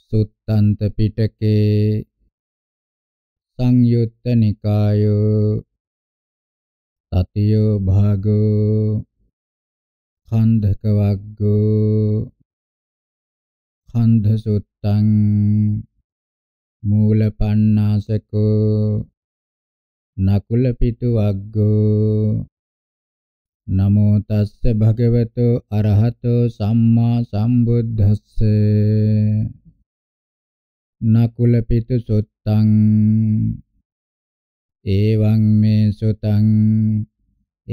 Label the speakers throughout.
Speaker 1: සුත්තන්ත පිටකේ සංයුත්ත නිකායෝ තතියෝ භාගෝ කන්ධක වග්ගෝ කන්ධ සුත්තං
Speaker 2: මූල පණ්ණාසකෝ නකුල පිටු වග්ගෝ නමෝ තස්ස භගවතෝ අරහතෝ සම්මා සම්බුද්දස්සේ නකුල පිටු සුත්තං එවං මේ සුතං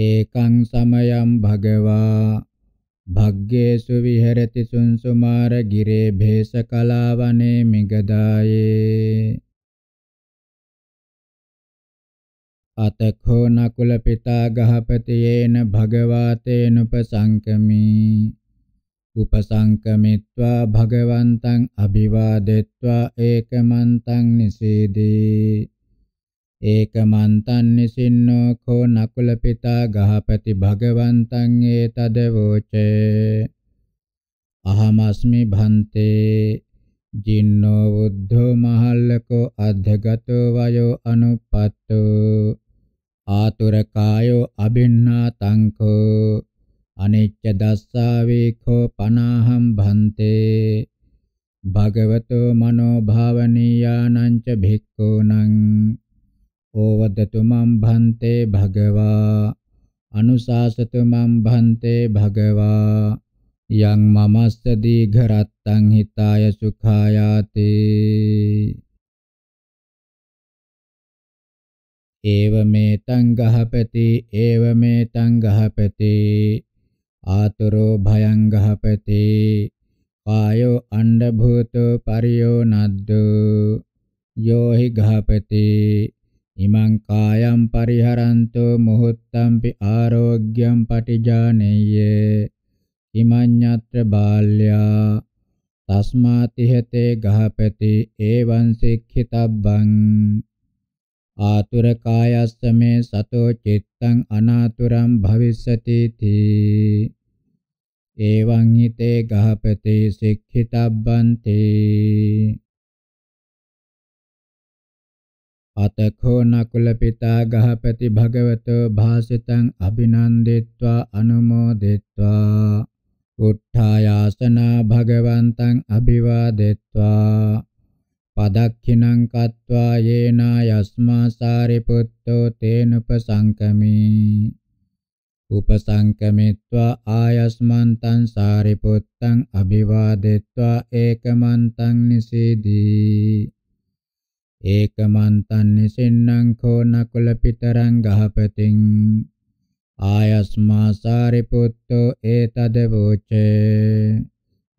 Speaker 2: ඒකං සමයං භගවා භග්ගේසු විහෙරති සුන්සුමාර ගිරේ භේසකලාවනේ මිගදායේ අතඛෝ නකුල පිතා ගහපතේන භගවාතේනුපසංකමී උපසංකමිත්වා භගවන්තං අභිවාදෙත්වා ඒකමන්තං නිසීදී ඒකමන්තං නිසින්නෝ කෝ නකුල පිතා ගහපති භගවන්තං ඒතද වෝචේ අහමස්මි භන්තේ ජින්නෝ බුද්ධෝ මහල්ලකෝ අධගතෝ වයෝ අනුපත්තෝ ආතුර කායෝ අබින්නා තංකෝ අනිච්ච දස්සාවේඛෝ පනාහම් භන්තේ භගවතෝ මනෝ භාවනීයානං ච භික්ඛූනං ඕවදතු මම් භන්තේ භගවා අනුශාසතු මම් භන්තේ භගවා යං මමස්ස දීඝරත්තං හිතාය සුඛායාති ඒව මේතං ගහපති ඒව මේතං ගහපති ආතුරෝ භයංගහපති පායෝ අණ්ඩභූතෝ පරියෝ නද්දෝ යෝහි ගහපති ඉමං කායම් පරිහරන්තෝ මොහොත්තම්පි ආරෝග්‍යම් පටිජානෙය්‍ය ඉමඤ්ඤත්‍ර බාල්‍යා තස්මාතිහෙතේ ගහපති එවං සික්ඛිතබ්බං ආතුර කායස්ස මේ සතෝ චිත්තං අනාතුරං භවිස්සති තී එවං හිතේ ගහපති සික්ඛිතබ්බන්ති අතඛෝ නකුල පිතා ගහපති භගවතෝ භාසිතං අභිනන්දිත්වා අනුමෝදිත්වා උත්ථායාසන භගවන්තං අභිවාදෙත්වා පදක්ඛිනං කତ୍වා යේනා යස්මා සාරිපුත්තෝ තේනුපසංකමී උපසංකමිත්වා ආයස්මන්තං සාරිපුත්තං අභිවාදෙත්වා ඒකමන්තං නිසීදී ඒකමන්තං නිසින්නං කෝ නකුල පිටරං ගහපතින් ආයස්මා සාරිපුත්තෝ ඒතද වූචේ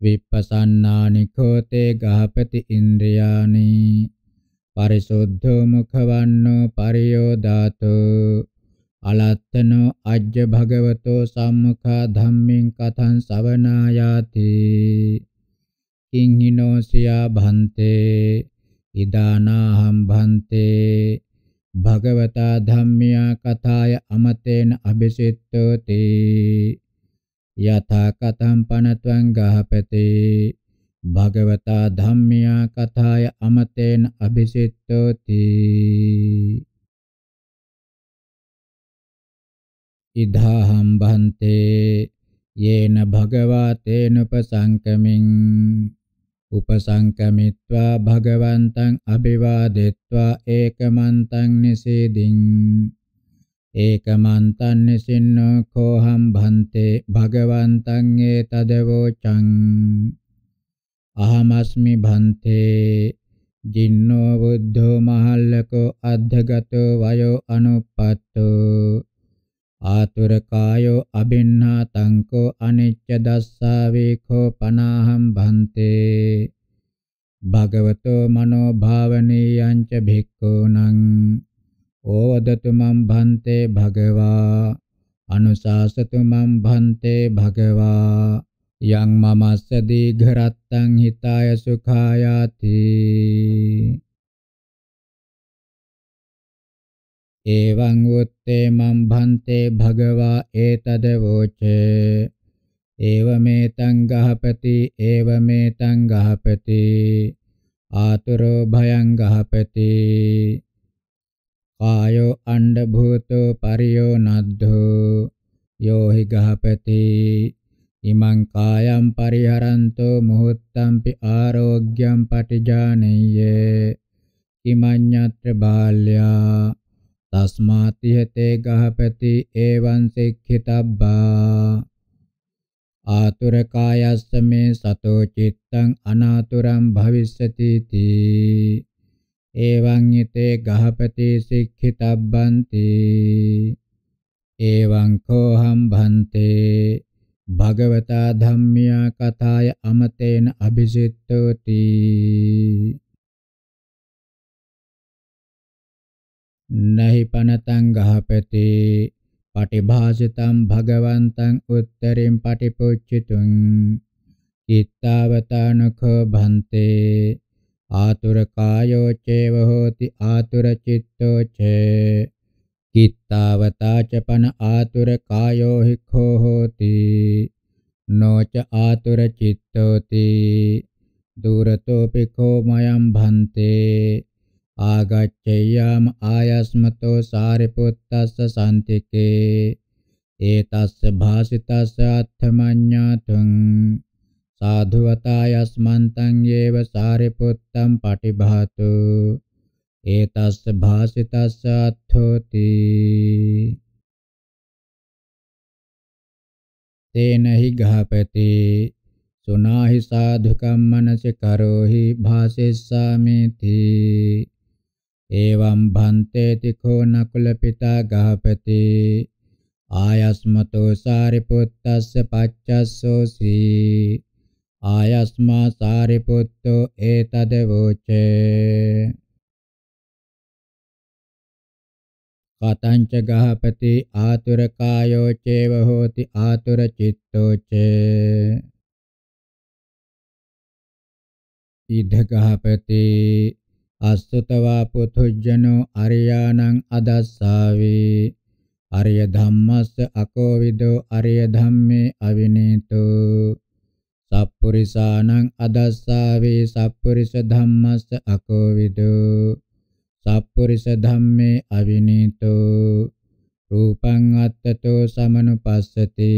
Speaker 2: විප්පසන්නානි කෝතේ ගහපති ඉන්ද්‍රියානි පරිසුද්ධෝ මුඛවන්නෝ පරියෝදාතෝ අලත්තනෝ අජ්ජ භගවතෝ සම්මුඛා ධම්මෙන් කතං සවනායාති කිං හිනෝ සියා භන්තේ ඉදානාහම් භන්තේ භගවතා ධම්මියා කතාය අමතේන අபிසිට්ඨෝති යථා කතම් පනත්වං ගහපති භගවතා ධම්මියා කතාය අමතේන අபிසිට්ඨෝති ඉදාහම් භන්තේ යේන භගවා තේනුපසංකමින් උපසංකමිත්වා භගවන්තං අභිවාදෙත්වා ඒකමන්තං නිසීදින් ඒකමන්තං නිසින්නෝ කෝහම් භන්තේ භගවන්තං ඒතදවෝචං අහමස්මි භන්තේ ජින්නෝ බුද්ධෝ මහල්ලකෝ අද්ධගතෝ වයෝ අනුප්පත්තෝ ආතුර කායෝ අබින්නා තංකෝ අනිච්ච දස්සා වේඛෝ පනාහම් භන්තේ භගවතෝ මනෝ භාවනීයං ච භික්ඛූනම් ඕවදතු මම් භන්තේ භගවා අනුශාසතු මම් භන්තේ භගවා යං මමස්ස දීඝරත්තං හිතාය සුඛායාති එවං උත්තේ මම් භන්තේ භගවා ඒතද වෝචේ එවමෙතං ගහපති එවමෙතං ගහපති ආතුරෝ භයං ගහපති කායෝ අණ්ඩ භූතෝ පරියෝ නද්ධෝ යෝ හි ගහපති ඉමං කායම් පරිහරන්තෝ මොහොත්තම්පි ආරෝග්‍යම් පටිජානෙය්‍ය කිමඤ්ඤත්‍ර බාල්‍යා තස්මාති හතේ ගහපති එවං සික්ඛිතබ්බා ආතුර කායස්ස මේ සතෝ චිත්තං අනාතුරං භවිස්සති තී එවං ිතේ ගහපති සික්ඛිතබ්බන්ති එවං කෝහම් භන්තේ භගවතා ධම්මියා කථාය අමතේන අභිසිට්ඨෝති නහි පනතං ගහපති පටිභාසිතම් භගවන්තං උත්තරින් පටිපොච්චිතුං ඉත්තවතානකෝ භන්තේ ආතුර කායෝ චේව හෝති ආතුර චිත්තෝ චේ කිත්තවතා චපන ආතුර කායෝ හිඛෝ හෝති නොච ආතුර චිත්තෝති දුරතෝ පිඛෝ මයම් භන්තේ ආගච්ඡේයම් ආයස්මතෝ සාරිපුත්තස්ස සම්තිකේ ඒතස්ස භාසිතස්ස අත්ථමඤ්ඤාතුං සාධුවතායස්මන්තං යේව සාරිපුත්තං පටිභාතු ඒතස්ස භාසිතස්ස අත්ථෝති තේනහි ගහපති සුනාහි සාධුකම් මනස කරෝහි භාසෙස්සාමේති එවං භන්තේති කෝ නකුල පිතා ගහපති ආයස්මතෝ සාරිපුත්තස්ස පච්චස්සෝසි ආයස්මා සාරිපුත්තෝ ඒතද වෝචේ කතංච ගහපති ආතුර කායෝ චේව හෝති ආතුර චිත්තෝ චේ ඉද්ධ ගහපති අසුතවා පුතුජ්ජනෝ අරියාණං අදස්සාවේ අරිය ධම්මස්ස අකෝවිදෝ අරිය ධම්මේ අවිනීතෝ සප්පුරිසානං අදස්සාවේ සප්පුරිස ධම්මස්ස අකෝවිදෝ සප්පුරිස ධම්මේ අවිනීතෝ රූපං අත්තතෝ සමනුපස්සති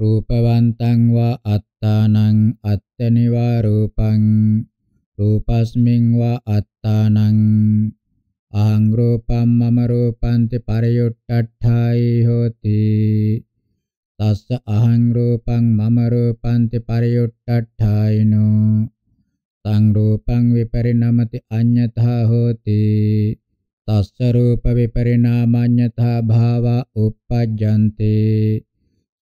Speaker 2: රූපවන්තං වා අත් අත්තානං අත්තනිවා රූපං රූපස්මින් වා අත්තානං අහං රූපම් මම රූපන්ති පරියුට්ටඨායි හෝති තස්ස අහං රූපං මම රූපන්ති පරියුට්ටඨායිනෝ තං රූපං විපරිණමති අඤ්ඤතා හෝති තස්ස රූප විපරිණාමඤ්ඤතා භාවා uppajjante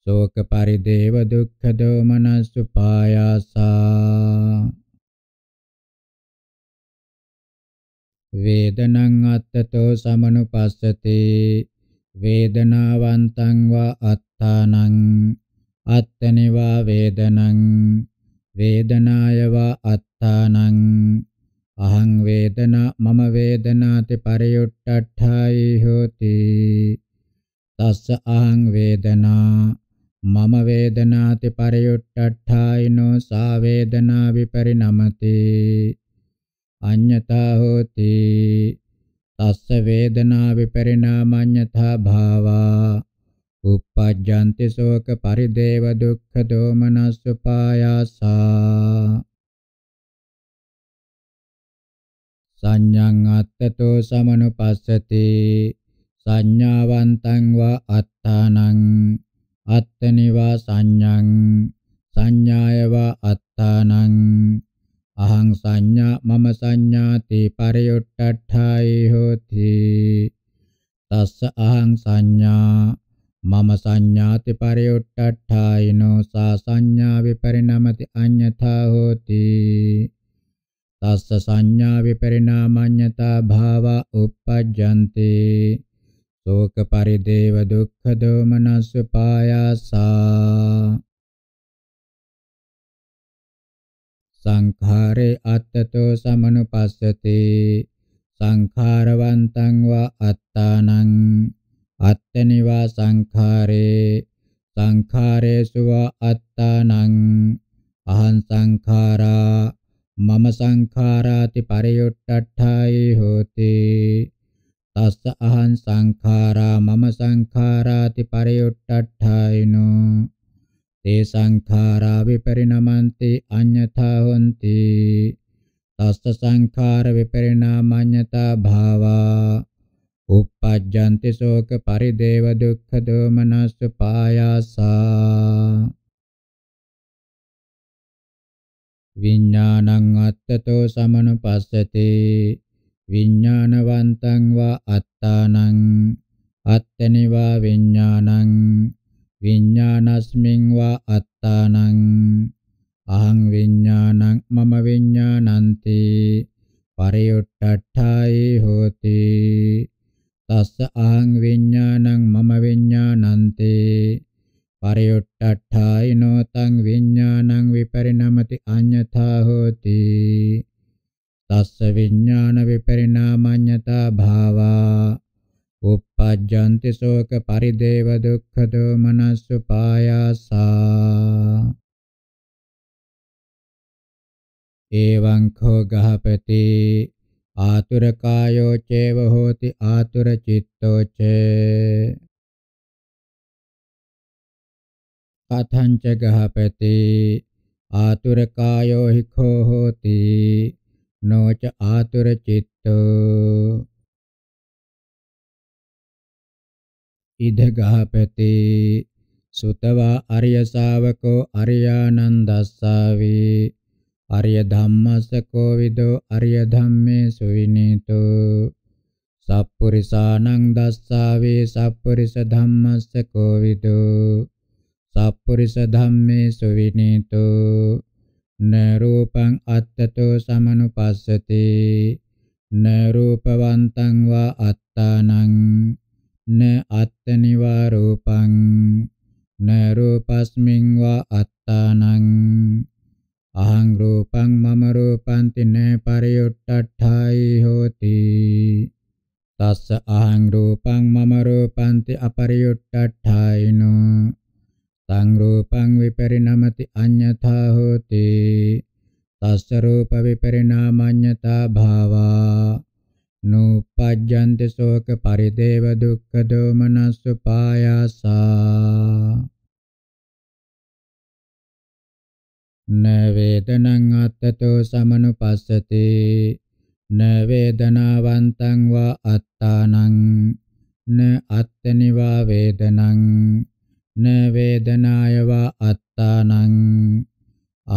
Speaker 2: ශෝක පරිදේව දුක්ඛ දෝමනසුපායාසා වේදනං අත්තතෝ සමනුපස්සති වේදනාවන්තං වා අත්තානං අත්තනිවා වේදනං වේදනාය වා අත්තානං අහං වේදනා මම වේදනාති පරියුට්ටඨායි හෝති තස්ස අහං වේදනා මම වේදනාති පරියුට්ඨායිනෝ සා වේදනා විපරිණමති අඤ්ඤතා හෝති තස්ස වේදනා විපරිණාමඤ්ඤතා භාවා uppajjanti soka parideva dukkha domanassu payasa සංඥං අත්තතෝ සමනුපස්සති සංඥාවන්තං වා අත්තානං අත්තනිවා සංඤං සංඥායව අත්තානං අහං සංඥා මම සංඥාති පරියොට්ටඨායි හෝති තස්ස අහං සංඥා මම සංඥාති පරියොට්ටඨායිනෝ සා සංඥා විපරිණමති අඤ්ඤතා හෝති තස්ස සංඥා විපරිණාමඤ්ඤතා භාව උප්පජ්ජන්තේ ශෝක පරිදේව දුක්ඛ දෝමනස්ස පායාසා සංඛාරේ අත්තතෝ සමනුපස්සති සංඛාරවන්තං වා අත්තානං අත්තනිවා සංඛාරේ සංඛාරේසු වා අත්තානං අහං සංඛාරා මම සංඛාරාති පරියොට්ටඨායි හෝතේ තස්ස අහං සංඛාරා මම සංඛාරාති පරියුට්ටඨායිනෝ තේ සංඛාරා විපරිණමන්ති අඤ්ඤතා හොಂತಿ තස්ස සංඛාර විපරිණාමඤ්ඤතා භාවා uppajjanti shoka parideva dukkha domanassu payasa විඥානං අත්තතෝ සමනුපස්සතේ විඥානවන්තං වා අත්තානං අත්තනිවා විඥානං විඥානස්මින් වා අත්තානං අහං විඥානං මම විඥානන්ති පරියුට්ඨායේ හෝති තස්ස අහං විඥානං මම විඥානන්ති පරියුට්ඨායිනෝ තං විඥානං විපරිණමති අඤ්ඤතා හෝති තස්ස විඥාන විපරිණාමඤ්ඤතා භාවා uppajjanti soka parideva dukkha domanassu payasa evaṃ kho gahapati ātura kāyo ceva hoti ātura citto ce kathaṃ ca gahapati ātura kāyo hi kho hoti නොච ආතුර චිත්තෝ ඉද ගහපතේ සුතවා අරිය ශාවකෝ අරියානන්දස්සාවේ අරිය ධම්මස්සකෝ විදෝ අරිය ධම්මේ සුවිනීතෝ සප්පුරිසානං දස්සාවේ සප්පුරිස ධම්මස්සකෝ විදෝ සප්පුරිස ධම්මේ සුවිනීතෝ න රූපං අත්තතෝ සමනුපස්සති න රූපවන්තං වා අත්තානං න අත්තනිවා රූපං න රූපස්මින් වා අත්තානං අහං රූපං මම රූපං තින පරියුට්ඨායි හෝති තස්ස අහං රූපං මම රූපං ති අපරියුට්ඨායිනෝ තං රූපං විපරිණමති අඤ්ඤතා හෝති තස්ස රූප විපරිණාමඤ්ඤතා භාවා නූපජ්ජන්ති ශෝක පරිදේව දුක්ඛ දෝමනස්ස පායාසා න වේදනං අත්තතෝ සමනුපස්සති න වේදනාවන්තං වා අත්තානං න අත්තනිවා වේදනං න වේදනායවා අත්තානං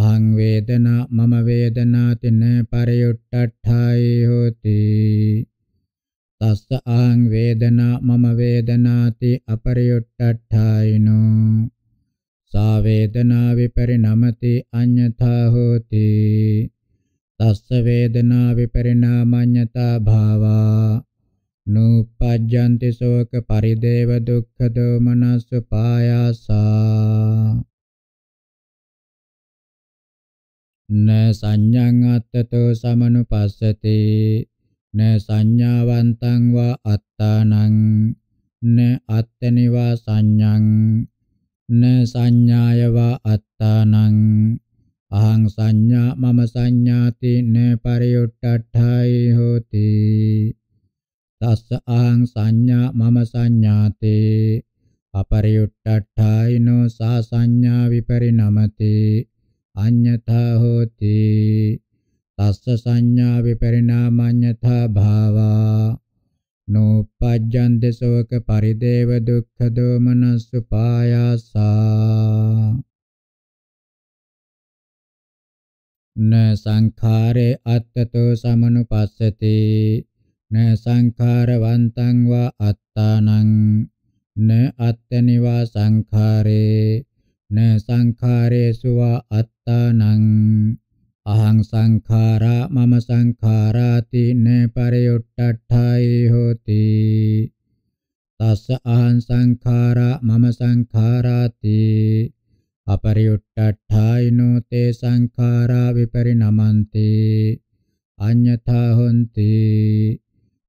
Speaker 2: අහං වේදනා මම වේදනා තින පරියුට්ටඨායි හෝති තස්ස අහං වේදනා මම වේදනාති අපරියුට්ටඨායිනෝ සා වේදනා විපරිණමති අඤ්ඤතා හෝති තස්ස වේදනා විපරිණාමඤ්ඤතා භාවා නුපජ්ජන්ති ශෝක පරිදේව දුක්ඛ දෝමනස්ස පායාසා න සංඤං අත්තතෝ සමනුපස්සති න සංඥාවන්තං වා අත්තානං න අත්තනිවා සංඤං න සංඥාය වා අත්තානං අහං සංඥා මම සංඥාති න පරියුට්ඨඨයි හෝති තස්ස ආං සංඥා මම සංඥාතේ අපරියුට්ටඨායිනෝ සා සංඥා විපරිණමති අඤ්ඤතා හෝති තස්ස සංඥා විපරිණාමඤ්ඤතා භාවා නෝපජ්ජන් දසවක පරිදේව දුක්ඛ දෝමනස්සු පායාසා න සංඛාරේ අත්තතෝ සමනුපස්සති න සංඛාරවන්තං වා අත්තානං න අත්තනිවා සංඛාරේ න සංඛාරේසු වා අත්තානං අහං සංඛාරා මම සංඛාරාති න පරියුට්ඨඨායි හෝති තස්ස අහං සංඛාරා මම සංඛාරාති අපරියුට්ඨඨායිනෝ තේ සංඛාරා විපරිණමන්ති අඤ්ඤතා හොಂತಿ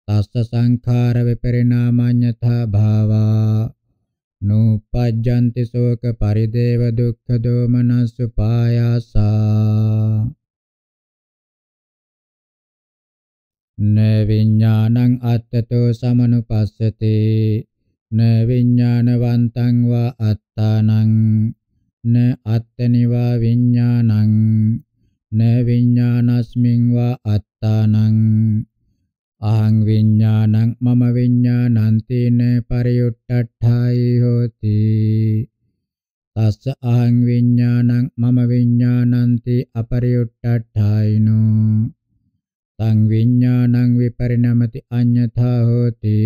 Speaker 2: තස්ස සංඛාර විපරිණාමඤ්ඤතා භාවා නූපජ්ජන්ති ශෝක පරිදේව දුක්ඛ දෝමනස්සු පායාසා න විඥානං අත්තතෝ සමනුපස්සති න විඥානවන්තං වා අත්තානං න අත්තනිවා විඥානං න විඥානස්මින් වා අත්තානං අහං විඤ්ඤාණං මම විඤ්ඤාණං තේන පරියුට්ඨඨායි හෝති තස්ස අහං විඤ්ඤාණං මම විඤ්ඤාණං තේ අපරියුට්ඨඨායිනෝ තං විඤ්ඤාණං විපරිණමති අඤ්ඤතා හෝති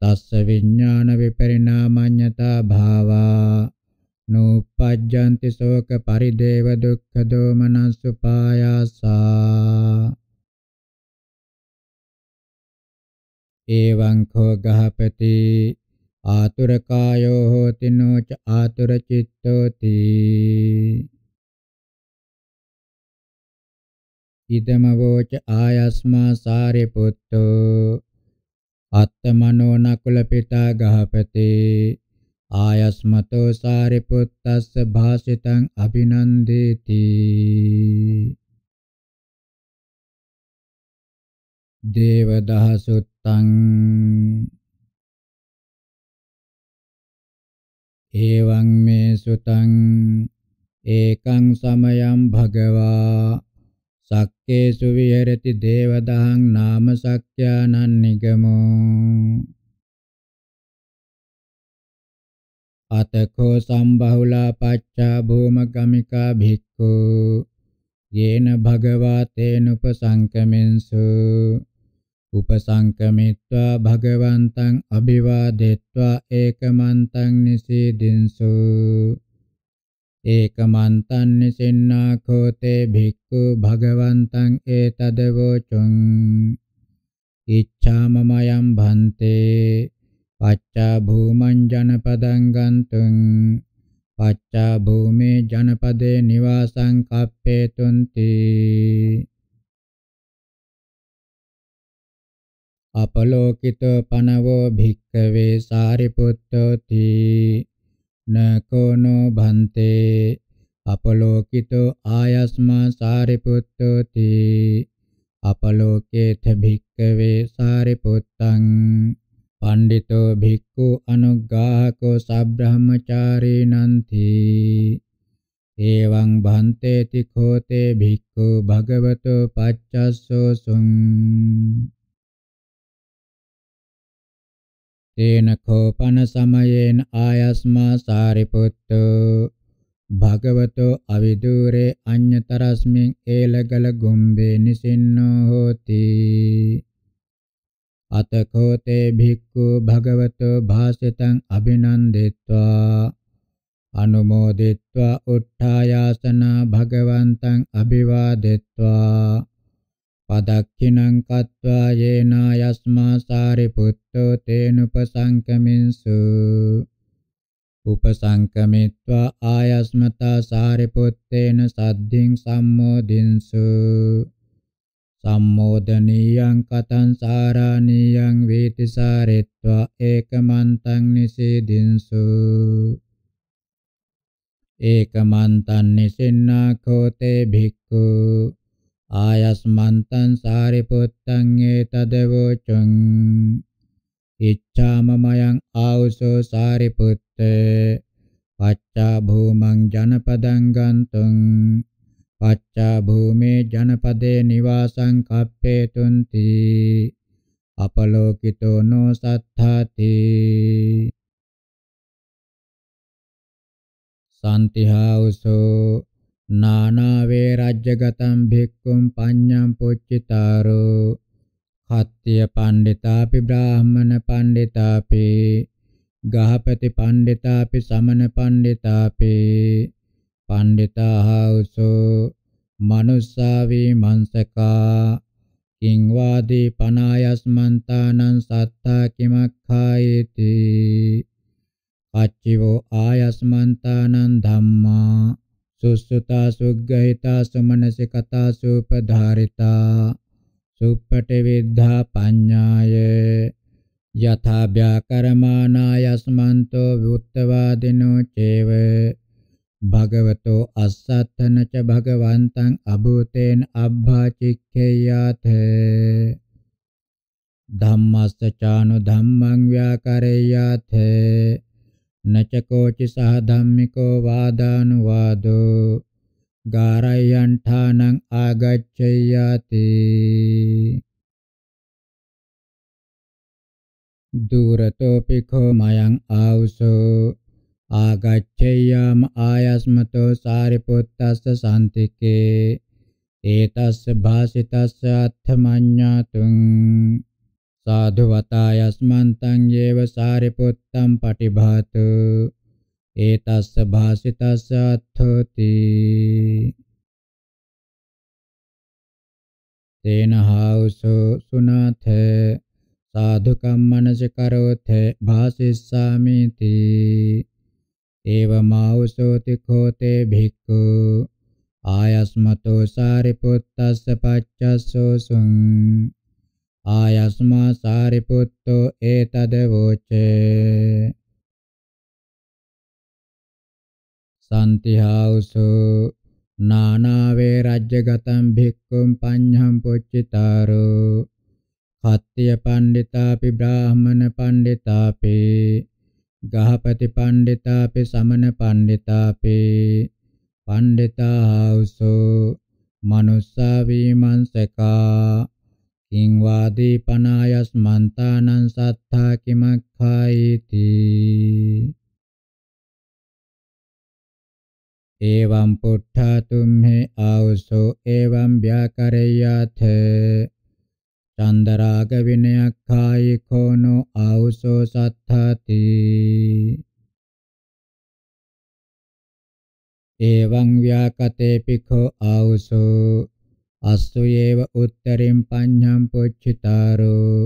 Speaker 2: තස්ස විඤ්ඤාණ විපරිණාමඤ්ඤතා භාවා නෝපජ්ජන්ති ශෝක පරිදේව දුක්ඛ දෝමනස්සුපායාසා एवं खो गहपति आतुरकायो होति नो च आतुरचित्तोति इदमवोच आयस्मा सारिपुत्तो අත්තමනෝ නකුලපිතා ගහපතේ ආයස්මතෝ සාරිපුත්තස්ස භාසිතං අභිනන්දේති
Speaker 1: දේවදහසුත්තං එවං
Speaker 2: මේ සුතං ඒකං සමයං භගවා සක්කේසු විහෙරති දේවදහං නාම සක්ඛ්‍යානං නිගමෝ අතකෝ සම්බහුලා පච්චා භූමගමිකා භික්ඛු යේන භගවා තේනුපසංකමෙන්සු උපසංකමිත්වා භගවන්තං අභිවාදෙත්වා ඒකමන්තං නිසීදින්සු ඒකමන්තං නිසින්නා කෝතේ භික්ඛු භගවන්තං ඒතදවෝචං ඉච්ඡාමමයං භන්තේ පච්චා භූමං ජනපදං ගන්තුං පච්චා භූමේ ජනපදේ නිවාසං කප්පේතුන්ති අපලෝකිතෝ පනවෝ භික්ඛවේ සාරිපුත්තෝති නකොනෝ භන්තේ අපලෝකිතෝ ආයස්මා සාරිපුත්තෝති අපලෝකේත භික්ඛවේ සාරිපුත්තං පණ්ඩිතෝ භික්ඛු අනුග්ගාහකෝ සබ්‍රහ්මචාරීනන්ති එවං භන්තේති කෝතේ භික්ඛු භගවතෝ පච්චස්සෝසුං තේන කෝපන සමයේන ආයස්මා සාරිපුත්තු භගවතෝ අවිදූරේ අඤ්‍යතරස්මින් ඒලගල ගුම්බේ නිසින්නෝ හෝති අතකෝ තේ භික්ඛු භගවතෝ භාසිතං අභිනන්දිත්වා අනුමෝදිත්වා උත්ථායාසන භගවන්තං අභිවාදෙත්වා පදක්ඛිනං කତ୍වා යේනා යස්මා සාරිපුත්තෝ තේන උපසංකමින්සු උපසංකමිත්වා ආයස්මතා සාරිපුත්තේන සද්ධින් සම්මෝදින්සු සම්මෝදනීයං කතං සාරාණීයං වේති සාරිත්වා ඒකමන්තං නිසීදින්සු ඒකමන්තං නිසින්නා කෝතේ භික්ඛු ආයස්මන්තං සාරිපුත්තං ඒතදවෝචං ඉච්ඡාමමයං ආවුසෝ සාරිපුත්ත පච්චා භූමං ජනපදං ගන්තුං පච්චා භූමේ ජනපදේ නිවාසං කප්පේතුන්ති අපලෝකිතෝ නෝ සත්තාති සම්තිහාවුසෝ නානාවේ රාජ්‍යගතම් භික්ඛුම් පඤ්ඤම් පුච්චිතාරෝ කත්ත්‍ය පණ්ඩිතාපි බ්‍රාහමන පණ්ඩිතාපි ගහපති පණ්ඩිතාපි සමන පණ්ඩිතාපි පණ්ඩිතාහෞසෝ මනුස්සාවේ මංසකා කිං වාදී පනායස්මන්තානං සත්තා කිමක්ඛායේති අච්චිවෝ ආයස්මන්තානං ධම්මා සුසුතාසු ගහිතාසු මනසිකතාසු උපධාරිතා සුප්පටි විද්ධා පඤ්ඤාය යථා ව්‍යාකරමානායස්මන්තෝ වුත්තවාදිනෝ චේව භගවතෝ අස්සත්තන ච භගවන්තං අභූතේන අබ්භාචික්ඛේයාත ධම්මස්ස චානු ධම්මං ව්‍යාකරේයාතේ නචකෝචි සහ ධම්මිකෝ වාදානුවාදෝ ගාරයන්ඨානං ආගච්ඡයාති දුරතෝපි කෝ මයං ආවුසෝ ආගච්ඡයාම ආයස්මතෝ සාරිපුත්තස්ස සම්තිකේ ඒතස්ස භාසිතස්ස අත්ථමඤ්ඤාතුං සාධවතායස්මන්තං යේව සාරිපුත්තම් පටිභාතු ඒතස්ස භාසිතස්ස අත්ථති තේන හාවසෝ සුනාථ සාධුකම් මනසිකරෝථ භාසිස්සාමිති ඒවමාවසෝති කෝතේ භික්ඛු ආයස්මතෝ සාරිපුත්තස්ස පච්චස්සෝසුං ආයස්මා සාරිපුත්තෝ ඒතද වෝචේ සන්තිහාවසෝ නානාවේ රජ්‍යගතම් භික්ඛුම් පඤ්ඤම් පුච්චිතාරෝ කත්තිය පණ්ඩිතාපි බ්‍රාහමන පණ්ඩිතාපි ගහපති පණ්ඩිතාපි සමන පණ්ඩිතාපි පණ්ඩිතාවසෝ මනුස්සා වීමංසකා Kiං vātīpanāyasmantānaṃ sattha kimakkhāyīti evaṃ puṭṭhā tumhe āuso evaṃ vyākareyāthe චන්දරාග විනයක්ඛායිකෝනෝ ආවුසෝ සත්තාති එවං ව්‍යාකතේ පිඛෝ ආවුසෝ අස්සු ඒව උත්තරින් පඤ්ඤම් පුච්චිතාරෝ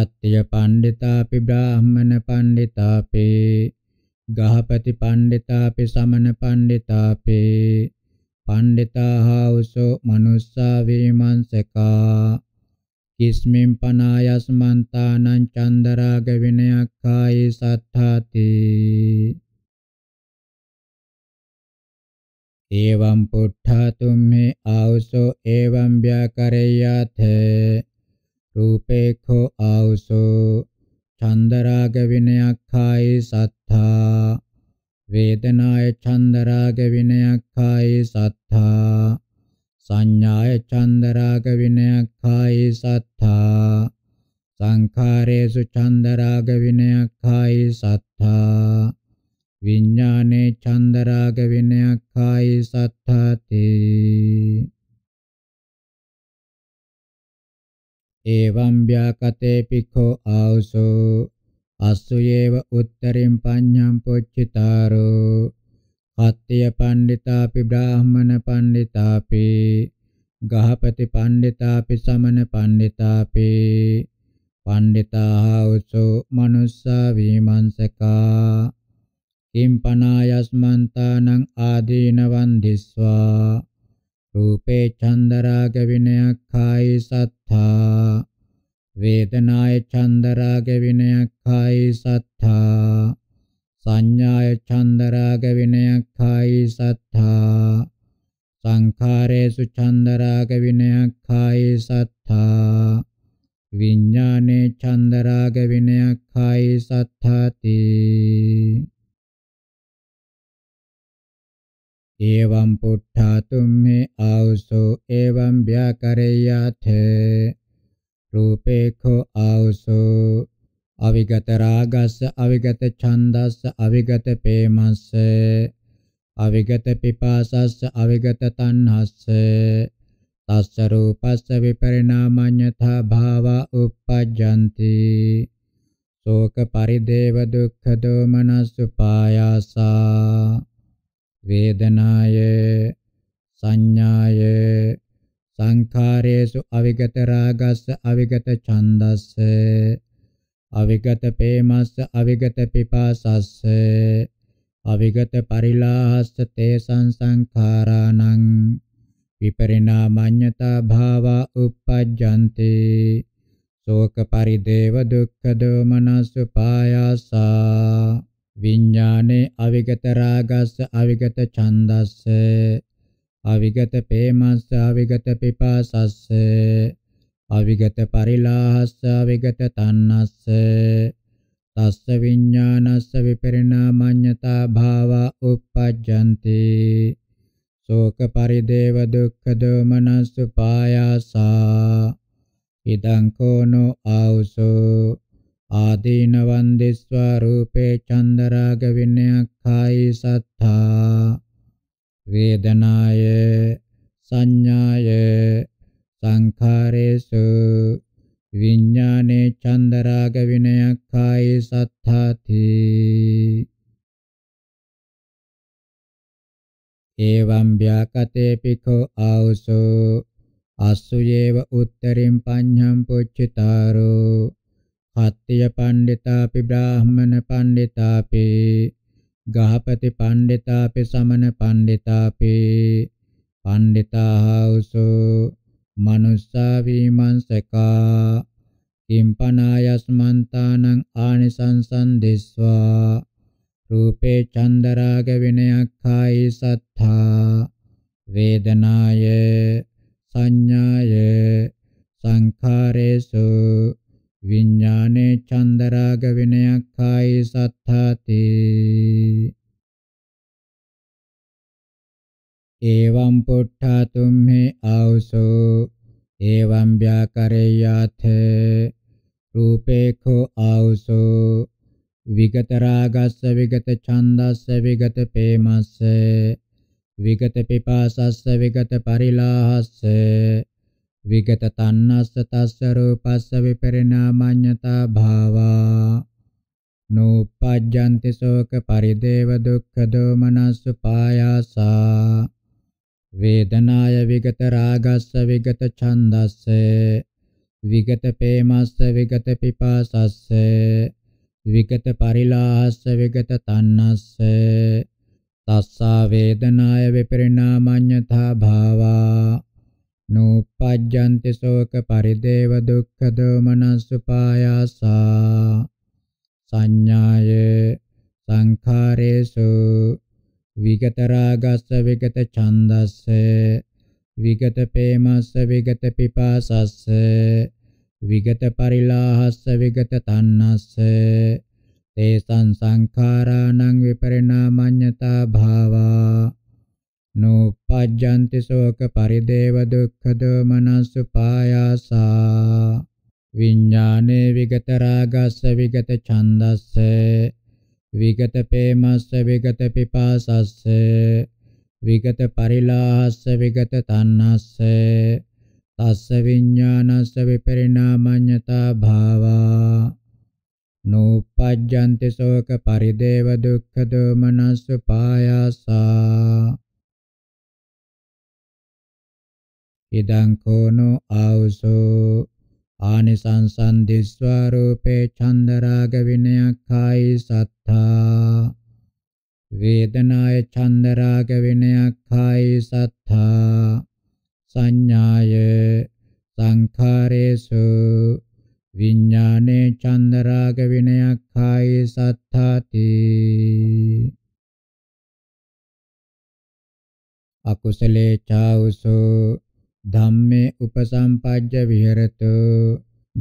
Speaker 2: අත්ත්‍ය පණ්ඩිතාපි බ්‍රාහ්මණ පණ්ඩිතාපේ ගහපති පණ්ඩිතාපි සමන පණ්ඩිතාපි පණ්ඩිතාහා උසෝ මනුස්සා වේමංසකා කිස්මින් පනායස්මන්තානං චන්දරාග විනයක්ඛායි සත්තාති एवं पुट्ठा तुम्हें आवसो एवं व्याकरेयाथ रूपेखो आवसो छंदराग विनयाख्यायी सत्था वेदनाय छंदराग विनयाख्यायी सत्था संज्ञाय छंदराग विनयाख्यायी सत्था සංඛාරේසු චන්දරාග විනයක්ඛායි සත්තා විඥානේ ඡන්ද රාග විනයක්ඛායි සත්තාතේ එවං ව්‍යාකතේ පිඛෝ ආවසෝ අස්සුයේව උත්තරින් පඤ්ඤම් පොච්චිතාරෝ කත්තිය පණ්ඩිතාපි බ්‍රාහමණ පණ්ඩිතාපි ගහපති පණ්ඩිතාපි සමන පණ්ඩිතාපි පණ්ඩිතාහා උසෝ මනුස්සා විමංසකා කිම්පනායස්මන්තානං ආදීනවන් දිස්වා රූපේ චන්දරාග විනයක්ඛායි සත්තා වේදනාය චන්දරාග විනයක්ඛායි සත්තා සංඥාය චන්දරාග විනයක්ඛායි සත්තා සංඛාරේසු චන්දරාග විනයක්ඛායි සත්තා විඥානේ චන්දරාග විනයක්ඛායි සත්තාති एवं पुट्ठातुं मे आवसो एवं व्याकरेयाथ रूपेखो आवसो අවිගත රාගස්ස අවිගත ඡන්දස්ස අවිගත ප්‍රේමස්ස අවිගත පිපාසස්ස අවිගත තණ්හස්ස තස්ස රූපස්ස විපරිණාමඤ්ඤතා භාවා uppajjanti ශෝක පරිදේව දුක්ඛ දෝමනස්සු පායාසා වේදනාය සංඥාය සංඛාරේසු අවිගත රාගස්ස අවිගත ඡන්දස්ස අවිගත ප්‍රේමස්ස අවිගත පිපාසස්ස අවිගත පරිලාහස්ස තේසං සංඛාරාණං විපරිණාමඤ්ඤතා භාවා uppajjante ශෝක පරිදේව දුක්ඛ දෝමනස්සු පායාසා විඥානේ අවිගත රාගස්ස අවිගත ඡන්දස්ස අවිගත ප්‍රේමස්ස අවිගත පිපාසස්ස අවිගත පරිලාහස්ස අවිගත තණ්හස්ස තස්ස විඥානස්ස විපරිණාමඤ්ඤතා භාවා uppajjanti ශෝක පරිදේව දුක්ඛ දෝමනස්ස පායාසා ඉදං කෝනෝ ආවසෝ ආදීනවන් දිස්වා රූපේ චන්දරාග විනයක්ඛායි සත්තා වේදනාය සංඥාය සංඛාරේසු විඥානේ චන්දරාග විනයක්ඛායි සත්තාති එවං ව්‍යාකතේ පිඛෝ ආවසෝ අස්සුයේව උත්තරින් පඤ්ඤම් පුච්චිතාරෝ අත්ත්‍ය පණ්ඩිතාපි බ්‍රාහ්මණ පණ්ඩිතාපි ගහපති පණ්ඩිතාපි සමන පණ්ඩිතාපි පණ්ඩිතාහෞසෝ මනුස්සා විමංසකා කිම්පනායස්මන්තානං ආනිසංසං දිස්වා රූපේ චන්දරාග විනයක්ඛායි සත්තා වේදනාය සංඥාය සංඛාරේසු විඥානේ චන්දරාග විනයක් කායේ සත්තාති एवं पुट्ठा तुम्हें आवसो एवं व्याकरेयाथ रूपेखो आवसो विगतरागस्स विगतछन्दस्स विगतपेमस्स विगतपिपासस्स विगतपरिलाहस्स විගත තන්නස්ස තස්ස රූපස්ස විපරිණාමඤ්ඤතා භාවා නෝපජ්ජන්ති ශෝක පරිදේව දුක්ඛ දෝමනස්ස පායාසා වේදනාය විගත රාගස්ස විගත ඡන්දස්ස විගත ප්‍රේමස්ස විගත පිපාසස්ස විගත පරිලාහස්ස විගත තන්නස්ස තස්සා වේදනාය විපරිණාමඤ්ඤතා භාවා නූපජ්ජන්ති ශෝක පරිදේව දුක්ඛ දෝමනස්සපායාසා සංඥාය සංඛාරේසු විගත රාගස්ස විගත ඡන්දස්ස විගත ප්‍රේමස්ස විගත පිපාසස්ස විගත පරිලාහස්ස විගත තණ්හස්ස තේසං සංඛාරාණං විපරිණාමඤ්ඤතා භාවා නෝපජ්ජන්ති ශෝක පරිදේව දුක්ඛ දෝමනස්ස පායාසා විඥානේ විගත රාගස්ස විගත ඡන්දස්ස විගත ප්‍රේමස්ස විගත පිපාසස්ස විගත පරිලාහස්ස විගත තණ්හස්ස තස්ස විඥානස්ස විපරිණාමඤ්ඤතා භාවා නෝපජ්ජන්ති ශෝක පරිදේව දුක්ඛ දෝමනස්ස පායාසා ඉදං කෝනෝ ආවසෝ ආනිසංසං දිස්වා රූපේ ඡන්ද රාග විනයක්ඛායි සත්තා වේදනාය ඡන්ද රාග විනයක්ඛායි සත්තා සංඥාය සංඛාරේසු විඥානේ ඡන්ද රාග විනයක්ඛායි සත්තාති අකුසලේ චාවසෝ ධම්මේ උපසම්පජ්ජ විහෙරතු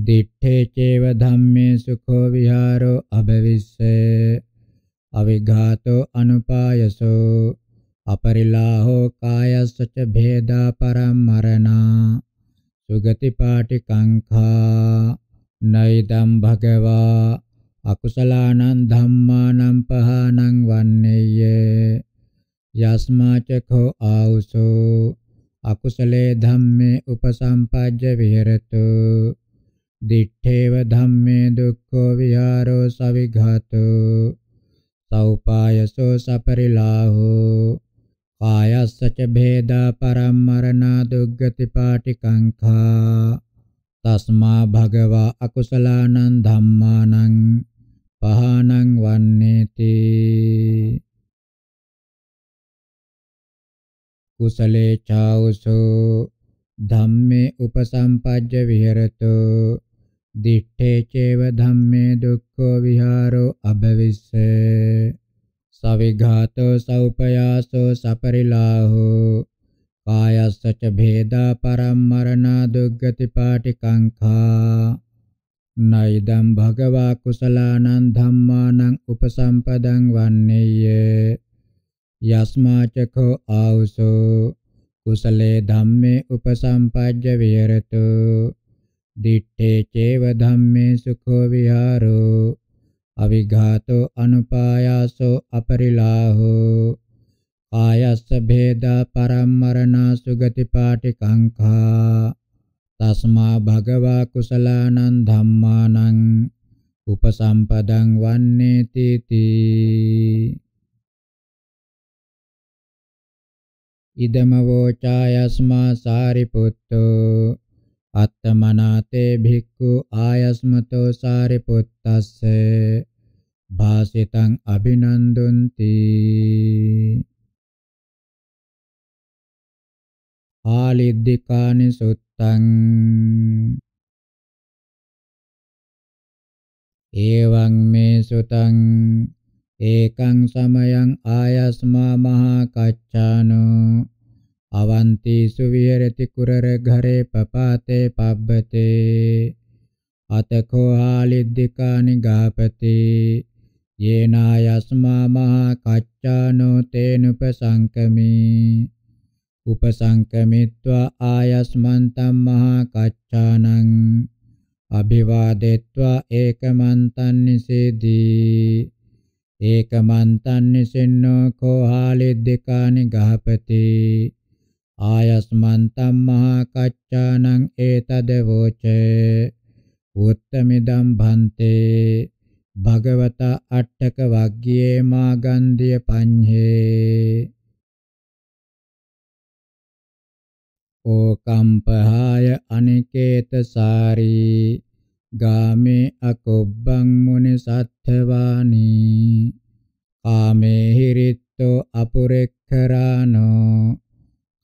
Speaker 2: දිත්තේ චේව ධම්මේ සුඛෝ විහාරෝ අබවිස්සේ අවිඝාතෝ අනුපායසෝ අපරිලාහෝ කායස්සච භේදා පරම්මරණා සුගති පාටි කංඛා නයිදම් භගවා අකුසලානං ධම්මානං පහානං වන්නේය යස්මාච කෝ ආවුසෝ අකුසලේ ධම්මේ උපසම්පජ්ජ විහෙරතු දිඨේව ධම්මේ දුක්ඛෝ විහාරෝ සවිඝාතෝ සෞපායසෝ සපරිලාහෝ කායස්සච භේදා පරම්මරණා දුග්ගති පාටිකංඛා තස්මා භගවා අකුසලානං ධම්මානං පහානං වන්නේති කුසලේ චාවසෝ ධම්මේ උපසම්පජ්ජ විහෙරතෝ දිත්තේ චේව ධම්මේ දුක්ඛෝ විහාරෝ අභවිස්ස සවිඝාතෝ සෞපයාසෝ සපරිලාහෝ කායස්සච භේදා පරම්මරණා දුග්ගති පාටි කංඛා නයිදම් භගවා කුසලානං ධම්මානං උපසම්පදං වන්නේය යස්මාචකෝ ආවසෝ කුසලේ ධම්මේ උපසම්පජ්ජ විහෙරතු දිත්තේ චේව ධම්මේ සුඛෝ විහාරෝ අවිඝාතෝ අනුපායාසෝ අපරිලාහෝ ආයස්ස භේදා පරම්මරණා සුගති පාටි කංඛා තස්මා භගවා කුසලානං ධම්මානං උපසම්පදං වන්නේති තී ඉදම වෝචායස්මා සාරිපුත්තෝ අත්තමනාතේ භික්ඛු ආයස්මතෝ සාරිපුත්තස්ස භාසිතං අභිනන්දුන්ති
Speaker 1: ආලිද්దికානි සුත්තං
Speaker 2: එවං මේ සුතං ඒකං සමයං ආයස්මා මහා කච්චානෝ අවන්ති සුවිහෙරති කුරර ඝරේ පපාතේ පබ්බතේ අතකෝ ආලිද්దికානි ගාපති යේනායස්මා මහා කච්චානෝ තේනුපසංකමි උපසංකමිත්වා ආයස්මන්තම් මහා කච්චානං අභිවාදෙත්වා ඒකමන්තන් නිසේදී ඒකමන්තන්නේ සෙන්නෝ කෝහාලෙ දෙකානි ගහපති ආයස්මන්තම් මහා කච්චානං ඒතද වෝචේ උත්තමිදම් භන්තේ භගවත අට්ඨක වග්ගියේ මා ගන්ධිය පඤ්හේ ඕකම්පහාය අනිකේත සාරී ගාමේ අකොබ්බං මුනි සත්ථවානී කාමේ හිරිත්තෝ අපුරෙක්කරානෝ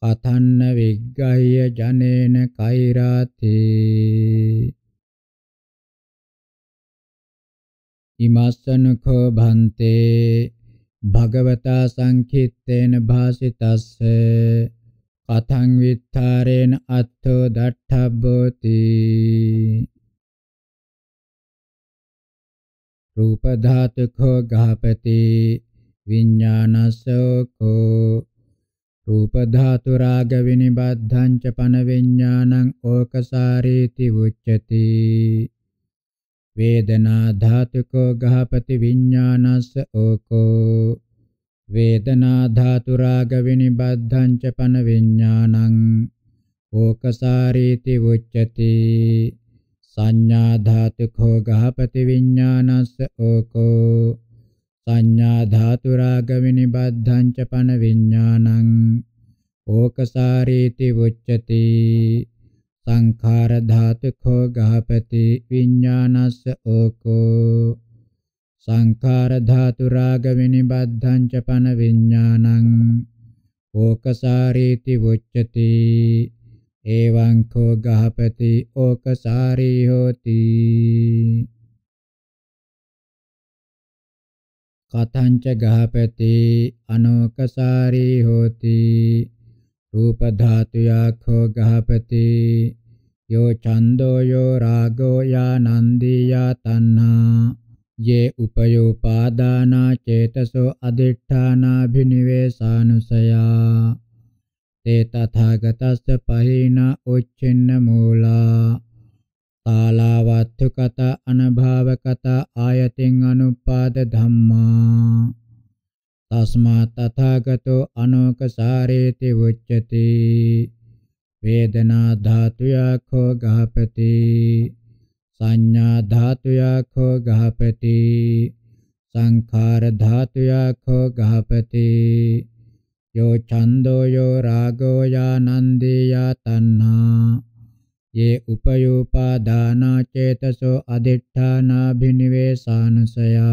Speaker 2: කතන්න විග්ගහ්‍ය ජනේන කෛරාති ඉමස්සනඛෝ භන්තේ භගවතා සංකිත්තේන භාසිතස්ස කතං විත්තරේන අත්ථෝ දට්ඨබ්බෝති රූප ධාතු කෝ ගහපති විඥානසෝ කෝ රූප ධාතු රාග විනිබද්ධං ච පන විඥානං ඕකසාරීති උච්චති වේදනා ධාතු කෝ ගහපති විඥානස්ස ඕකෝ වේදනා ධාතු රාග විනිබද්ධං ච පන විඥානං ඕකසාරීති උච්චති සංඥා ධාතුඛෝ ගහපති විඥානස්ස ඕකෝ සංඥා ධාතු රාගවිනි බද්ධං ච පන විඥානං ඕකසාරීති උච්චති සංඛාර ධාතුඛෝ ගහපති විඥානස්ස ඕකෝ සංඛාර ධාතු රාගවිනි බද්ධං ච පන විඥානං ඕකසාරීති උච්චති එවං කෝ ගහපති ඕකසාරී හෝති කතංච ගහපති අනෝකසාරී හෝති රූප ධාතුයා කෝ ගහපති යෝ ඡන්தோ යෝ රාගෝ යා නන්දී යා තණ්හා යේ උපයෝපාදානා චේතසෝ අදිඨානා භිනිවේසානුසයා තේ තථාගතස්ස පහේන උච්චෙන්න මූලා තාලවත්තු කත අනභාව කත ආයතෙන් අනුපාද ධම්මා තස්මා තථාගතෝ අනෝකසාරේති උච්චති වේදනා ධාතුයා කෝ ගහපති සංඥා ධාතුයා කෝ ගහපති සංඛාර ධාතුයා කෝ ගහපති यो छन्दो यो रागो यानन्दिया तन्हा ये उपयोपादाना चेतसो अधिष्ठानाभिनिवेशानुसया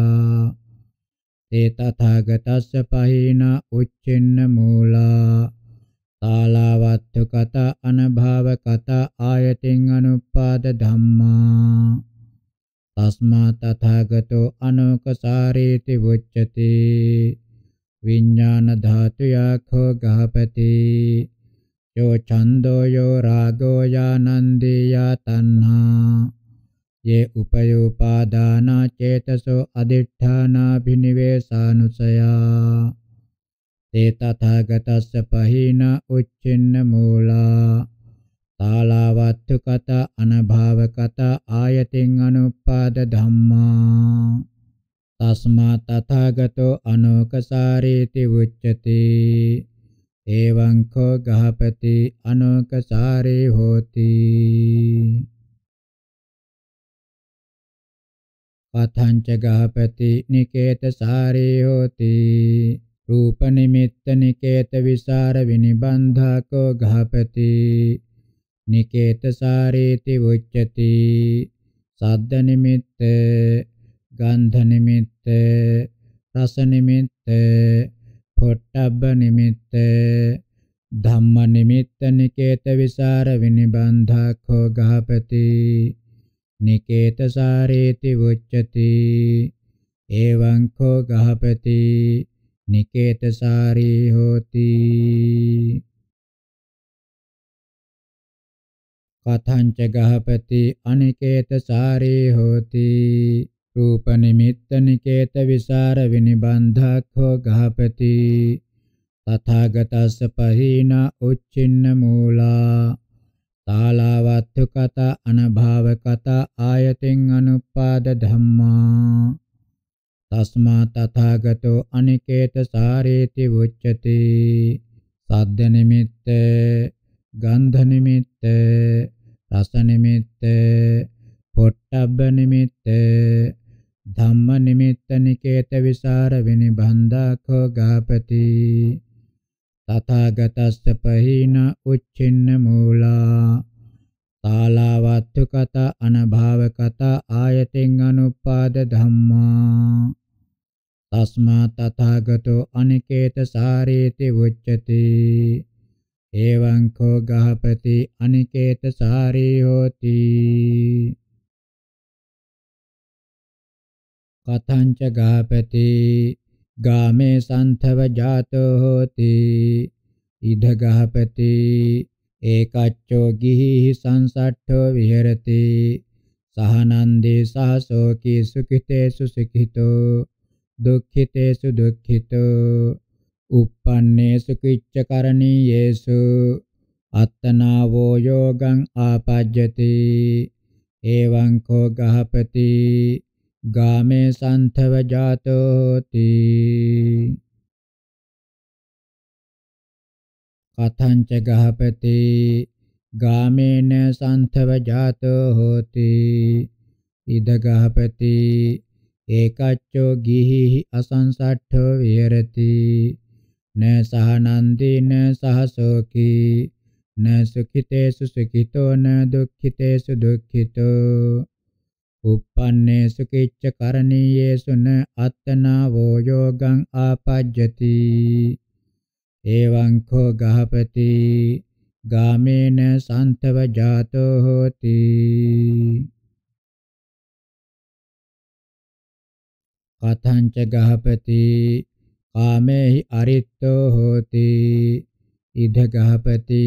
Speaker 2: ते तथागतस्य पहिना उच्छिन्नमूला तालावत्थु कथा अनभावकथा आयतिम् अनुपादधम्मा तस्मात् तथागतो अनोकसारीति उच्यते विज्ञान धातु याखो गहपति यो छन्दो यो रागो या नन्दी या तन्हा ये उपयोपादाना चेतसो अधिष्ठानाभिनिवेशानुसया ते तथागतस्य पहिन उच्छिन्नमूला तालावत्तु कथा अनभावकथा आयतिङ् अनुपादधम्मा තස්මා තථාගතෝ අනෝකසාරේති උච්චති එවං කෝ ගහපති අනෝකසාරේ හෝති පතංච ගහපති නිකේත සාරේ හෝති රූප නිමිත්ත නිකේත විසර විනිබන්ධා කෝ ගහපති නිකේත සාරේති උච්චති සද්ද නිමිත්ත ගන්ධ නිමිත්ත रस निमित्ते फुट्टभ निमित्ते धम्म निमित्त निकेत विसार खो गहपति निकेत सारेति उच्यति एवं खो गहपति निकेत सारी होती कथंच गहपति अनिकेत सारी होती රූප නිමිත්ත නිකේත විසර විනිබන්ධක්ඛෝ ගහපති තථාගතස්ස පහින උච්චින්න මූලා තාලවත්තු කත අනභාව කත ආයතෙන් අනුපාද ධම්මා තස්මා තථාගතෝ අනිකේත සාරේති උච්චති සද්ද නිමිත්ත ගන්ධ නිමිත්ත රස නිමිත්ත පොට්ටබ්බ නිමිත්ත ධම්ම නිමිත්ත නිකේත විසර විනිබන්ධාඛෝ ගාපති තථාගතස්ස පහින උච්චින්න මූලා තාලවත්තු කත අනභාව කත ආයතෙන් අනුපාද ධම්මා තස්මා තථාගතෝ අනිකේත සාරේති උච්චති එවං කෝ ගහපති අනිකේත සාරී හෝති කතංච ගාපති ගාමේ සන්තව ජාතෝ හෝති ඉද ගාපති ඒකච්ඡෝ ගිහි සංසට්ඨෝ විහෙරති සහනන්දේ සහසෝකී සුඛිතේසු සුඛිතෝ දුක්ඛිතේසු දුක්ඛිතෝ uppannēsu kicca karaniyesu attanāvo yogaṁ āpajjati evaṁ ko gahapati ගාමේ සන්තව ජාතෝති කතංච ගහපති ගාමේන සන්තව ජාතෝ හෝති ඉද ගහපති ඒකච්චෝ ගිහිහි අසංසට්ඨෝ විහෙරති න සහනන්දි න සහසෝකි න සුඛිතේසු සුඛිතෝ න දුක්ඛිතේසු දුක්ඛිතෝ uppannēsu kicca karanīyesu na attanāvෝ yogaṃ āpajjati evaṃ kho gahapati gāmēna santava jāto hoti කතංච ගහපති කාමේහි අරිත්තෝ හෝති ඉද ගහපති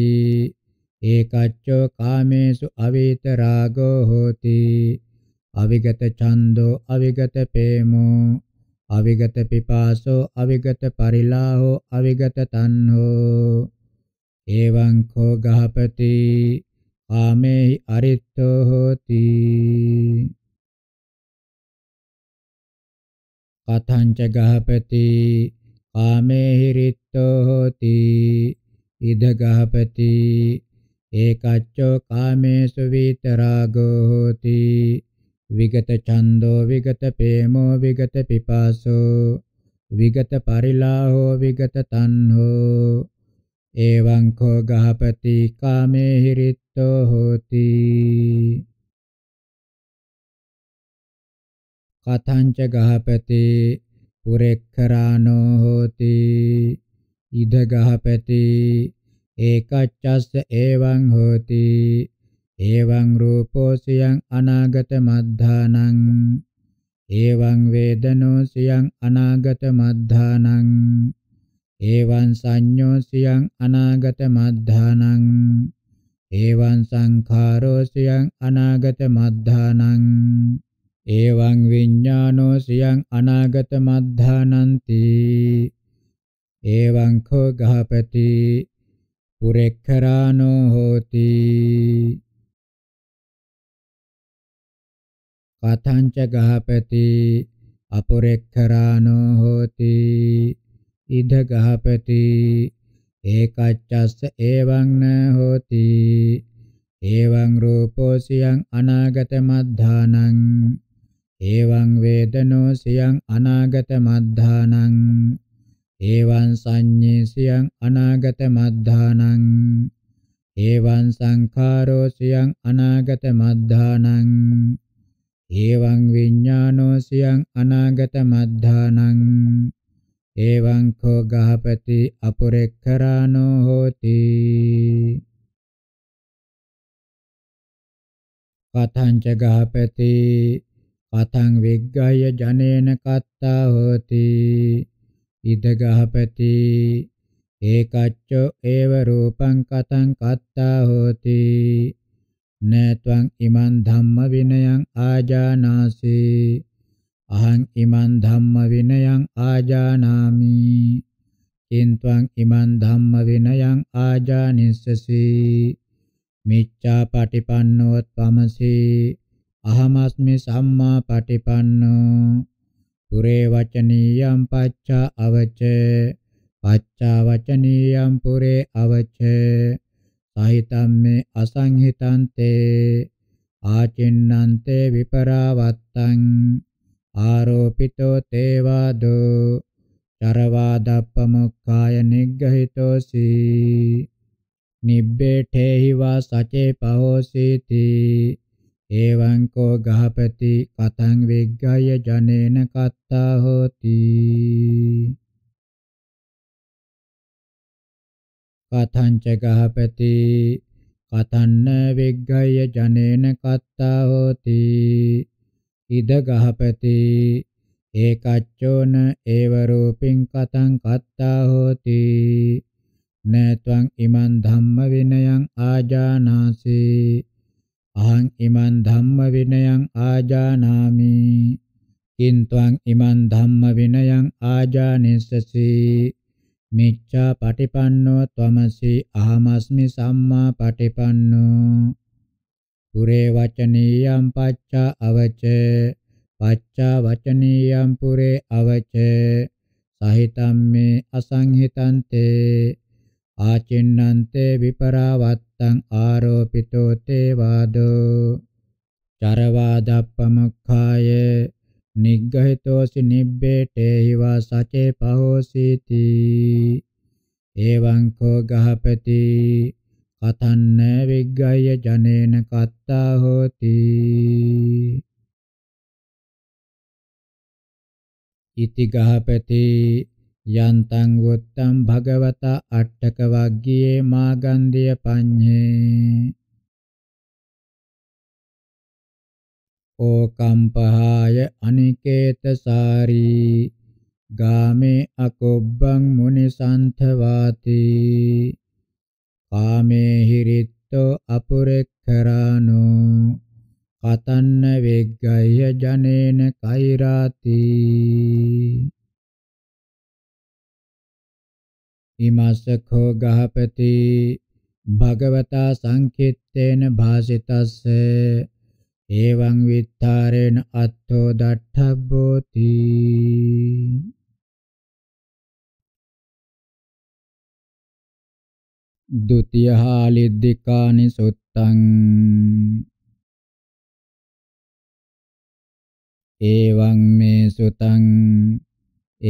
Speaker 2: ඒකච්චෝ කාමේසු අවේත රාගෝ හෝති අවිගත ඡන්தோ අවිගත ප්‍රේමෝ අවිගත පිපාසෝ අවිගත පරිලාහෝ අවිගත තණ්හෝ එවං කෝ ගහපති කාමේ අරිත්තෝ හෝති කතංච ගහපති කාමේ හිරිත්තෝ හෝති ඉද ගහපති ඒකච්චෝ කාමේසු විතරාගෝ හෝති විගත ඡන්தோ විගත ප්‍රේමෝ විගත පිපාසෝ විගත පරිලාහෝ විගත තණ්හෝ එවං කෝ ගහපති කාමේ හිරිත්තෝ හෝති කතංච ගහපති පුරෙක්ඛරානෝ හෝති ඉද ගහපති ඒකච්ඡස්ස එවං හෝති එවං රූපෝ සියං අනාගත මද්ධානං එවං වේදනෝ සියං අනාගත මද්ධානං එවං සංඤෝ සියං අනාගත මද්ධානං එවං සංඛාරෝ සියං අනාගත මද්ධානං එවං විඥානෝ සියං අනාගත මද්ධානಂತಿ එවං කෝ ගහපති පුරේක්ඛරානෝ හෝති පතංච ගහපති අපොරෙක්ඛරානෝ හෝති ඉද ගහපති ඒකච්ඡස්ස එවං න හෝති එවං රූපෝ සියං අනාගත මද්ධානං එවං වේදනෝ සියං අනාගත මද්ධානං එවං සංඤේ සියං අනාගත මද්ධානං එවං සංඛාරෝ සියං අනාගත මද්ධානං එවං විඥානෝ සියං අනාගත මද්ධානං එවං කෝ ගහපති අපුරෙක්කරානෝ හෝති කතං ච ගහපති කතං විග්ගය ජනේන කත්තා හෝති ඉද ගහපති ඒකච්චෝ ඒව රූපං කතං කත්තා හෝති නේත්වං ඉමන් ධම්ම විනයං ආජානාසි අහං ඉමන් ධම්ම විනයං ආජානාමි කින්ත්වං ඉමන් ධම්ම විනයං ආජානිස්සසි මිච්ඡා පටිපන්නෝ ත්වමසී අහමස්මි සම්මා පටිපන්නෝ පුරේ වචනීයම් පච්චා අවච පච්චා වචනීයම් පුරේ අවච සහිතම්මේ අසංහිතන්තේ ආචින්නන්තේ විපරාවත්තං ආරෝපිතෝ තේවාදෝ චරවාදප්පමුක්ඛාය නිග්ගහිතෝසි නිබ්බේඨේහි වා සචේ පහෝසීති එවං කෝ ගහපති කතං විග්ගය ජනේන කත්තා හෝති කතංච ගහපති කතන්න විග්ගය ජනේන කත්තා හෝති ඉද ගහපති ඒකච්චෝන ඒව රූපින් කතං කත්තා හෝති නේත්වං ඉමන් ධම්ම විනයං ආජානාසි අහං ඉමන් ධම්ම විනයං ආජානාමි කින්ත්වං ඉමන් ධම්ම විනයං ආජානිස්සසි මිච්ඡා පටිපන්නෝ ත්වමසි අහමස්මි සම්මා පටිපන්නෝ පුරේ වචනීයම් පච්චා අවච පච්චා වචනීයම් පුරේ අවච සහිතම් මේ අසංහිතන්තේ ආචින්නන්තේ විපරාවත්තං ආරෝපිතෝ තේ වාදෝ චරවාදප්පමක්ඛාය නිග්ගහිතෝසි නිබ්බේටේහි වා සචේ පහෝසීති එවං කෝ ගහපති කතන්න විග්ගය ජනේන කත්තා හෝති ඉති ගහපති යන්තං වොත්තං භගවත අට්ඨක වග්ගියේ මාගන්ධිය පඤ්ඤේ ඕකම්පහාය අනිකේතසාරී ගාමේ අකොබ්බං මුනි සන්තවාති කාමේ හිරිත්තෝ අපුරෙක්කරානෝ කතන්න වෙග්ගය ජනේන කෛරාති ඉමස්සඛෝ ගහපති භගවතා සංකිට්ඨේන භාසිතස්සේ එවං විත්තරේන අත්තෝ දට්ඨබ්බෝති
Speaker 1: දුතියහාලිද්దికානි සුත්තං එවං
Speaker 2: මේ සුතං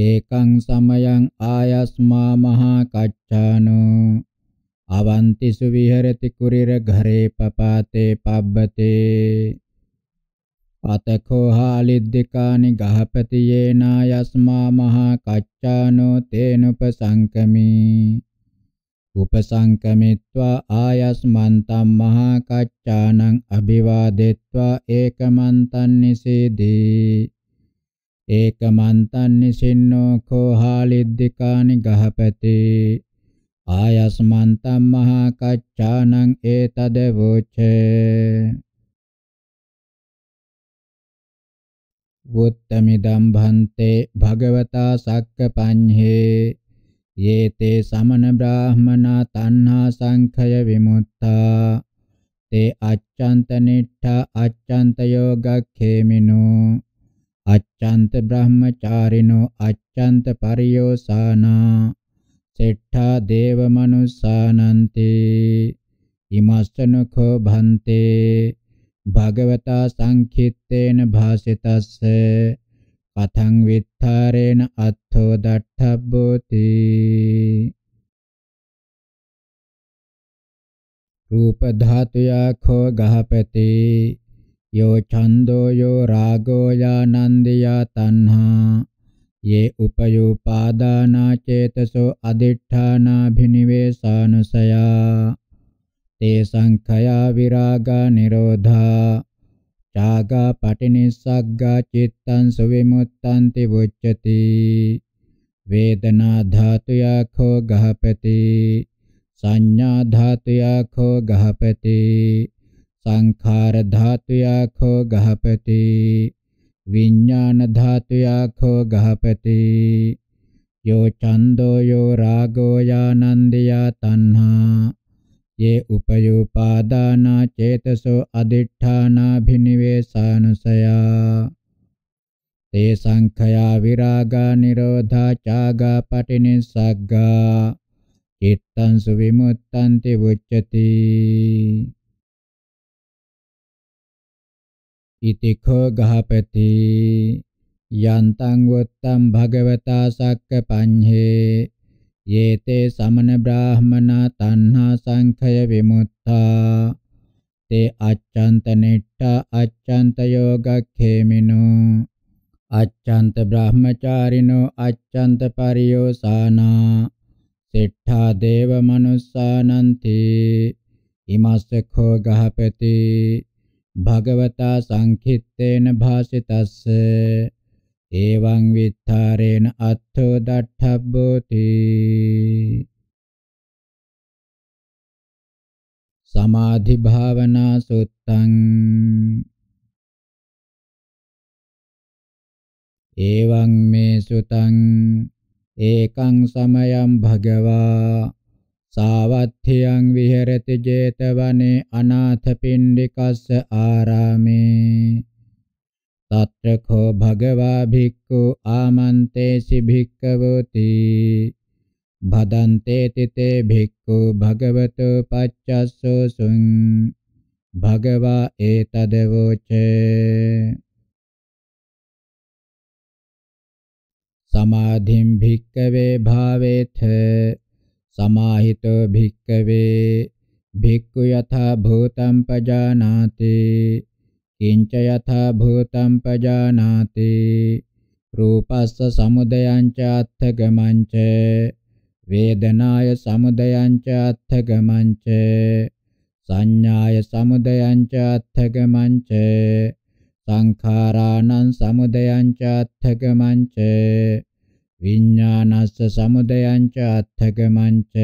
Speaker 2: ඒකං සමයං ආයස්මා මහා කච්චානෝ අවන්තිසු විහෙරති කුරිර ඝරේ පපාතේ පබ්බතේ අතකෝ හාලිද්දිකානි ගහපති යේනා යස්මා මහා කච්චානෝ තේනුපසංකමි උපසංකමිත්වා ආයස්මන්තම් මහා කච්චානං අභිවාදෙත්වා ඒකමන්තං නිසීදී ඒකමන්තං නිසින්නෝ කෝ හාලිද්දිකානි ගහපති ආයස්මන්තම් මහා කච්චානං ඒතදවෝචේ වුත්තමිදම් භන්තේ භගවතා සක්කපඤ්ඤේ යේතේ සමන බ්‍රාහමනා තණ්හා සංඛය විමුත්තා තේ අච්ඡන්ත නිට්ඨ අච්ඡන්ත යෝගක්ඛේමිනෝ අච්ඡන්ත බ්‍රහ්මචාරිනෝ අච්ඡන්ත පරියෝසානා සෙට්ඨා දේව මනුස්සානන්ති ඉමස්සනකෝ භන්තේ භගවතා සංඛිත්තේන භාසිතස්ස කතං විත්තරේන අත්ථෝ දට්ඨබ්බෝති රූප ධාතුයා කෝ ගහපති යෝ ඡන්தோ යෝ රාගෝ යානන්දියා තණ්හා යේ උපයෝපාදානා චේතසෝ අදිඨානා භිනිවේසානුසයා තේ සංඛයා විරාගා නිරෝධා චාගා පටිනිස්සග්ගා චිත්තං සුවිමුත්තං තිබුච්චති වේදනා ධාතුයා කෝ ගහපති සංඥා ධාතුයා කෝ ගහපති සංඛාර ධාතුයා කෝ ගහපති විඥාන ධාතුයා කෝ ගහපති යෝ චන්தோ යෝ රාගෝ යානන්දියා තණ්හා ये उपयोपादाना चेतसो अधिष्ठानाभिनिवेशानुसया ते सङ्खया विरागा निरोधा चागा पटिनिसग्गा चित्तं सुविमुत्तन्ति उच्यति इति खो गहपति यन्तं वत्तं भगवता सक्कपञ्हे යේතේ සමන බ්‍රාහමනා තණ්හා සංඛය විමුත්තා තේ අච්ඡන්ත නෙට්ඨා අච්ඡන්ත යෝගක්ඛේමිනෝ අච්ඡන්ත බ්‍රාහ්මචාරිනෝ අච්ඡන්ත පරියෝසානා සෙට්ඨා දේව මනුස්සානන්ති ඉමස්ස කෝ ගහපති භගවතා සංකිට්ඨේන භාසිතස්සේ එවං විත්තරේන අත්ථෝ දට්ඨබ්බෝති
Speaker 1: සමාධි භාවනා සුත්තං
Speaker 2: එවං මේ සුතං ඒකං සමයං භගවා සාවත්ථියං විහෙරති 제තවනේ අනාථපිණ්ඩිකස්ස ආරාමේ తత్ర ఖో భగవా భిక్కు ఆమంతేసి భిక్కవోతి భదంతేతి తే భిక్కు భగవతో పచ్చసోసుం భగవా ఏతదవోచే සමාධිම් භික්කවේ භාවේත සමාහිතෝ භික්කවේ භික්ඛු යථා භූතම් පජානාති කිංච යථා භූතම් පජානාති රූපස්ස සමුදයං ච අත්ථගමං ච වේදනාය සමුදයං ච අත්ථගමං ච සංඥාය සමුදයං ච අත්ථගමං ච සංඛාරාණං සමුදයං ච අත්ථගමං ච විඥානස්ස සමුදයං ච අත්ථගමං ච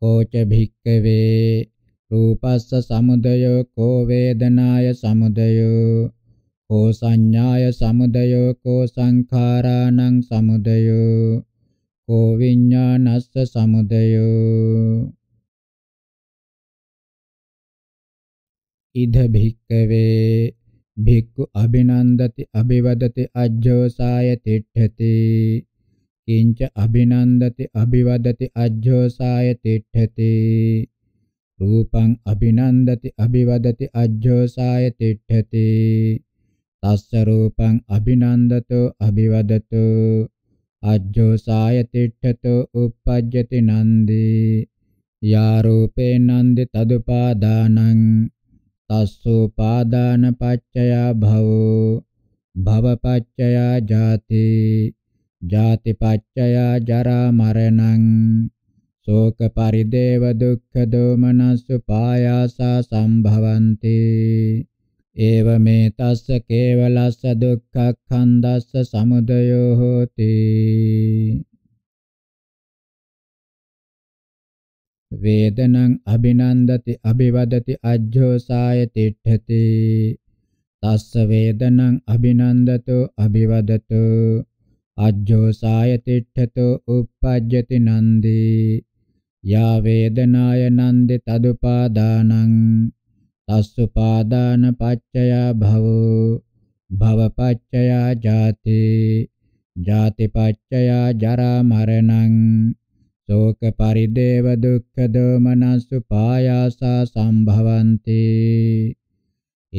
Speaker 2: කෝච භික්කවේ රූපස්ස සමුදයෝ කෝ වේදනාය සමුදයෝ කෝ සංඥාය සමුදයෝ කෝ සංඛාරාණං සමුදයෝ කෝ විඥානස්ස සමුදයෝ ඉද භික්කවේ භික්ඛු අභිනන්දති අභිවදති අජ්ජෝසාය තිට්ඨති කිංච අභිනන්දති අභිවදති අජ්ජෝසාය තිට්ඨති රූපං අභිනන්දති අභිවදති අජ්ජෝසාය තිට්ඨති තස්ස රූපං අභිනන්දතෝ අභිවදතෝ අජ්ජෝසාය තිට්ඨතෝ uppajjati nandi යා රූපේ නන්දි තදුපාදානං තස්සෝපාදාන පච්චය භවෝ භව පච්චය ජාති ජාති පච්චය ජරා මරණං ශෝක පරිදේව දුක්ඛ දෝමනස්සු පායාසා සම්භවಂತಿ ඒව මේ තස්ස කේවලස්ස දුක්ඛඛන්දස්ස සමුදයෝ හෝති වේදනං අබිනන්දති අබිවදති අජ්ජෝසාය තිට්ඨති තස්ස වේදනං අබිනන්දතෝ අබිවදතෝ අජ්ජෝසාය තිට්ඨතෝ uppajjati nandi යා වේදනාය නන්දි තදුපාදානං තස්සුපාදාන පච්චය භව භව පච්චය ජාති ජාති පච්චය ජරා මරණං ශෝක පරිදේව දුක්ඛ දෝමනස්සු පායාසා සම්භවಂತಿ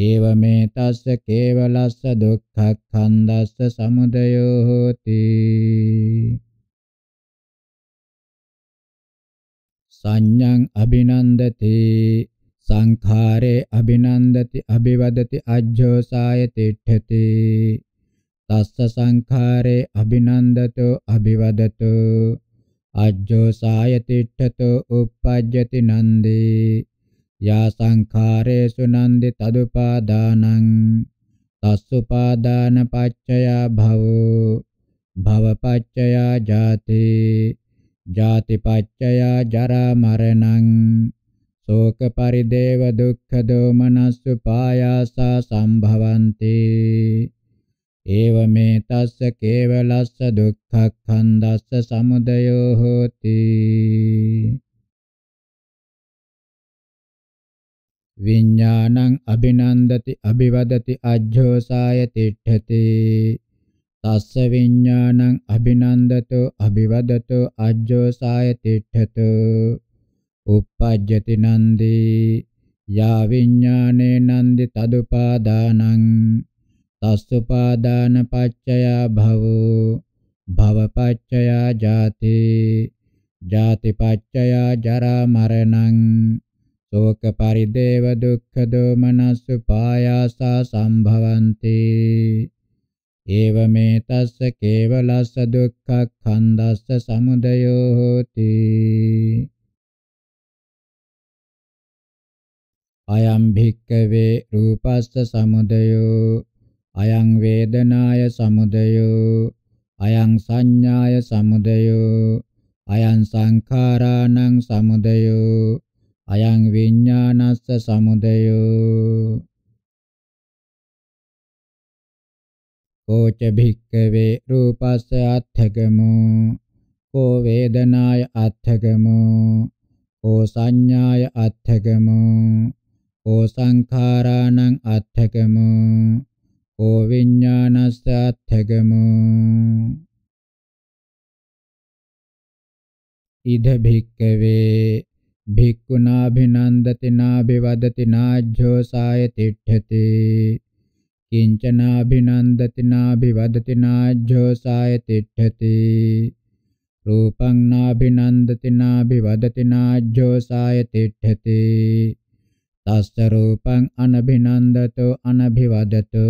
Speaker 2: ඒව මේ තස්ස කේවලස්ස දුක්ඛ ඛන්දස්ස සමුදයෝ හෝති සංඥං අභිනන්දති සංඛාරේ අභිනන්දති අභිවදති අජ්ජෝසාය තිට්ඨති තස්ස සංඛාරේ අභිනන්දතෝ අභිවදතෝ අජ්ජෝසාය තිට්ඨතෝ uppajjati nande යා සංඛාරේසු නන්දි තදුපාදානං තස්සුපාදාන පච්චයා භවෝ භවපච්චයා ජාතේ ජාතිපච්චයා ජරා මරණං ශෝක පරිදේව දුක්ඛ දෝමනස්සු පායාසා සම්භවಂತಿ ඒව මේ තස්ස කේවලස්ස දුක්ඛක්ඛන්දස්ස සමුදයෝ හෝති විඥානං අභිනන්දති අභිවදති අජ්ජෝසාය තිට්ඨති තස්ස විඥානං අභිනන්දතු අභිවදතු අජ්ජෝ සාය තිට්ඨතු uppajjati nandi යා විඥානේ නන්දි තදුපාදානං තස්සුපාදාන පච්චය භවෝ භව පච්චය ජාති ජාති පච්චය ජරා මරණං ශෝක පරිදේව දුක්ඛ දෝමනස්සු පායාසා සම්භවಂತಿ ඒව මේ තස්ස කේවලස්ස දුක්ඛක්ඛන්දස්ස සමුදයෝ හෝති අයම් භික්කවේ රූපස්ස සමුදයෝ අයං වේදනාය සමුදයෝ අයං සංඥාය සමුදයෝ අයං සංඛාරාණං සමුදයෝ අයං විඥානස්ස සමුදයෝ කෝච භික්කවේ රූපස්ස අත්ථගමෝ කෝ වේදනාය අත්ථගමෝ කෝ සංඥාය අත්ථගමෝ කෝ සංඛාරාණං අත්ථගමෝ කෝ විඥානස්ස අත්ථගමෝ ඉද භික්කවේ භික්ඛුනාභිනන්දති නාභිවදති නාජ්ජෝ සාය තිට්ඨති किञ्चनाभिनन्दति नाभिवदति नाज्झोषाय तिष्ठति रूपं नाभिनन्दति नाभिवदति नाज्झोषाय तिष्ठति तस्य रूपम् अनभिनन्दतो अनभिवदतो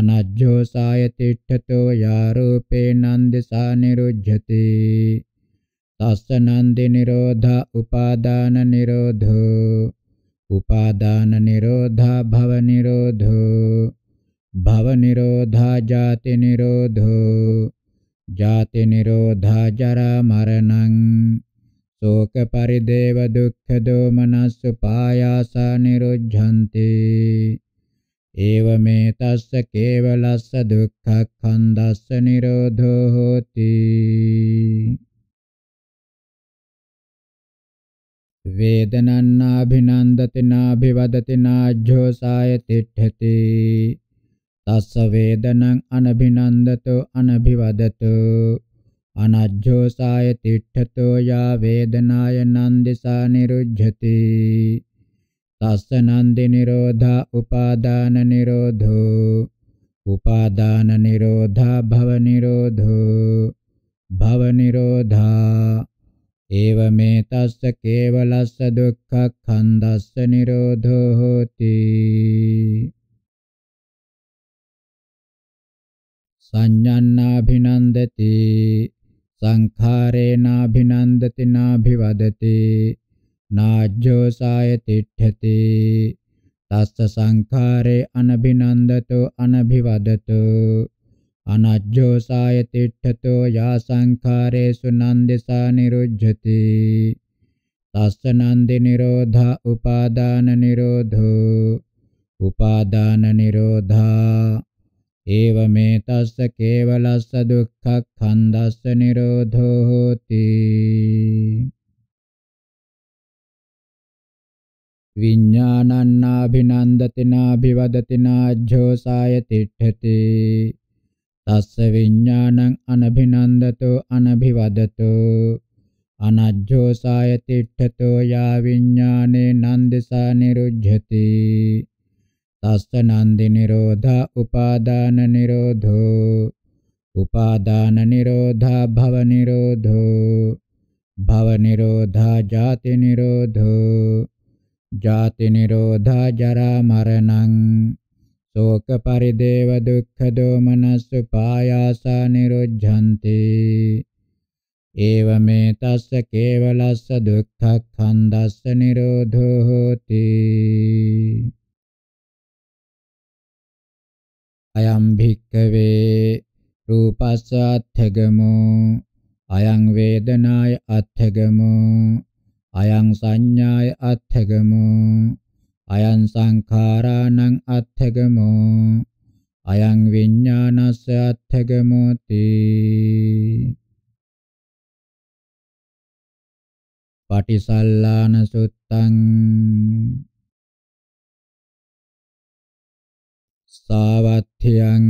Speaker 2: अनज्झोषाय तिष्ठतो या रूपे नन्दि सा निरुज्झति तस्य नन्दिनिरोध उपादाननिरोधो उपादान निरोधा भव निरोधो भव निरोधा जाति निरोधो जाति निरोधा जरा मरणं शोक परिदेव दुःख दोमनस्सुपायास निरुज्झन्ति एवमेतस्स केवलस्स दुःखखण्डस्य निरोधो होति වේදනන්නාභිනන්දති නාභිවදති නාජ්ජෝසාය තිට්ඨති තස්ස වේදනං අනභිනන්දතෝ අනභිවදතෝ අනජ්ජෝසාය තිට්ඨතෝ යා වේදනාය නන්දිසා නිරුජ්ජති තස්ස නන්දි නිරෝධා උපාදාන නිරෝධෝ උපාදාන නිරෝධා මේ තස්ස කේවලස්ස දුක්ඛඛන්දස්ස නිරෝධෝ හෝති සංඥානාභිනන්දති සංඛාරේනාභිනන්දති නාභිවදති නාජ්ජෝ සාය තිට්ඨති තස්ස සංඛාරේ අනභිනන්දතෝ අනභිවදතෝ අනජ්ජෝ සායතිට්ඨතෝ යා සංඛාරේසු නන්දිසා නිරුජ්ජති තස්ස නන්දි නිරෝධා උපාදාන නිරෝධෝ උපාදාන නිරෝධා ඒව මේ තස්ස කේවලස්ස දුක්ඛක්ඛන්දස්ස නිරෝධෝ හෝති විඥානන්නාභිනන්දතිනාභිවදතිනාජ්ජෝ සායතිට්ඨති තස්ස විඥානං අනභිනන්දතු අනභිවදතු අනජ්ජෝ සායතිට්ඨතෝ යා විඥානේ නන්දසා නිරුජ්ජති තස්ස නන්දි නිරෝධා උපාදාන නිරෝධෝ උපාදාන නිරෝධා භව නිරෝධෝ භව නිරෝධා ජාති නිරෝධෝ ජාති නිරෝධා ජරා මරණං ශෝක පරිදේව දුක්ඛ දෝමනස්ස පායාසා නිරුද්ධಂತಿ ඒවමේ තස්ස කේවලස්ස දුක්ඛඛන්දස්ස නිරෝධෝ හෝති අයම් භික්කවේ රූපස්ස අත්ථගමෝ අයං වේදනාය අත්ථගමෝ අයං සංඥාය අත්ථගමෝ අයං සංඛාරාණං අත්ථගමෝ අයං විඥානස්ස අත්ථගමෝති
Speaker 1: පටිසල්ලාන සුත්තං සාවත්ථියං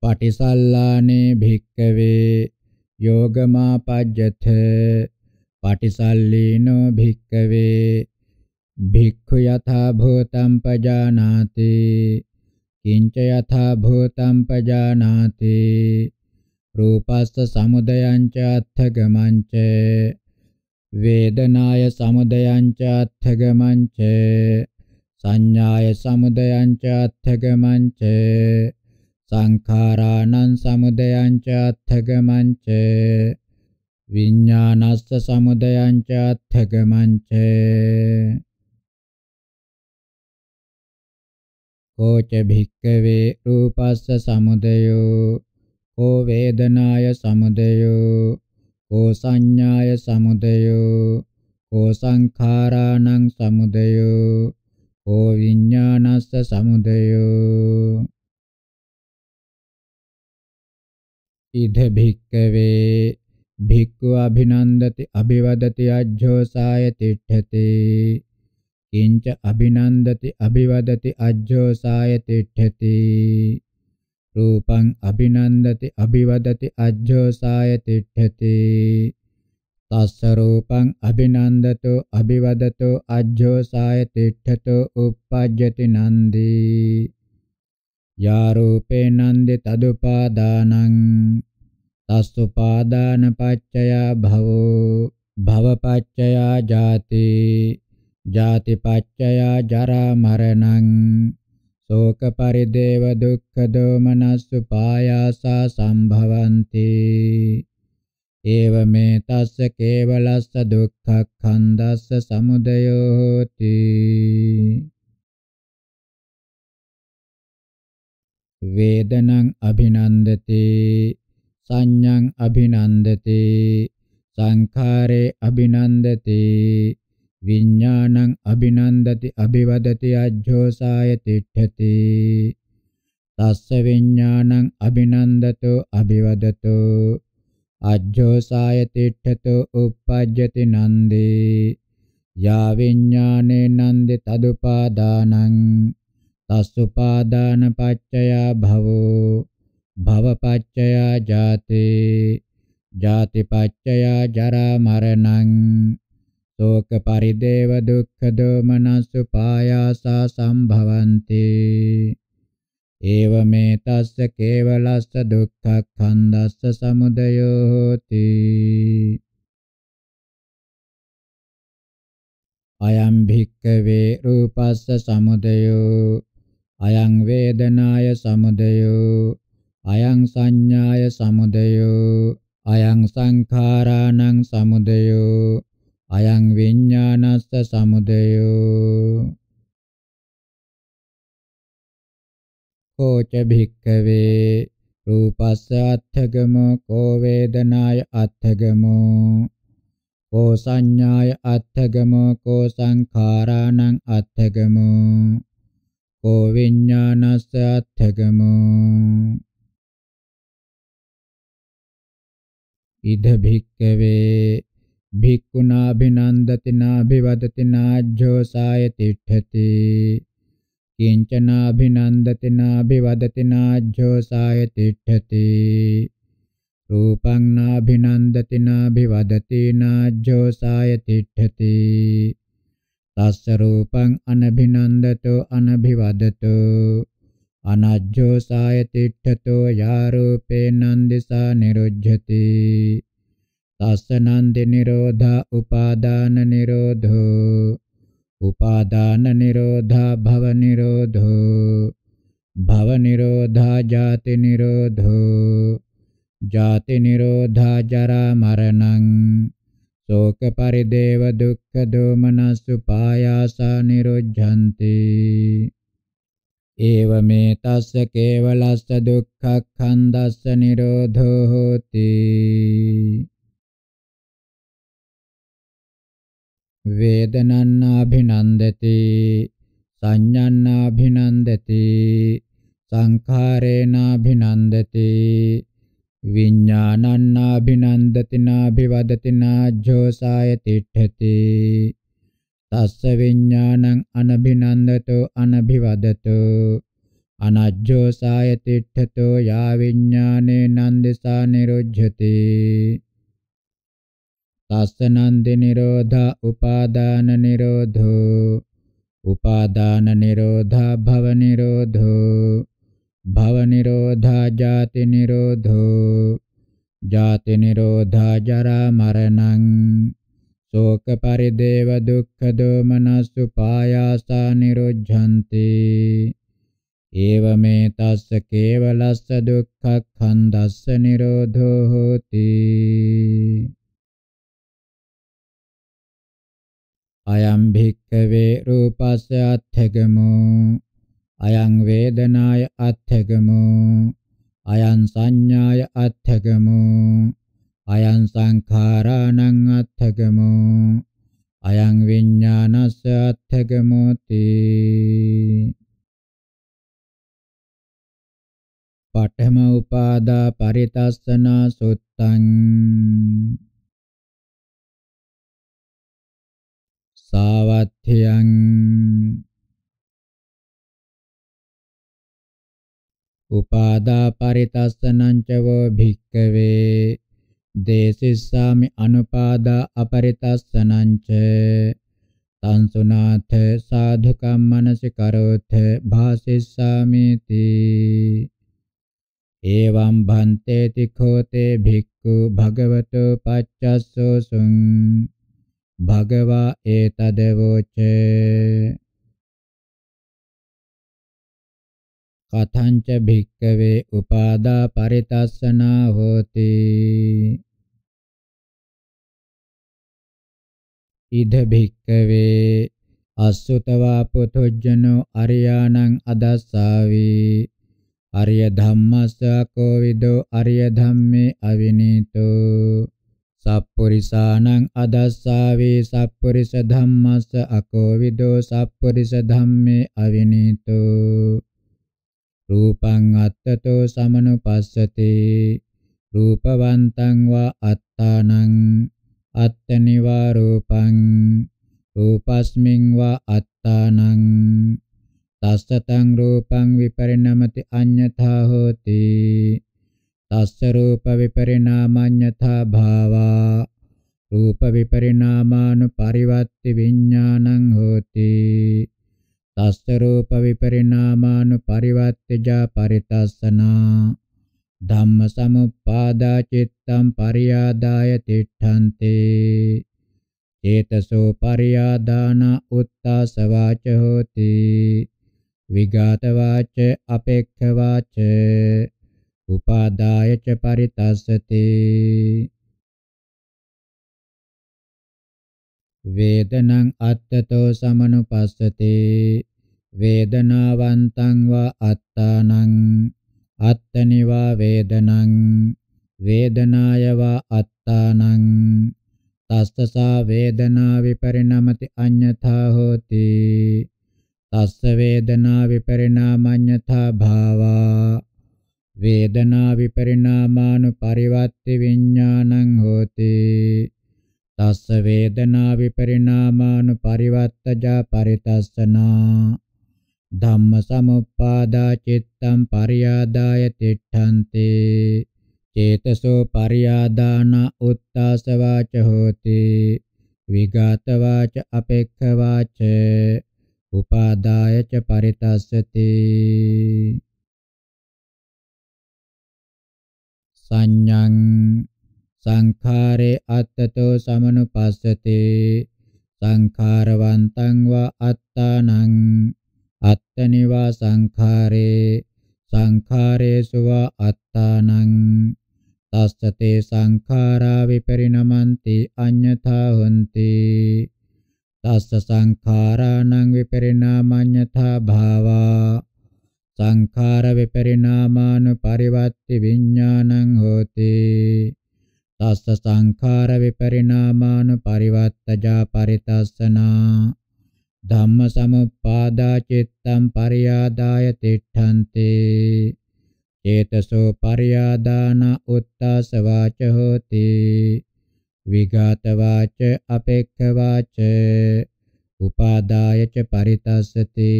Speaker 1: පටිසල්ලානේ භික්කවේ
Speaker 2: යෝගමාපජ්ජතේ පටිසල්ලීනෝ භික්කවේ භික්ඛු යථා භූතම් පජානාති කිංච යථා භූතම් පජානාති රූපස්ස සමුදයං ච අත්ථගමං ච වේදනාය සමුදයං ච අත්ථගමං ච සංඥාය සමුදයං ච අත්ථගමං ච සංඛාරාණං සමුදයං ච අත්ථගමං ච විඤ්ඤානස්ස සමුදයං ච අත්ථගමං ච කෝච භික්කවේ රූපස්ස සමුදයෝ කෝ වේදනාය සමුදයෝ කෝ සංඥාය සමුදයෝ කෝ සංඛාරාණං සමුදයෝ කෝ විඤ්ඤානස්ස සමුදයෝ ඉද භික්කවේ භික්ඛු අභිනන්දති අභිවදති අජ්ජෝසාය තිට්ඨති කිංච අභිනන්දති අභිවදති අජ්ජෝසාය තිට්ඨති රූපං අභිනන්දති අභිවදති අජ්ජෝසාය තිට්ඨති තස්ස රූපං අභිනන්දතෝ අභිවදතෝ අජ්ජෝසාය තිට්ඨතෝ uppajjati nandi යා රූපේ නන්දි තදුපාදානං තස්සුපාදාන පච්චයා භවෝ භව පච්චයා ජාති ජාති පච්චයා ජරා මරණං ශෝක පරිදේව දුක්ඛ දෝමනස්සු පායාසා සම්භවಂತಿ ඒවමේ තස්ස කේවලස්ස දුක්ඛක්ඛන්දස්ස සමුදයෝ හෝති වේදනං අභිනන්දති සංඥං අභිනන්දති සංඛාරේ අභිනන්දති විඥානං අභිනන්දති අභිවදති අජ්ජෝසාය තිට්ඨති තස්ස විඥානං අභිනන්දතෝ අභිවදතෝ අජ්ජෝසාය තිට්ඨතෝ uppajjati nande යා විඥානේ නන්දි තදුපාදානං තස්සුපාදාන පච්චයා භවෝ භවපච්චයා ජාතේ ජාතිපච්චයා ජරා මරණං ශෝක පරිදේව දුක්ඛ දෝමනස්සු පායාසා සම්භවಂತಿ ඒව මේ තස්ස කේවලස්ස දුක්ඛඛන්දස්ස සමුදයෝ හෝති අයම් භික්කවේ රූපස්ස සමුදයෝ අයං වේදනාය සමුදයෝ අයං සංඥාය සමුදයෝ අයං සංඛාරාණං සමුදයෝ අයං විඤ්ඤාණස්ස සමුදයෝ කෝච භික්ඛවේ රූපස්ස අත්ථගමෝ කෝ වේදනාය අත්ථගමෝ කෝ සංඥාය අත්ථගමෝ කෝ සංඛාරාණං අත්ථගමෝ කෝ විඤ්ඤාණස්ස අත්ථගමෝ ඉද භික්කවේ භික්ඛුනා භිනන්දති නාභිවදති නාජ්ජෝ සාය තිට්ඨති කිංචනා භිනන්දති නාභිවදති නාජ්ජෝ සාය තිට්ඨති රූපං නාභිනන්දති නාභිවදති නාජ්ජෝ සාය තිට්ඨති තස්ස රූපං අනභිනන්දතෝ අනභිවදතෝ අනජ්ජෝ සායතිට්ඨතෝ යාරූපේ නන්දිසා නිරුජ්ජති තස්ස නන්දි නිරෝධා උපාදාන නිරෝධෝ උපාදාන නිරෝධා භව නිරෝධෝ භව නිරෝධා ජාති නිරෝධෝ ජාති නිරෝධා ජරා මරණං ශෝක පරිදේව දුක්ඛ දෝමනස්සු පායාසා නිරුද්ධಂತಿ ඒව මේ තස්ස කේවලස්ස දුක්ඛක්ඛන්දස්ස නිරෝධෝ හෝති වේදනන්නාභිනන්දති සංඥාන්නාභිනන්දති සංඛාරේනාභිනන්දති විඥානන්නාභිනන්දති නාභිවදති නාජ්ජෝසාය තිට්ඨති තස්ස විඥානං අනබිනන්දතු අනභිවදතු අනජ්ජෝ සාය තිට්ඨතෝ යා විඥානේ නන්දසා නිරුජ්ජති තස්ස නන්දි නිරෝධා උපාදාන නිරෝධෝ උපාදාන නිරෝධා භව නිරෝධෝ භව නිරෝධා ජාති නිරෝධෝ ජාති නිරෝධා ජරා මරණං ශෝක පරිදේව දුක්ඛ දෝමනස්සු පායාසා නිරුද්ධಂತಿ ඒවමේ තස්ස කේවලස්ස දුක්ඛඛන්දස්ස නිරෝධෝ හෝති අයම් භික්ඛවේ රූපස්ස අත්ථගමෝ අයං වේදනාය අත්ථගමෝ අයං සංඥාය අත්ථගමෝ අයං සංඛාරාණං අත්ථගමෝ අයං විඥානස්ස අත්ථගමෝති
Speaker 1: පඨම උපාදා පරිතස්සන සුත්තං සාවත්ථයං
Speaker 2: උපාදා පරිතස්සනං ච වෝ භික්ඛවේ දේසිස්සාමි අනුපාදා අපරිතස්සනංච තංසුනාථ සාධුකම් මනසිකරෝථ භාසිස්සාමිති එවං භන්තේති khෝතේ භික්ඛු භගවතු පච්චස්සෝසුං භගවා ඒතදවෝචේ කතංච භික්කවේ උපාදා පරිතස්සනා හෝති ඉද භික්කවේ අසුතවා පුතුජ්ජනෝ අරියාණං අදස්සාවි අරිය ධම්මස්සකෝ විදෝ අරිය ධම්මේ අවිනීතෝ සප්පුරිසානං අදස්සාවි සප්පුරිස ධම්මස්ස අකෝ විදෝ සප්පුරිස ධම්මේ අවිනීතෝ රූපං අත්තතෝ සමනුපස්සති රූපවන්තං වා අත්තානං අත්තනිවා රූපං රූපස්මින් වා අත්තානං තස්සතං රූපං විපරිණමති අඤ්ඤතා හෝති තස්ස රූප විපරිණාමඤ්ඤතා භාවා රූප විපරිණාමානු පරිවත්ති විඥානං හෝති තස්ස රූප විපරිණාමානු පරිවත්තජා පරිතස්සනා ධම්ම සමුප්පාදා චිත්තම් පරියාදාය තිඨන්තේ චේතසෝ පරියාදාන උත්තස වාච හෝති විගත වාච අපේක්ඛ වාච උපාදාය ච පරිතස්සතේ වේදනං අත්තතෝ සමනුපස්සතේ වේදනාවන්තං වා අත්තානං අත්තනිවා වේදනං වේදනාය වා අත්තානං තස්සසා වේදනා විපරිණමති අඤ්ඤතා හෝති තස්ස වේදනා විපරිණාමඤ්ඤතා භාවා වේදනා විපරිණාමානු පරිවත්ති විඥානං හෝති තස්ස වේදනා විපරිණාමානු පරිවත්තජා පරිතස්සනා ධම්ම සමුප්පාදා චිත්තම් පරියාදාය තිට්ඨන්ති චේතසෝ පරියාදාන උත්තාසවාච හෝති විගතවාච අපේක්ඛවාච උපාදාය ච පරිතස්සති සංඥං සංඛාරේ අත්තතෝ සමනුපස්සතේ සංඛාරවන්තං වා අත්තානං අත්තනිවා සංඛාරේ සංඛාරේසු වා අත්තානං තස්සතේ සංඛාරා විපරිණමන්ති අඤ්ඤතා හොಂತಿ තස්ස සංඛාරාණං විපරිණාමඤ්ඤතා භාවා සංඛාර විපරිණාමානු පරිවත්ති විඥානං හෝති තස්ස සංඛාර විපරිණාමාන පරිවත්තජා පරිතස්සනා ධම්ම සමුප්පාදා චිත්තම් පරියාදාය තිඨන්තේ චේතසෝ පරියාදාන උත්තස වාච හෝති විගත වාච අපේක්ඛ වාච උපාදාය ච පරිතස්සති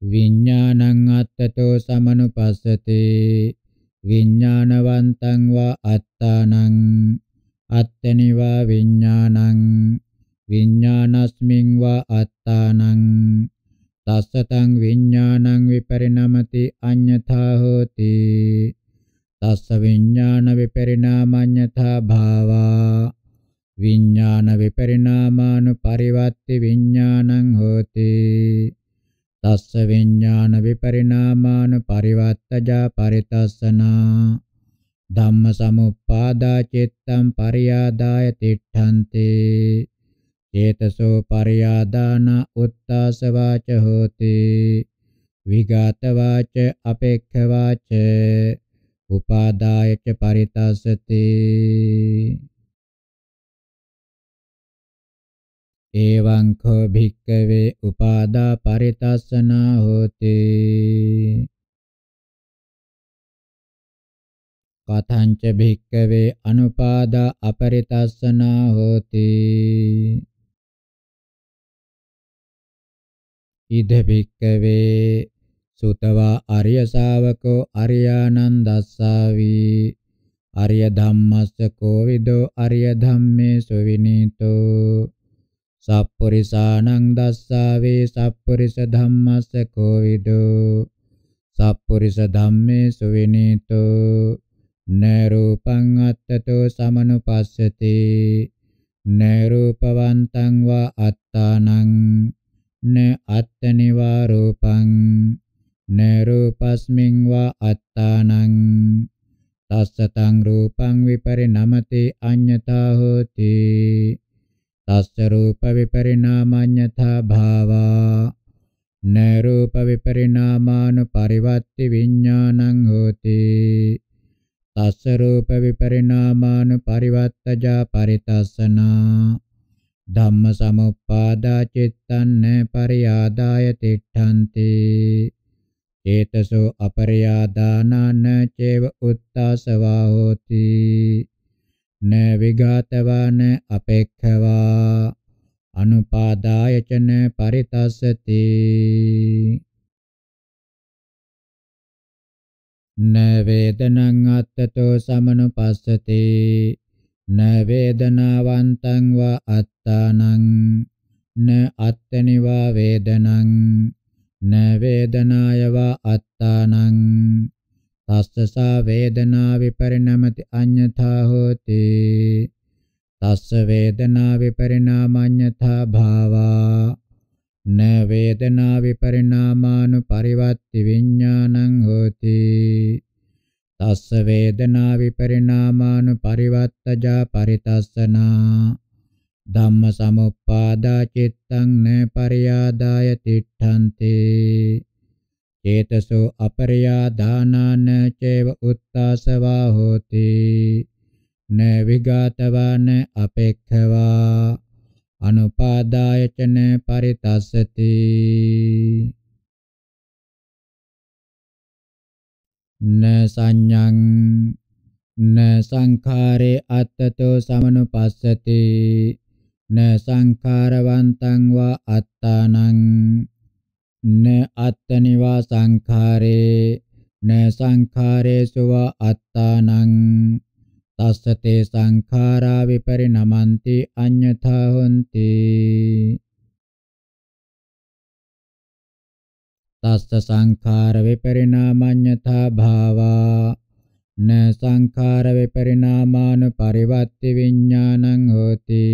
Speaker 2: විඥානං අත්තතෝ සමනුපස්සති විඥානවන්තං වා අත්තානං අත්තනිවා විඥානං විඥානස්මින් වා අත්තානං තස්සතං විඥානං විපරිණමති අඤ්ඤතා හෝති තස්ස විඥාන විපරිණාමඤ්ඤතා භාවා විඥාන විපරිණාමානු පරිවත්ති විඥානං හෝති තස්ස විඥාන විපරිණාමාන පරිවත්තජා පරිතස්සනා ධම්ම සමුප්පාදා චිත්තං පරියාදාය තිට්ඨන්තේ චේතසෝ පරියාදාන උත්තාස වාච හෝති විගත වාච අපේක්ඛ වාච උපාදාය ච පරිතස්සති
Speaker 1: एवं खो भिक्कवे उपादा परितासना होति कथञ्च भिक्कवे अनुपादा अपरितासना होति
Speaker 2: इद भिक्कवे සුතවා ආර්ය ශාවකෝ ආර්යානන් දස්සාවි ආර්ය ධම්මස්ස කෝවිදෝ ආර්ය ධම්මේ සුවිනීතෝ සප්පුරිසානං දස්සාවේ සප්පුරිස ධම්මස්ස කෝවිදෝ සප්පුරිස ධම්මේසු විනීතෝ න රූපං අත්තතෝ සමනුපස්සති න රූපවන්තං වා අත්තානං න අත්තනිවා රූපං න රූපස්මින් වා අත්තානං තස්සතං රූපං විපරිණමති අඤ්ඤතා හෝති තස්ස රූප විපරිණාමඤ්ඤතා භාවා න රූප විපරිණාමානු පරිවත්ති විඥානං හෝති තස්ස රූප විපරිණාමානු පරිවත්තජා පරිතස්සනා ධම්ම සමුප්පාදා චිත්තං පරියාදාය තිට්ඨන්ති චේතසෝ අපරියාදානං චේව උත්තාසවා හෝති න විගතවන අපේක්ඛවා අනුපාදායචන පරිතස්සති න වේදනං අත්තතෝ සමනුපස්සති න වේදනාවන්තං වා අත්තානං න අත්තනිවා වේදනං න වේදනායවා අත්තානං තස්සසා වේදනා විපරිණමති අඤ්ඤතා හෝති තස්ස වේදනා විපරිණාමඤ්ඤතා භාවා න වේදනා විපරිණාමානු පරිවත්ති විඥානං හෝති තස්ස වේදනා විපරිණාමානු පරිවත්තජා පරිතස්සනා ධම්ම සමුප්පාදා චිත්තං න පරියාදාය තිට්ඨන්තේ චේතසෝ අපරයා දානාන චේව උත්තාසවා හෝති න විගතවාන අපේක්ඛවා අනුපාදාය චන පරිතස්සති න සංඤං න සංඛාරේ අත්තතෝ සමනුපස්සති න සංඛාරවන්තං වා අත්තානං න අත්තනිවා සංඛාරේ න සංඛාරේසු වා අත්තානං තස්සතේ සංඛාරා විපරිණමන්ති අඤ්ඤතා හොಂತಿ තස්ස සංඛාර විපරිණාමඤ්ඤතා භාවා න සංඛාර විපරිණාමානු පරිවත්ති විඥානං හෝති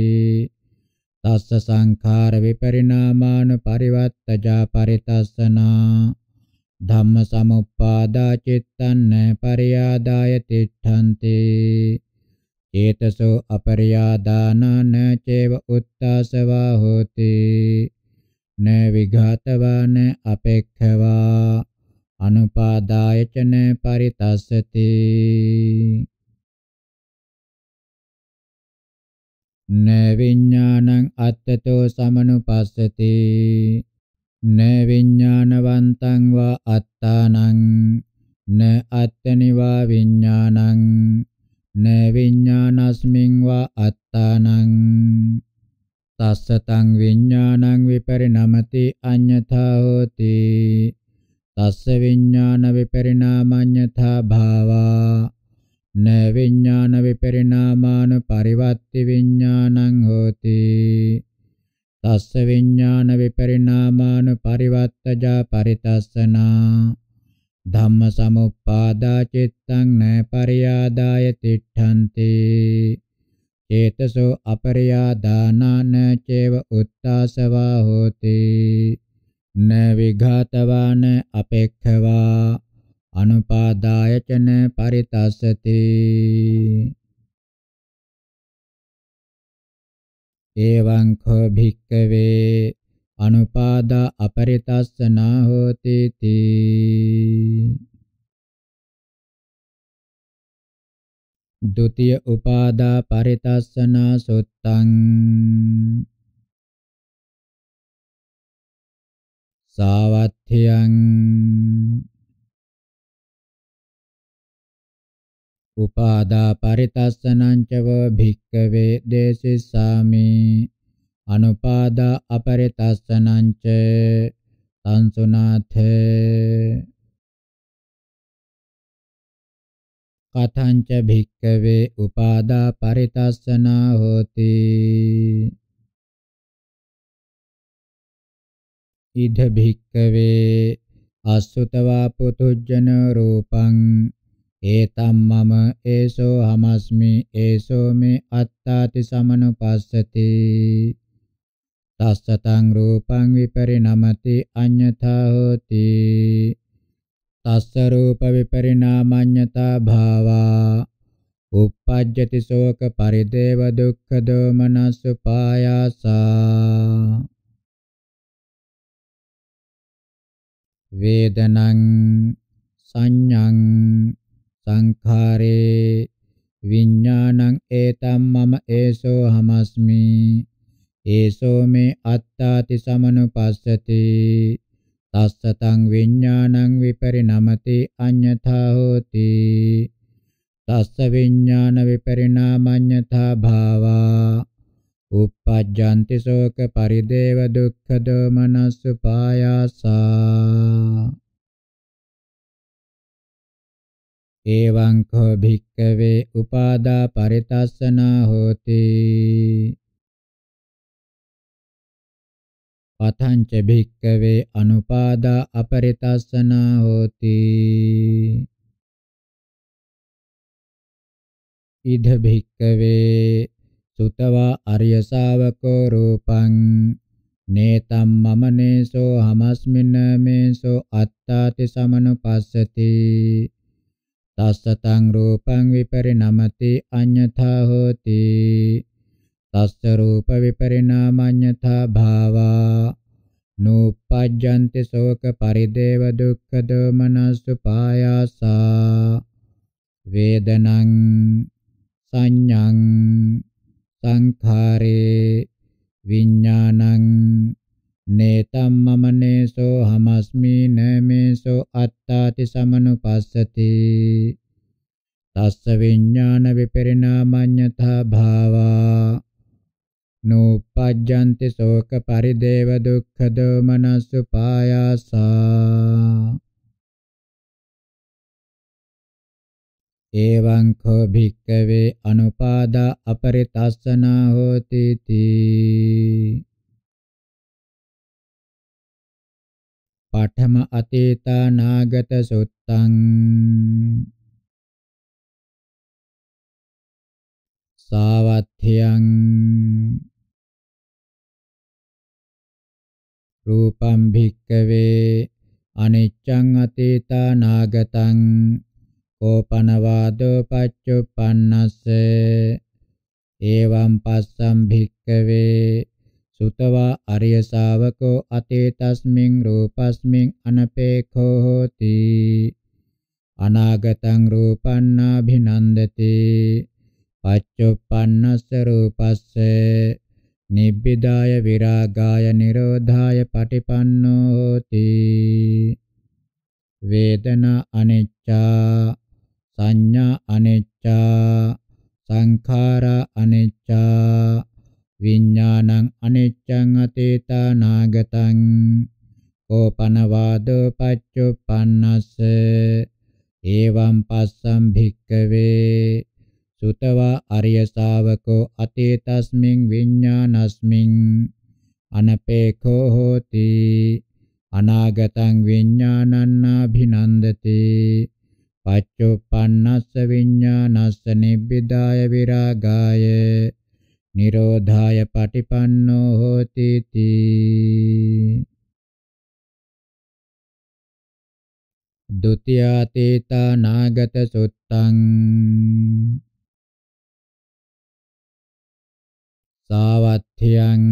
Speaker 2: තස්ස සංඛාර විපරිණාමාන පරිවත්තජා පරිතස්සනා ධම්ම සමුප්පාදා චිත්තන්න පරියාදාය තිෂ්ඨන්ති චේතසෝ අපරියාදානන චේව උත්තාසවා හෝති න විඝාතවාන අපේක්ඛවා අනුපාදාය චන පරිතස්සති න විඥානං අත්තතෝ සමනුපස්සති න විඥානවන්තං වා අත්තානං න අත්තනිවා විඥානං න විඥානස්මින් වා අත්තානං තස්සතං විඥානං විපරිණමති අඤ්ඤතා හෝති තස්ස විඥාන විපරිණාමඤ්ඤතා භාවා න විඥාන විපරිණාමාන පරිවත්ති විඥානං හෝති තස්ස විඥාන විපරිණාමාන පරිවත්තජා පරිතස්සනා ධම්ම සමුප්පාදා චිත්තං න පරියාදාය තිඨන්ති චේතසෝ අපරියාදානන චේව උත්තාසවා හෝති න විඝාතවාන අපේක්ඛවා අනුපාදායචන පරිතස්සති එවං කෝ භික්කවේ අනුපාදා අපරිතස්සනා හෝති තී
Speaker 1: ဒုတိ ය උපාදා පරිතස්සනා සුත්තං සාවත්ථ්‍යං
Speaker 2: උපාදා පරිතස්සනං චව භික්කවේ දේසිස්සාමි අනුපාදා අපරිතස්සනං ච සංසුනාථේ
Speaker 1: කතංච භික්කවේ උපාදා පරිතස්සනා හෝති ඉද
Speaker 2: භික්කවේ අසුතවා පුතුජන රූපං ඒතම් මම ඒසෝ හමස්මි ඒසෝ මේ අත්තාති සමනුපස්සති තස්සතං රූපං විපරිණමති අඤ්ඤතා හෝති තස්ස රූප විපරිණාමඤ්ඤතා භාවා uppajjati soka parideva dukkha domanassu payasa vedanang sanyang සංඛාරේ විඥානං ඒතම් මම ඒසෝ හමස්මි ඒසෝ මේ අත්තාති සමනුපස්සති තස්සතං විඥානං විපරිණමති අඤ්ඤතා හෝති තස්ස විඥාන විපරිණාමඤ්ඤතා භාවා uppajjanti ශෝක පරිදේව දුක්ඛ දෝමනස්සු පායාසා එවං කෝ භික්කවේ උපාදා පරිතස්සනා හෝති පතංච භික්කවේ අනුපාදා අපරිතස්සනා හෝති ඉද භික්කවේ සුතවා අරිය ශාවකෝ රූපං නේතම් මම නේසෝ හමස්මින මේසෝ අත්තාති සමනුපස්සති තස්සතං රූපං විපරිණමති අඤ්ඤතා හෝති තස්ස රූප විපරිණාමඤ්ඤතා භාවා නූපජ්ජන්ති ශෝක පරිදේව දුක්ඛ දෝමනස්සු පායාසා වේදනං සංඤං සංඛාරේ විඥානං නේතම් මමනේසෝ හමස්මි නමේසෝ අත්තාති සමනුපස්සති තස්ස විඥාන විපරිණාමඤ්ඤතා භාවා නෝපජ්ජන්ති ශෝක පරිදේව දුක්ඛ දෝමනස්සු පායාසා එවං කෝ භික්කවේ අනුපාදා අපරිතස්සනා හෝති තී
Speaker 1: පඨම අතීතානාගත සුත්තං සාවත්ථයං රූපං
Speaker 2: භික්කවේ අනිච්ඡං අතීතානාගතං කෝපනවාදෝ පච්චුප්පන්නස්සේ එවං පස්සම් භික්කවේ සුතවා අරිය ශාවකෝ අතේතස්මින් රූපස්මින් අනපේඛෝ හෝති අනාගතං රූපන්නාභිනන්දති පච්චුප්පන්නස්ස රූපස්ස නිබ්බිදාය විරාගාය නිරෝධාය පටිපන්නෝ හෝති වේදනා අනිච්චා සංඥා අනිච්චා සංඛාරා අනිච්චා විඥානං අනිච්ඡං අතීතානාගතං ඕපනවාදෝ පච්චුප්පන්නස්ස ඒවම් පස්සම් භික්කවේ සුතවා අරිය ශාවකෝ අතීතස්මින් විඥානස්මින් අනපේඛෝ හෝති අනාගතං විඥානන්නාභිනන්දති පච්චුප්පන්නස්ස විඥානස්ස නිබ්බිදාය විරාගාය නිරෝධාය පටිපන්නෝ හෝති තී
Speaker 1: ဒ ුතියාතේතා නාගත සුත්තං සාවත්ථ්‍යං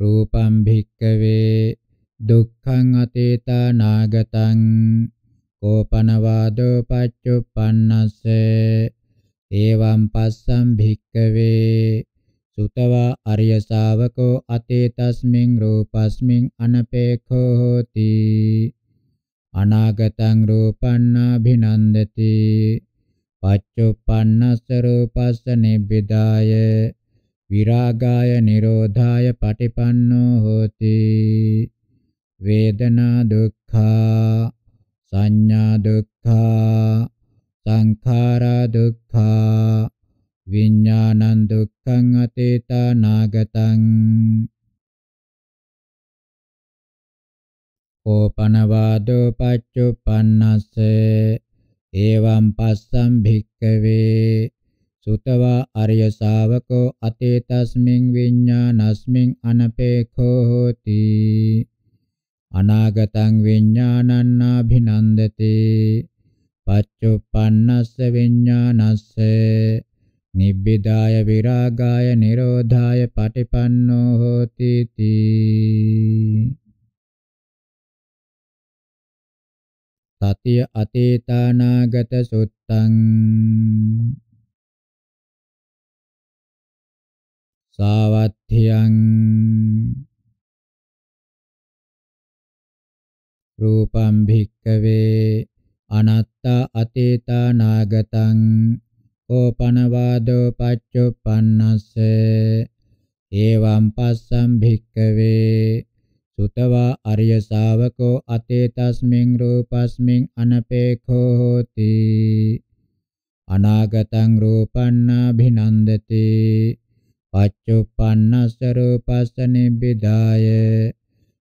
Speaker 2: රූපං භික්කවේ දුක්ඛං අතේතා නාගතං කෝපනවාදෝ පච්චුප්පන්නස්ස එවං පස්සම් භික්කවේ සුතවා අරිය ශාවකෝ අතේතස්මින් රූපස්මින් අනපේඛෝ හෝති අනාගතං රූපන්නාභිනන්දති පච්චුප්පන්නස්ස රූපස්ස නිබ්බිදාය විරාගාය නිරෝධාය පටිපන්නෝ හෝති වේදනා දුක්ඛා සංඥා දුක්ඛා සංඛාරා දුක්ඛා විඥානං දුක්ඛං අතීතානාගතං කෝපනවාදෝ පච්චුප්පන්නස්ස එවං පස්සම් භික්කවේ සුතවා අරිය ශාවකෝ අතීතස්මින් විඥානස්මින් අනපේඛෝ හෝති අනාගතං විඥානං අභිනන්දති පච්චුප්පන්නස්ස විඥානස්ස නිබ්බිදාය විරාගාය නිරෝධාය පටිපන්නෝ හෝති තී
Speaker 1: සතිය අතීතානාගත සුත්තං සාවත්ථියං රූපං
Speaker 2: භික්කවේ අනත්තා අතීතා නාගතං ඕපනවාදෝ පච්චුප්පන්නස්ස ඒවම් පස්සම් භික්කවේ සුතවා අරිය ශාවකෝ අතීතස්මින් රූපස්මින් අනපේඛෝ හෝති අනාගතං රූපන්නාභිනන්දති පච්චුප්පන්නස්ස රූපස්ස නිබ්බිදාය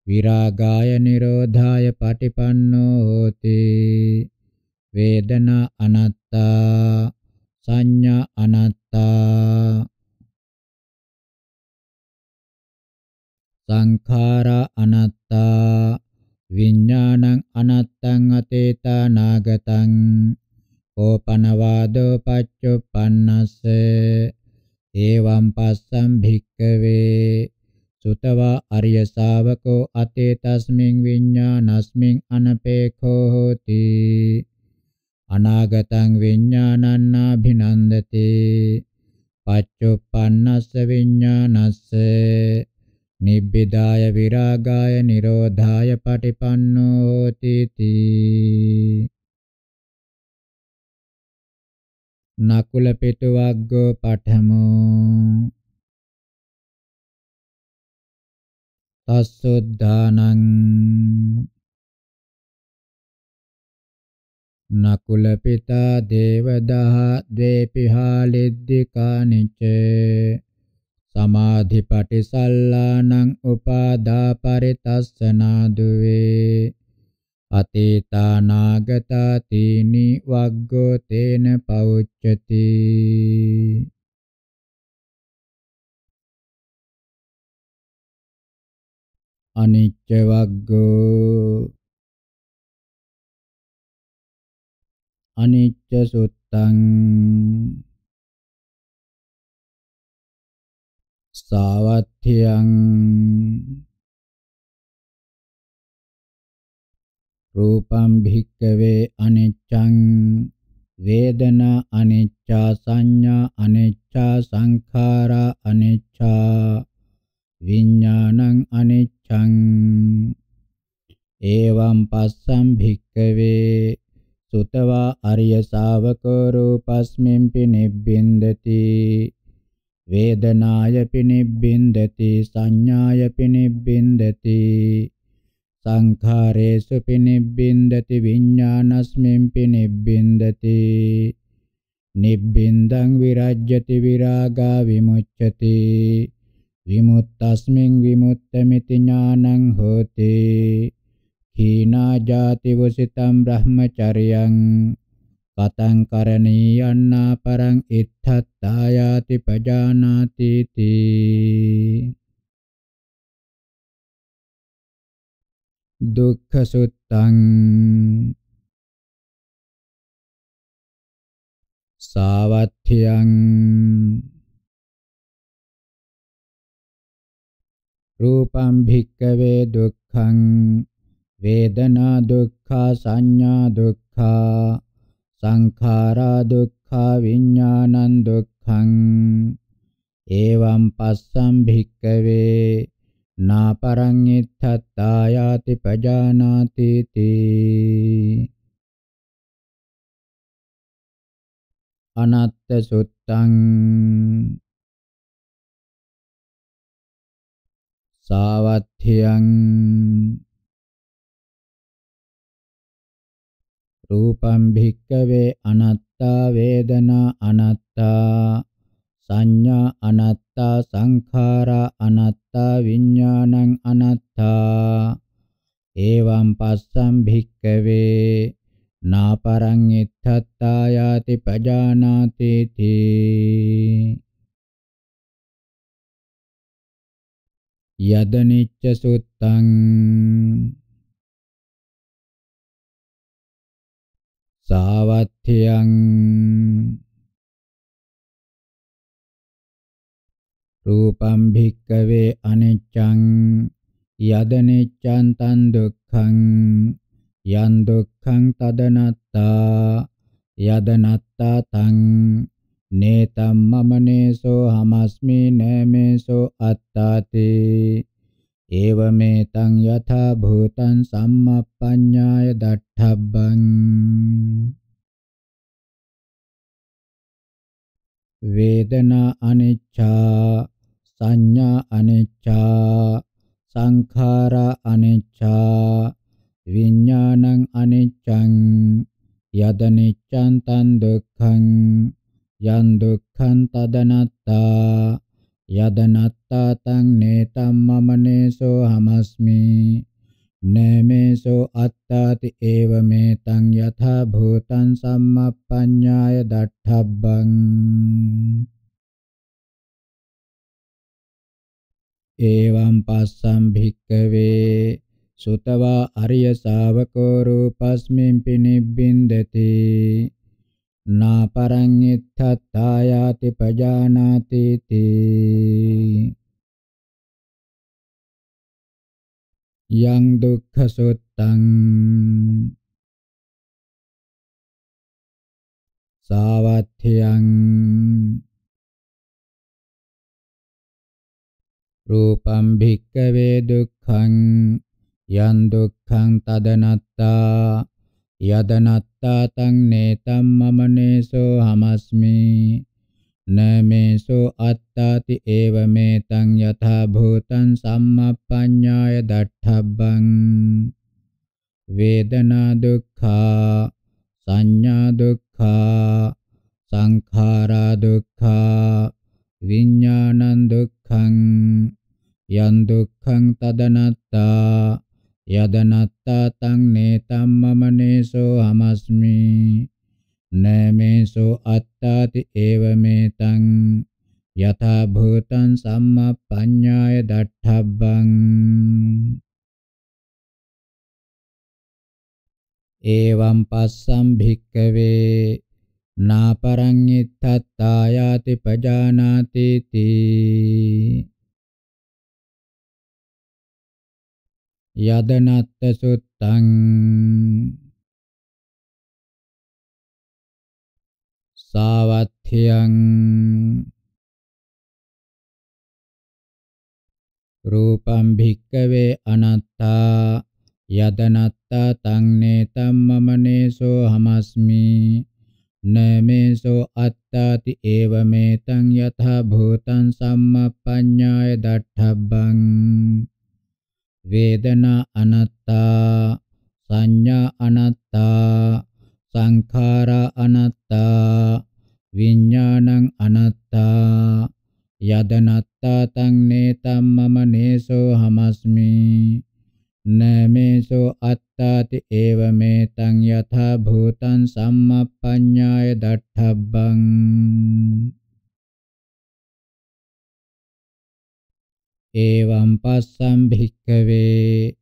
Speaker 2: විරාගාය නිරෝධාය පටිපන්නෝ හෝති වේදනා අනාත්තා
Speaker 1: සංඥා අනාත්තා සංඛාරා අනාත්තා විඥානං
Speaker 2: අනත්තං අතේතා නාගතං ඕපනවාදෝ පච්චුප්පන්නස්ස එවං පස්සම් භික්කවේ සුතවා අරිය ශාවකෝ අතේ තස්මින් විඤ්ඤානස්මින් අනපේඛෝ හෝති අනාගතං විඤ්ඤාණන්නාභිනන්දති පච්චුප්පන්නස්ස විඤ්ඤානස්ස නිබ්බිදාය විරාගාය නිරෝධාය පටිපන්නෝ
Speaker 1: තීති නකුල පිටුවග්ගෝ පඨමෝ අසුද්ධානං නකුල පිතා දේවදහ
Speaker 2: ද්වේපිහාලිද්దికානිච සමාධි පටිසල්ලානං උපාදා පරිතස්සනාදුවේ අතීතානාගතා තීනි වග්ගෝ තේන පෞච්චති
Speaker 1: අනිච්ච වග්ගෝ අනිච්ච සුත්තං සාවත්ථියං
Speaker 2: රූපං භික්කවේ අනිච්ඡං වේදනා අනිච්චා සංඥා අනිච්චා සංඛාරා අනිච්චා විඥානං අනිච්ඡං එවං පස්සම් භික්කවේ සුතවා අරිය ශාවකෝ රූපස්මින් පිනිබ්බින්දති වේදනාය පිනිබ්බින්දති සංඥාය පිනිබ්බින්දති සංඛාරේසු පිනිබ්බින්දති විඥානස්මින් පිනිබ්බින්දති නිබ්බින්දං විරජ්‍යති විරාගා විමුච්ඡති විමුක්තස්මින් විමුක්තමිති ඥානං හෝති හීනා ජාති වසිතම් බ්‍රහ්මචරියං කතං කරණීයන්නා පරං ඉත්තත්තායාති පජානාති තී
Speaker 1: දුක්ඛ සුත්තං සාවත්ථියං
Speaker 2: රූපං භික්ඛවේ දුක්ඛං වේදනා දුක්ඛා සංඥා දුක්ඛා සංඛාරා දුක්ඛා විඥානං දුක්ඛං එවං පස්සම් භික්ඛවේ නාපරං ඉත්තත්තායාති පජානාති
Speaker 1: තී අනත්ත සුත්තං සාවත්්‍යං
Speaker 2: රූපං භික්කවේ අනත්තා වේදනා අනත්තා සංඥා අනත්තා සංඛාරා අනත්තා විඥානං අනත්තා එවං පස්සම් භික්කවේ නාපරං ඉත්තත්තා යාති පජානාති
Speaker 1: තී යද නිච්ච සුත්තං සාවත්ථියං රූපං භික්කවේ
Speaker 2: අනිච්ඡං යද නිච්ඡං තං දුක්ඛං යං දුක්ඛං තදනත්තා යද නත්තා තං නේතම් මමනේසෝ හමස්මි නමේසෝ අත්තාති ඒවමෙතං යථා භූතං සම්මප්පඤ්ඤාය දට්ඨබ්බං වේදනා අනිච්චා සංඥා අනිච්චා සංඛාරා අනිච්චා විඥානං අනිච්චං යදනිච්ඡන් තන් දුක්ඛං යන් දුක්ඛං තදනත්තා යදනත්තා තං නේතම් මමනේසෝ හමස්මි නමේසෝ අත්තාති ඒව මේ තං යථා භූතං සම්මප්පඤ්ඤාය දට්ඨබ්බං එවං පස්සම් භික්කවේ සුතවා අරිය ශාවකෝ රූපස්මින් පිනිබ්බින්දති නාපරඤ්ඤිත්තත්තායාති පජානාති තී
Speaker 1: යං දුක්ඛ සුත්තං සාවත්ථයං රූපං
Speaker 2: භික්ඛවේ දුක්ඛං යං දුක්ඛං තදනත්තා යදනත්තා තං නේතම් මම නේසෝ හමස්මි නමේසෝ අත්තාති ඒව මේතං යථා භූතං සම්මප්පඤ්ඤාය දට්ඨබ්බං වේදනා දුක්ඛා සංඥා දුක්ඛා සංඛාරා දුක්ඛා විඥානං දුක්ඛං යන් දුක්ඛං තදනත්තා යදනත්තා තං නේතම් මම නේසෝ හමස්මි නමේසෝ අත්තාති ඒව මේතං යථා භූතං සම්මප්පඤ්ඤාය දට්ඨබ්බං එවං පස්සම් භික්කවේ නාපරං ඉත්තත්තායාති පජානාති තී
Speaker 1: යදනත්ත සුත්තං සාවත්ථියං
Speaker 2: රූපං භික්කවේ අනත්තා යදනත්තා තං නේතම් මම නේසෝ හමස්මි නමේසෝ අත්තාති ඒව මේතං යථා භූතං සම්මප්පඤ්ඤාය දට්ඨබ්බං වේදනා අනාත්තා සංඥා අනාත්තා සංඛාරා අනාත්තා විඥානං අනාත්තා යදනත්තා තං නේතම් මම නේසෝ හමස්මි නමේසෝ අත්තාති ඒව මේ තං යථා භූතං සම්මප්පඤ්ඤාය දට්ඨබ්බං එවං පස්සම් භික්ඛවේ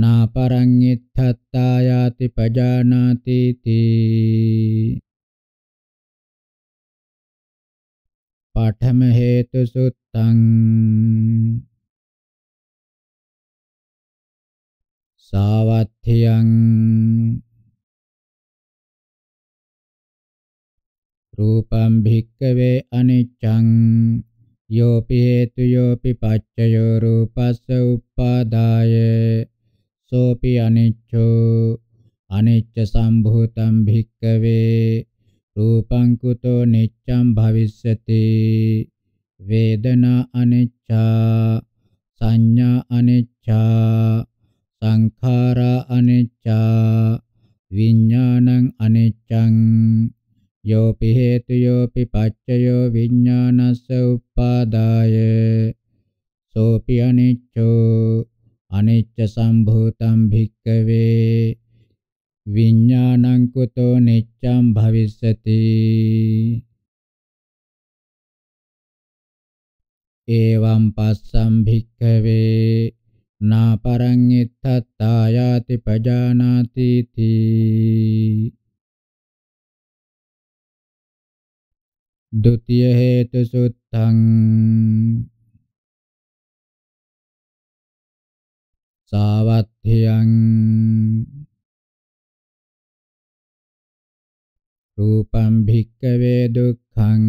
Speaker 2: නාපරං ඉත්තත්තායාති පජානාති තී
Speaker 1: පාඨම හේතු සුත්තං සාවත්ථියං රූපං
Speaker 2: භික්ඛවේ අනිච්ඡං යෝපේතු යෝපි පච්චයෝ රූපස්ස උප්පාදාය සෝපි අනිච්චෝ අනිච්ච සම්භූතං භික්කවේ රූපං කුතෝ නිච්ඡං භවිස්සති වේදනා අනිච්චා සංඥා අනිච්චා සංඛාරා අනිච්චා විඥානං අනිච්චං යෝපි හේතු යෝපි පච්චයෝ විඥානස්ස උපාදාය සෝපි අනිච්චෝ අනිච්ච සම්භූතං භික්කවේ විඥානං කුතෝ නිච්ඡං භවිස්සති එවං පස්සම් භික්කවේ නාපරං ඉත්තත්තායාති පජානාති
Speaker 1: තී द्वितीय हेतु सुत्थं सावध्यं रूपं भिक्खवे दुःखं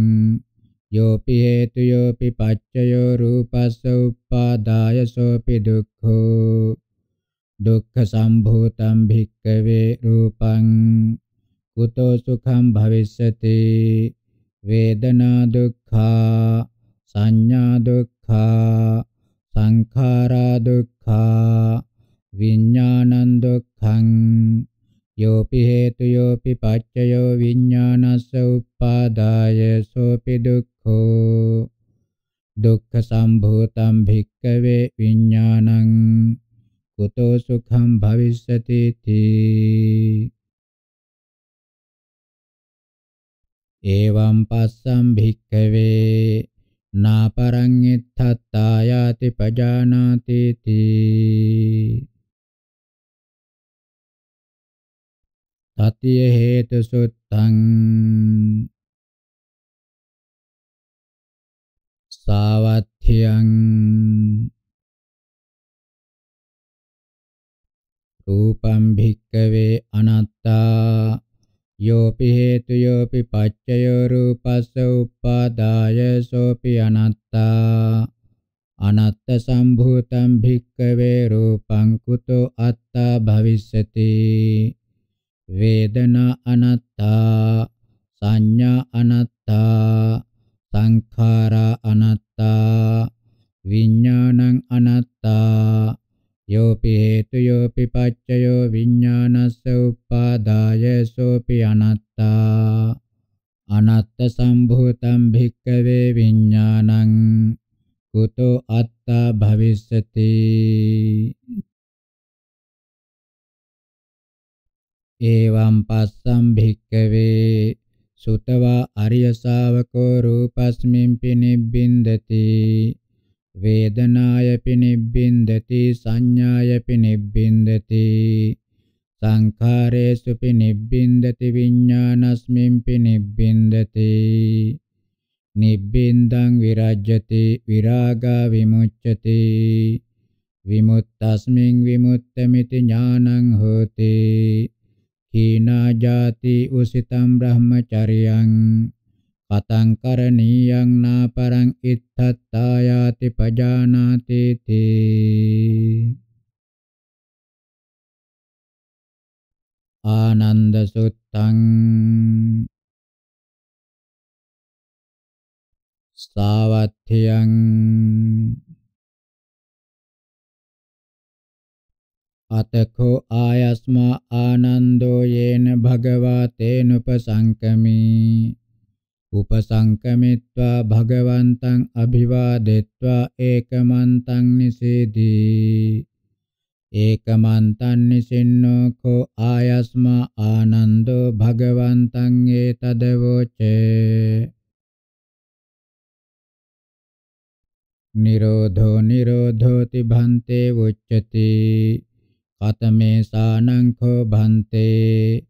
Speaker 2: योऽपि हेतु योऽपि पच्चयो रूपस्य उपादाय सोऽपि दुःखो दुःखसम्भूतं भिक्खवे रूपं कुतो सुखं भविष्यति වේදනා දුක්ඛා සංඥා දුක්ඛා සංඛාරා දුක්ඛා විඥානං දුක්ඛං යෝපි හේතු යෝපි පච්චයෝ විඥානස්ස උප්පාදාය සෝපි දුක්ඛෝ දුක්ඛ සම්භූතං භික්ඛවේ විඥානං කුතෝ සුඛං භවිස්සති තී එවං පස්සම් භික්ඛවේ නාපරං ඉත්තත්තායාති පජානාති
Speaker 1: තී තතිය හේතු සුත්තං සාවත්ථියං රූපං භික්කවේ
Speaker 2: අනත්තා යෝපි හේතු යෝපි පච්චයෝ රූපස්ස උප්පාදාය සෝපි අනත්තා අනත්ත සම්භූතං භික්කවේ රූපං කුතෝ අත්තා භවිස්සති වේදනා අනත්තා සංඥා අනත්තා සංඛාරා අනත්තා විඥානං අනත්තා යෝපි හේතු යෝපි පච්චයෝ විඥානස්ස උපාදාය සෝපි අනත්තා අනත්ත සම්භූතම් භික්කවේ විඥානං කුතෝ අත්තා භවිස්සති ඒවම් පස්සම් භික්කවේ සුතවා අරිය ශාවකෝ රූපස්මින් පිනිබ්බින්දති වේදනායපි නිබ්බින්දති සංඥායපි නිබ්බින්දති සංඛාරේසුපි නිබ්බින්දති විඤ්ඤාණස්මින්පි නිබ්බින්දති නිබ්බින්දං විරජ්‍යති විරාගා විමුච්ඡති විමුක්තස්මින් විමුක්තമിതി ඥානං හෝති කීනා ජාති උසිතම් බ්‍රහ්මචර්යං පතං කරණීයං නාපරං ඉත්තත්තායාති පජානාති
Speaker 1: තේ ආනන්ද සුත්තං සාවත්ථියං අතකෝ ආයස්මා ආනන්දෝ
Speaker 2: යේන භගවා තේනුපසංකමී උපසංකමිත්වා භගවන්තං අභිවාදෙත්වා ඒකමන්තං නිසේදී ඒකමන්තං නිසින්නෝ කෝ ආයස්මා ආනන්දෝ භගවන්තං ඒතදවෝචේ නිරෝධෝ නිරෝධෝති භන්තේ උච්චති කතමේ සානං කෝ භන්තේ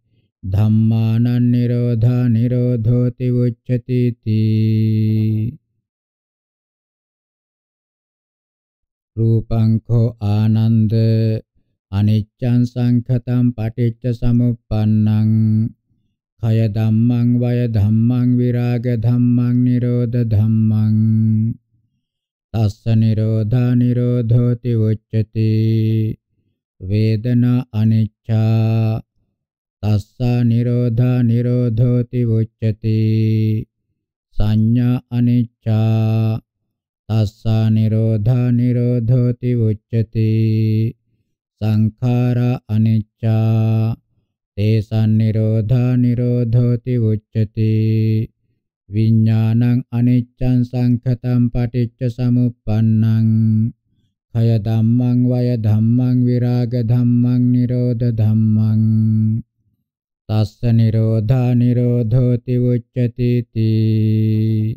Speaker 2: ධම්මානං නිරෝධා නිරෝධෝති උච්චති තී රූපං කෝ ආනන්ද අනිච්ඡං සංඛතං පටිච්ච සමුප්පන්නං කය ධම්මං වය ධම්මං විරාග ධම්මං නිරෝධ ධම්මං තස්ස නිරෝධා නිරෝධෝති උච්චති වේදනා අනිච්ඡා තස්සා නිරෝධා නිරෝධෝති උච්චති සංඥා අනිච්චා තස්සා නිරෝධා නිරෝධෝති උච්චති සංඛාරා අනිච්චා තේසං නිරෝධා නිරෝධෝති උච්චති විඥානං අනිච්චං සංඛතං පටිච්ච සමුප්පන්නං khaya dhammang vaya dhammang viraga dhammang nirodha dhammang තස්ස නිරෝධා නිරෝධෝති උච්චති තී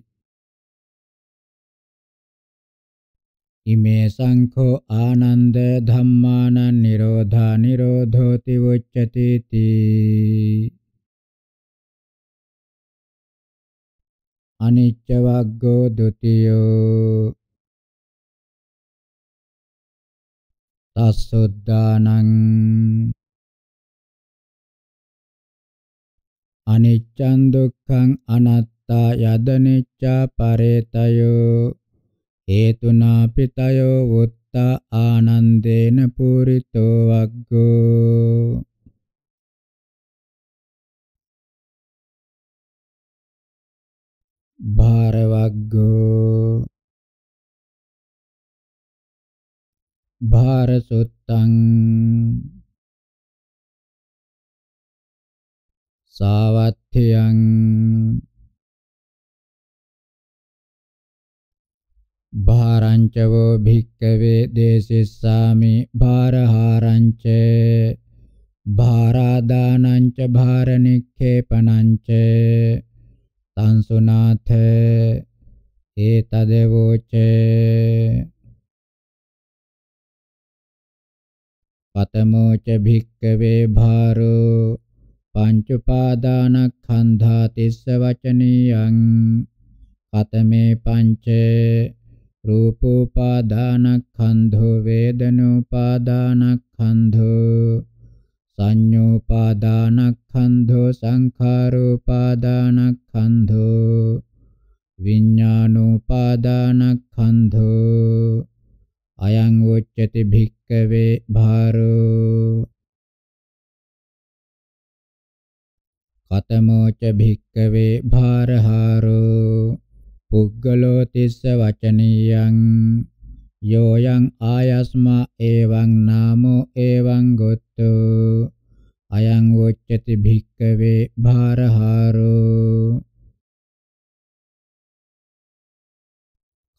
Speaker 2: ඉමේ සංඛෝ ආනන්ද ධම්මානං නිරෝධා නිරෝධෝති උච්චති
Speaker 1: තී අනිච්ච වග්ගෝ ဒ ුතියෝ තස්සුද්ධානං අනිච්ඡං දුක්ඛං අනාත්තා
Speaker 2: යදනිච්ඡා පරේතයෝ හේතුනා පිටයෝ වුත්තා
Speaker 1: ආනන්දේන පුරිතෝ වග්ගෝ භාරවග්ගෝ භාරසුත්තං සාවත්ථයං භාරංචවෝ භික්කවේ
Speaker 2: දේසිස්සාමි භාරහාරංච භාරාදානංච භාරනික්ඛේපනංච තංසුනාථ ඒතදවෝච පතමෝච භික්කවේ භාරෝ පංච උපාදානස්කන්ධා තිස්ස වචනියං කතමේ පංච රූපෝපාදානස්කන්ධෝ වේදනෝපාදානස්කන්ධෝ සංඤෝපාදානස්කන්ධෝ සංඛාරෝපාදානස්කන්ධෝ විඤ්ඤාණෝපාදානස්කන්ධෝ අයං උච්චති භික්කවේ භාරෝ කතමෝ ච භික්කවේ භාරහාරෝ පුග්ගලෝ තිස්ස වචනියං යෝයන් ආයස්මා එවං නාමෝ එවං ගොත්තු අයං වොච්චති භික්කවේ භාරහාරෝ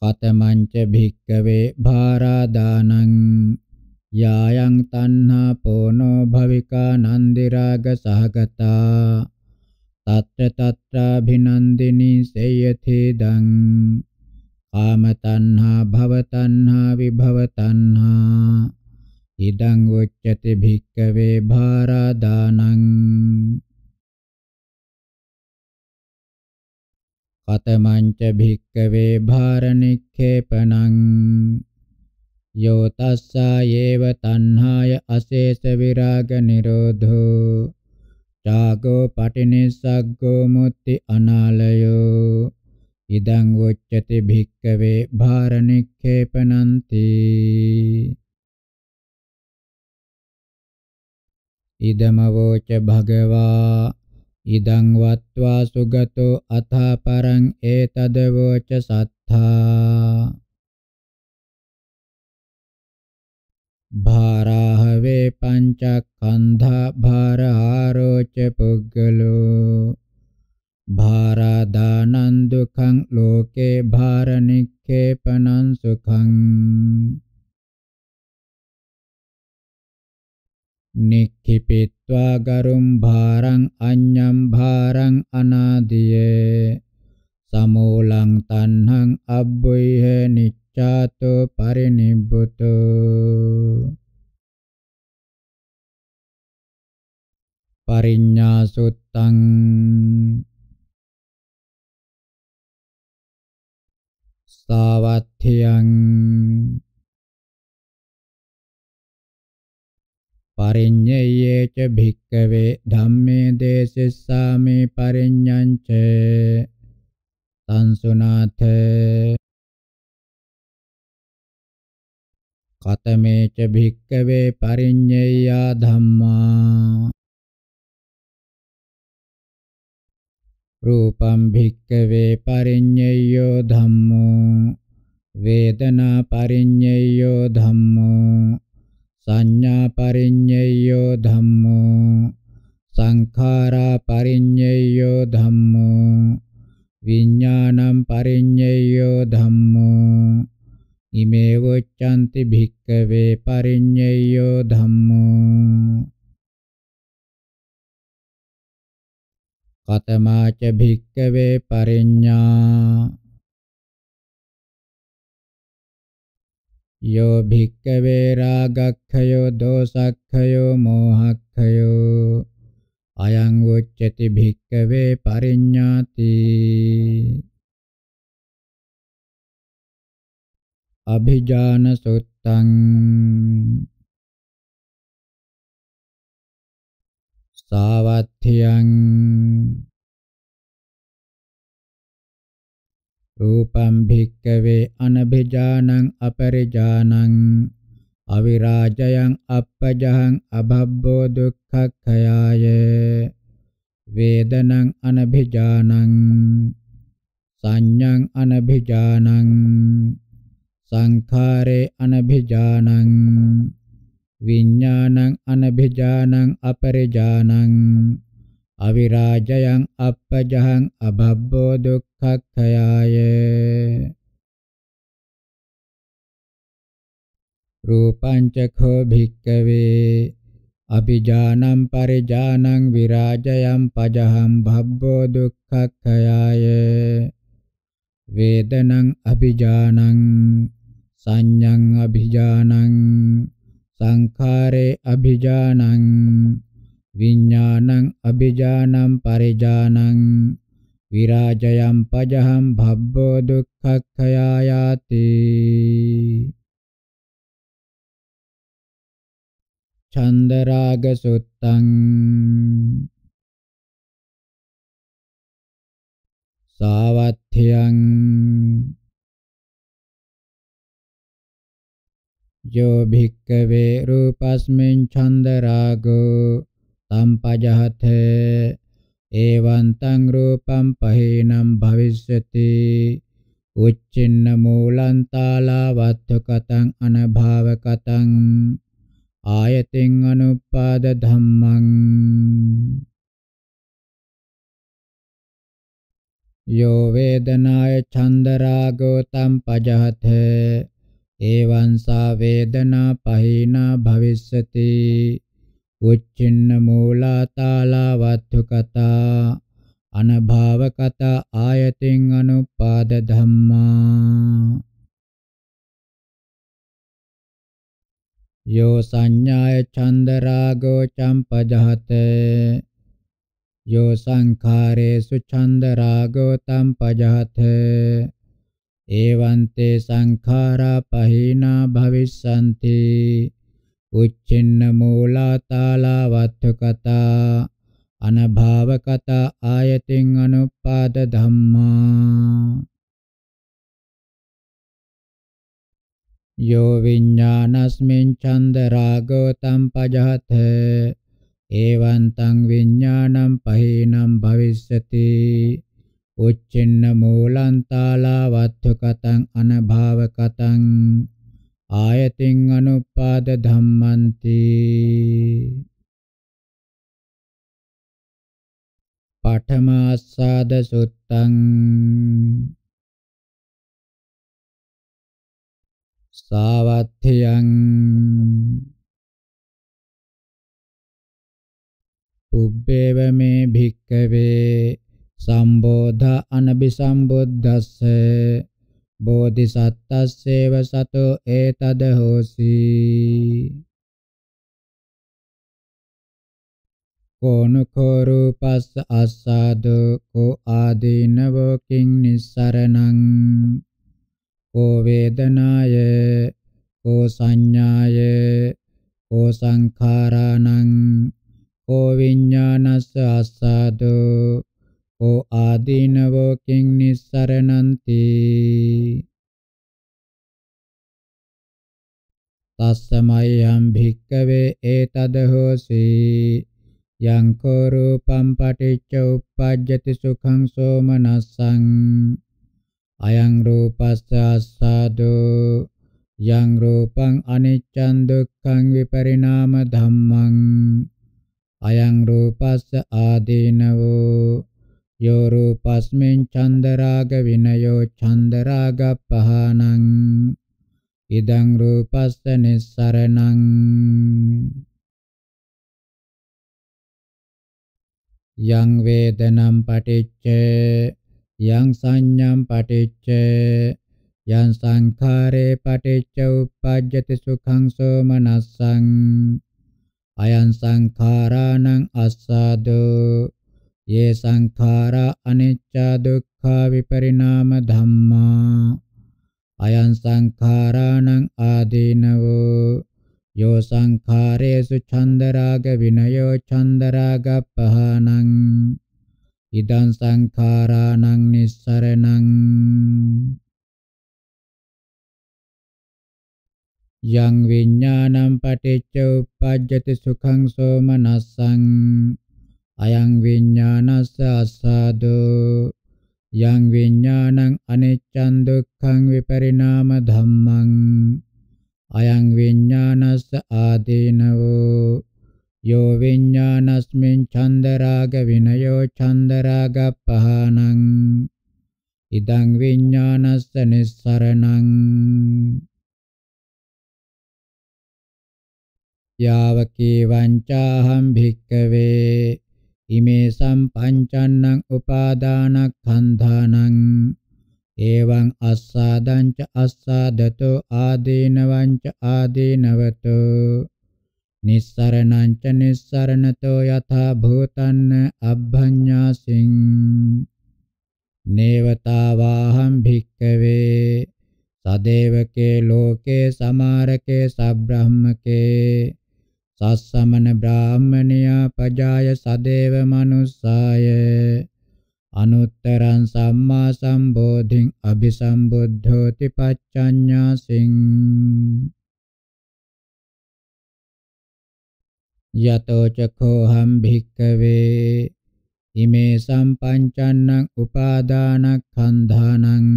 Speaker 2: කතමංච භික්කවේ භාරාදානං යායන් තණ්හා පොනෝ භවිකා නන්දිරාග සහගතා తత్ర తత్రాభినందిని సేయథేదం కామతණ්හා භවතණ්හා විභවතණ්හා ඉදං උච්චති භික්කවේ භාරාදානං කතමංච භික්කවේ භාරනික්ඛේපණං යෝ තස්සා යේව තණ්හාය අශේෂ විරාග නිරෝධෝ චාගෝ පටිනිස්සග්ගෝ මුත්‍ති අනාලයෝ ඉදං වොච්චති භික්කවේ භාරනික්ඛේපනන්ති ඉදම වෝච භගවා ඉදං වත්වා සුගතෝ අථා පරං ඒතද වෝච සත්තා භාරාහවේ පංචක්ඛන්ධා භාරාරෝච පුග්ගලෝ භාරාදානං දුඛං ලෝකේ භාරනික්ඛේපනං සුඛං නික්ඛිපිත්වා ගරුම් භාරං අඤ්ඤම් භාරං අනාදියේ සමෝලං තණ්හං අබ්බුයහ නිච්ච චාතෝ පරිනිබ්බුතෝ
Speaker 1: පරිඤ්ඤා සුත්තං සාවත්ථියං පරිඤ්ඤයේ ච භික්කවේ
Speaker 2: ධම්මේ දේශස්සාමි පරිඤ්ඤං ච සංසුනාථ කතමේච භික්කවේ පරිඤ්ඤයා ධම්මා රූපං භික්කවේ පරිඤ්ඤයෝ ධම්මෝ වේදනා පරිඤ්ඤයෝ ධම්මෝ සංඥා පරිඤ්ඤයෝ ධම්මෝ සංඛාරා පරිඤ්ඤයෝ ධම්මෝ විඥානං පරිඤ්ඤයෝ ධම්මෝ ඉමේ වොච්ඡanti භික්කවේ පරිඤ්ඤයෝ ධම්මෝ
Speaker 1: කතමාච භික්කවේ පරිඤ්ඤා යෝ
Speaker 2: භික්කවේ රාගක්ඛයෝ දෝසක්ඛයෝ මෝහක්ඛයෝ අයං උච්චති භික්කවේ පරිඤ්ඤාති
Speaker 1: අභිජාන සුත්තං සාවත්ථියං
Speaker 2: රූපං භික්කවේ අනභිජානං අපරිජානං අවිරාජයං අපජහං අභබ්බෝ දුක්ඛක්ඛයාය වේදනං අනභිජානං සංඤං අනභිජානං සංඛාරේ අනභිජානං විඥානං අනභිජානං අපරිජානං අවිරාජයං අපජහං අබබ්බෝ දුක්ඛක්ඛයාය රූපං චඛෝ භික්ඛවේ අභිජානං පරිජානං විරාජයං පජහං භබ්බෝ දුක්ඛක්ඛයාය වේදනං අභිජානං සංඥං අභිජානං සංඛාරේ අභිජානං විඥානං අභිජානං පරිජානං විරාජයම් පජහම් භබ්බෝ දුක්ඛක්ඛයායාති
Speaker 1: චන්දරාග සුත්තං සාවත්ථ්‍යං
Speaker 2: යෝ භික්කවේ රූපස්මින් ඡන්ද රාගෝ සම්පජහතේ එවං තං රූපං පහේනම් භවිස්සති උච්චින්න මූලං තාලවත්ථකතං අනභාවකතං ආයතින් අනුපාද ධම්මං යෝ වේදනාය ඡන්ද රාගෝ තම් පජහතේ ඒවං සා වේදනා පහිනා භවිස්සති උච්චින්න මූලා තාලා වත්තු කතා අනභාව කතා ආයතින් අනුපාද ධම්මා යෝ සංඥාය චන්දරාගෝ චම්පජහත යෝ සංඛාරේසු චන්දරාගෝ තම්පජහත ඒවන්තේ සංඛාරා පහීනා භවිස්සන්ති උච්චින්න මූලා තාලා වත්ථකතා අනභාවකතා ආයතින් අනුපාද ධම්මා යෝ විඥානස්මින් ඡන්ද රාගෝ තම් පජහත ඒවන්තං විඥානං පහීනම් භවිස්සති උච්චෙන්න මූලං තාලවත්ථකතං අනභාවකතං ආයතින් අනුපාද ධම්මන්ති
Speaker 1: පඨමාස්සාද සුත්තං සාවත්ථයං
Speaker 2: උබ්බේව මේ භික්කවේ සම්බෝධ අනබිසම්බුද්දස්ස බෝධිසත්තස්සේව සතෝ ඒතද හෝසි කෝනකෝ රූපස්ස අස්සාදෝ කෝ ආදීනවෝ කිං නිස්සරණං කෝ වේදනාය කෝ සංඥාය කෝ සංඛාරාණං කෝ විඤ්ඤාණස්ස අස්සාදෝ ඕ ආදීනවෝ කිං නිස්සරණන්ති තස්සමයං භික්කවේ ඒතද හෝසි යං කෝ රූපං පටිච්ච උප්පජ්ජති සුඛං සෝමනස්සං අයං රූපස්ස අස්සාදෝ යං රූපං අනිච්ඡං දුක්ඛං විපරිණාම ධම්මං අයං රූපස්ස ආදීනවෝ යෝ රූපස්මින් චන්දරාග විනයෝ චන්දරාගප්පහානං ඉදං රූපස්ස නිස්සරණං යං වේදනම් පටිච්ච යං සංඤම් පටිච්ච යං සංඛාරේ පටිච්ච උප්පජ්ජති සුඛං සෝමනස්සං අයං සංඛාරාණං අස්සාදෝ ये සංඛාරා අනිච්චා දුක්ඛා විපරිණාම ධම්මා අයං සංඛාරාණං ආදීනවෝ යෝ සංඛාරේසු ඡන්දරාග විනයෝ ඡන්දරාගප්පහානං
Speaker 1: ඉදං සංඛාරාණං නිස්සරණං යං
Speaker 2: විඥානං පටිච්ච උප්පජ්ජති සුඛං සෝමනස්සං අයං විඥානස්ස අස්සාදෝ යං විඥානං අනිච්ඡන් දුක්ඛං විපරිණාම ධම්මං අයං විඥානස්ස ආදීනවෝ යෝ විඥානස්මින් චන්දරාග විනයෝ චන්දරාග පහනං ඉදං විඥානස්ස නිස්සරණං යාවකී වංචාහම් භික්කවේ ඉමේසම් පංචන්නං උපාදානක්ඛන්ධානං එවං අස්සාදං ච අස්සාදතෝ ආදීනවං ච ආදීනවතෝ නිස්සරණං ච නිස්සරණතෝ යථා භූතන්න අබ්භඤ්ඤාසින් නේවතාවාහම් භික්කවේ සදේවකේ ලෝකේ සමාරකේ සබ්‍රහ්මකේ සස්සමන බ්‍රාහ්මණයා පජාය සදේව මනුස්සාය අනුත්තරං සම්මා සම්බෝධින් අபிසම්බුද්ධෝති පච්චඤ්ඤාසින් යතෝ චඛෝ හම් භික්කවේ ඉමේ සම්පංචන්නං උපාදානක්ඛන්ධානං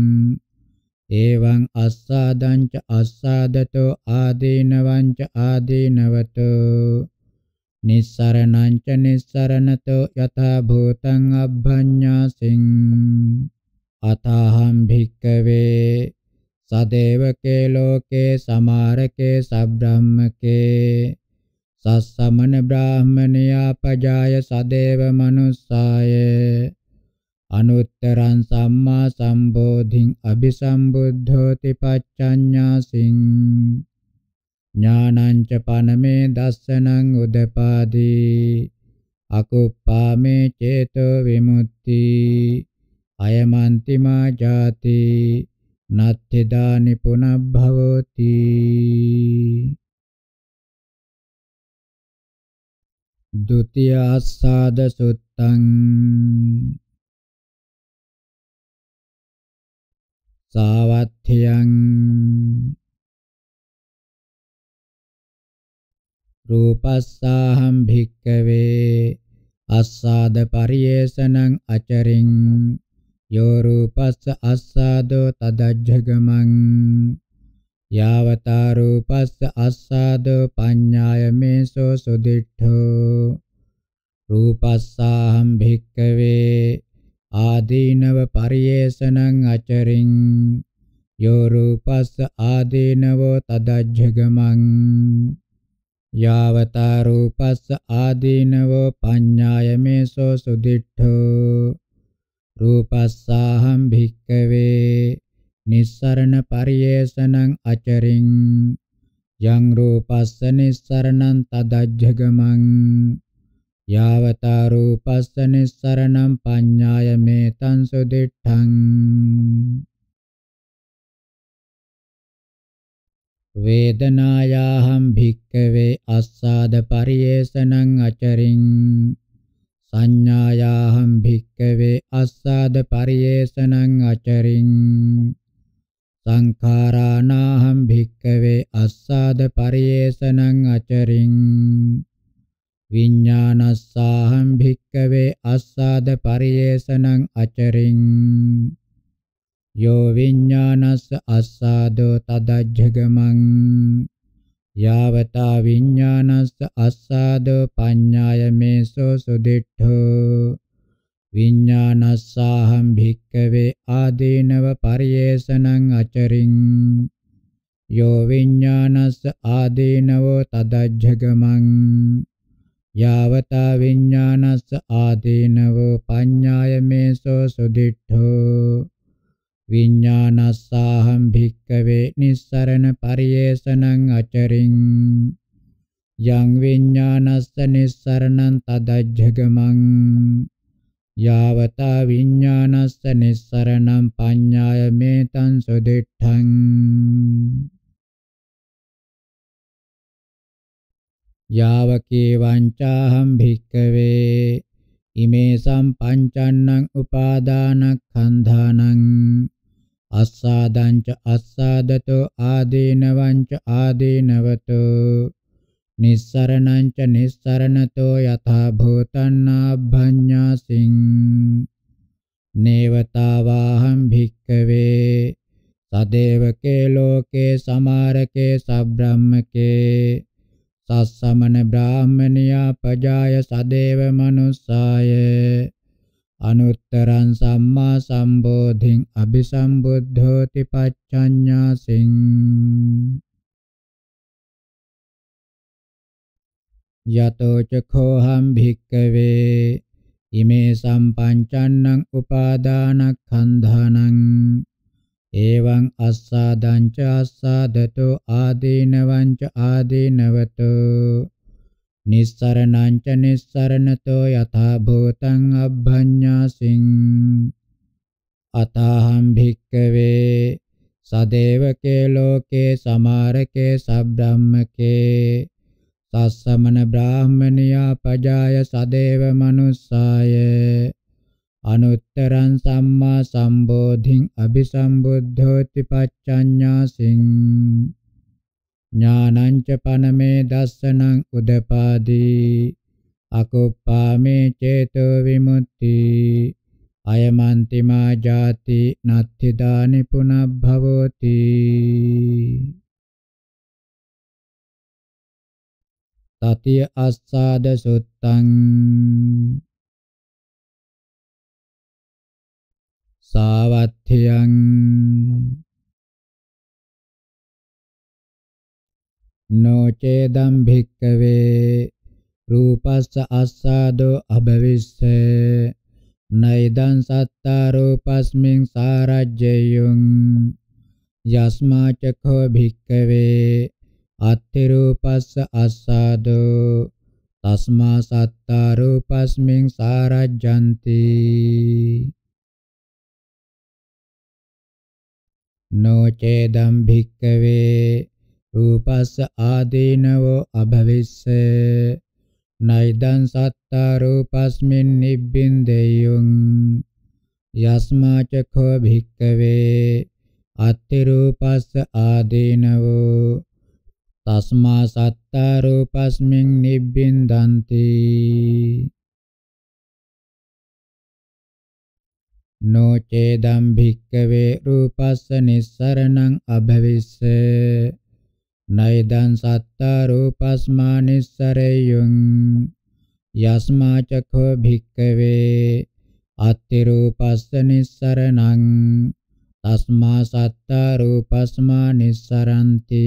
Speaker 2: එවං අස්සාදංච අස්සාදතෝ ආදීනවංච ආදීනවතෝ නිස්සරණංච නිස්සරණතෝ යථා භූතං අබ්භඤ්ඤාසින් අතහම් භික්කවේ සදේවකේ ලෝකේ සමාරකේ සබ්‍රාහ්මකේ සස්සමන බ්‍රාහ්මනියා පජාය සදේව මනුස්සාය අනුත්තරං සම්මා සම්බෝධින් අபிසම්බුද්ධෝති පච්චඤ්ඤාසින් ඥානං ච පනමේ දස්සනං උදපාදී අකුප්පාමේ චේතෝ විමුක්ති අයමන්තිමා ජාති නත්ථදානි පුනබ්භවති
Speaker 1: ද්විතිය ආස්වාද සුත්තං සාවත්ථයං රූපස්සාහම් භික්කවේ
Speaker 2: අස්සාද පරියේෂණං අචරින් යෝ රූපස්ස අස්සාදෝ තදජ්ජගමං යාවතා රූපස්ස අස්සාදෝ පඤ්ඤායමේසෝ සුදිඨෝ රූපස්සාහම් භික්කවේ ආදීනව පරියේෂණං අචරින් යෝ රූපස්ස ආදීනවෝ තදජ්ජගමං යාවතා රූපස්ස ආදීනවෝ පඤ්ඤායමේසෝ සුදිට්ඨෝ රූපස්සාහම් භික්කවේ නිස්සරණ පරියේෂණං අචරින් යං රූපස්ස නිස්සරණං තදජ්ජගමං යාවතා රූපස්ස නිස්සරණං පඤ්ඤාය මේතං සුදිට්ඨං වේදනායාහම් භික්කවේ අස්සාද පරියේෂණං අචරින් සංඥායාහම් භික්කවේ අස්සාද පරියේෂණං අචරින් සංඛාරාණාහම් භික්කවේ අස්සාද පරියේෂණං අචරින් විඤ්ඤානස්සාහං භික්කවේ අස්සාද පරියේෂණං අචරින් යෝ විඤ්ඤානස්ස අස්සාදෝ තදජ්ජගමං යාවතා විඤ්ඤානස්ස අස්සාදෝ පඤ්ඤායමේසෝ සුදිට්ඨෝ විඤ්ඤානස්සාහං භික්කවේ ආදීනව පරියේෂණං අචරින් යෝ විඤ්ඤානස්ස ආදීනවෝ තදජ්ජගමං යාවතා විඤ්ඤානස්ස ආදීනවෝ පඤ්ඤායමේසෝ සුදිඨෝ විඤ්ඤානස්සාහම් භික්කවේ නිස්සරණ පරියේෂණං අචරින් යං විඤ්ඤානස්ස නිස්සරණං තදජ්ජගමං යාවතා විඤ්ඤානස්ස නිස්සරණං පඤ්ඤායමේතං සුදිඨං යාවකේ වංචාහම් භික්කවේ ඉමේසම් පංචන්නං උපාදානක්ඛන්ධානං අස්සාදංච අස්සාදතෝ ආදීනවංච ආදීනවතෝ නිස්සරණංච නිස්සරණතෝ යථා භූතන්නාභඤ්ඤාසින් නේවතාවාහම් භික්කවේ සදේවකේ ලෝකේ සමාරකේ සබ්‍රාහ්මකේ සස්සමන බ්‍රාහ්මනියා පජාය සදේව මනුස්සාය අනුත්තරං සම්මා සම්බෝධින් අபிසම්බුද්ධෝති පච්චඤ්ඤාසින් යතෝ චඛෝහම් භික්කවේ ඉමේ සම්පංචන්නං උපාදානක්ඛන්ධානං එවං අස්සාදං ච අස්සාදතෝ ආදීනවං ච ආදීනවතෝ නිස්සරණං ච නිස්සරණතෝ යථා භූතං අබ්භඤ්ඤාසින් අතහම් භික්කවේ සදේවකේ ලෝකේ සමාරකේ සබ්‍රාහ්මකේ සස්සමන බ්‍රාහ්මනියා පජාය සදේව මනුස්සාය අනුත්තරං සම්මා සම්බෝධින් අபிසම්බුද්ධෝති පච්චඤ්ඤාසින් ඥානං ච පනමේ දස්සනං උදපාදී අකුප්පාමේ චේතෝ විමුක්ති අයමන්තිමා ජාති නත්ති දානි පුනබ්භවෝති
Speaker 1: තතිය අස්සාද සුත්තං සාවත්්‍යයන්
Speaker 2: නෝචේදම් භික්කවේ රූපස්ස අස්සාදෝ අභවිස්සේ නයිදන් සත්තා රූපස්මින් සාරජ්ජයුං යස්මාචකෝ භික්කවේ අත්ථි රූපස්ස අස්සාදෝ තස්මා සත්තා රූපස්මින් සාරජ්ජන්ති නොචේදම් භික්කවේ රූපස්ස ආදීනවෝ අභවිස්ස නයිදං සත්තා රූපස්මින් නිබ්බින්දෙයුං යස්මාච කෝ භික්කවේ අත්ති රූපස්ස ආදීනවෝ තස්මා සත්තා රූපස්මින් නිබ්බින්දಂತಿ no cedam bhikkave rupassa nissaranam abhavisse naidan satta rupasma nissareyum yasma cakho bhikkave atti rupassa nissaranam tasma satta rupasma nissaranti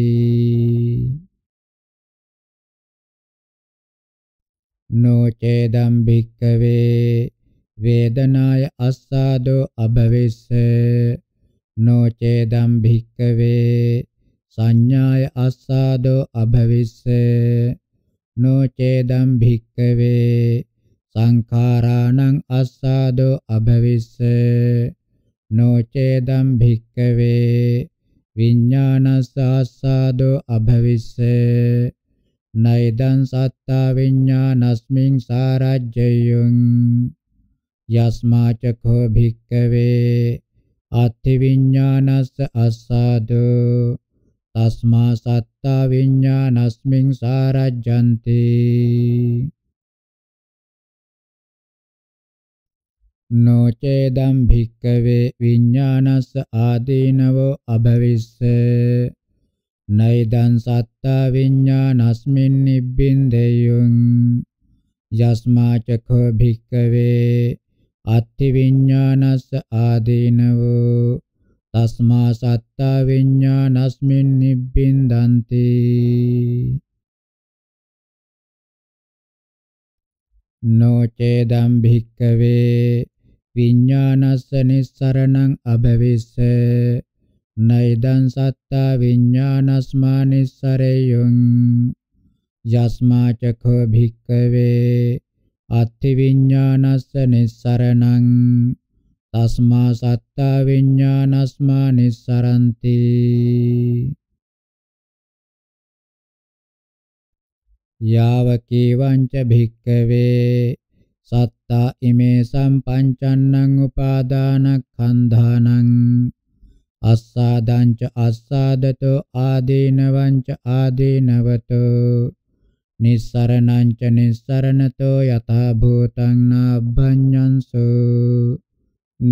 Speaker 2: no cedam bhikkave වේදනාය අස්සාදෝ අභවිස්ස නෝ චේදම් භික්කවේ සංඥාය අස්සාදෝ අභවිස්ස නෝ චේදම් භික්කවේ සංඛාරාණං අස්සාදෝ අභවිස්ස නෝ චේදම් භික්කවේ විඤ්ඤාණස්ස අස්සාදෝ අභවිස්ස නයිදං සත්තා විඤ්ඤාණස්මින් සාරජ්ජයං යස්මාච කෝ භික්කවේ අත්ථි විඥානස්ස අස්සාදු තස්මා සත්තා විඥානස්මින් සාරජ්ජන්ති නොචේදම් භික්කවේ විඥානස්ස ආදීනවෝ අභවිස්සේ නයිදං සත්තා විඤ්ඤාණස්මින් නිබ්බින්දේයං යස්මාච කෝ භික්කවේ අත්ථි විඥානස්ස ආදීනවෝ තස්මා සත්ත විඥානස්මින් නිබ්බින්දන්ති නොචේදම් භික්කවේ විඥානස්ස නිස්සරණං අභවිස්ස නයිදං සත්ත විඥානස්මා නිස්සරයං යස්මා චඛ භික්කවේ අත්ථි විඥානස්ස නිස්සරණං තස්මා සත්ත විඥානස්මා නිස්සරಂತಿ යාව කීවංච භික්කවේ සත්තා ඉමේ සම්පංචන්නං උපාදානක්ඛන්ධානං අස්සාදංච අස්සාදතෝ ආදීනවංච ආදීනවතෝ නිස්සරණං ච නිස්සරණතෝ යථා භූතං නාභඤ්ඤංසෝ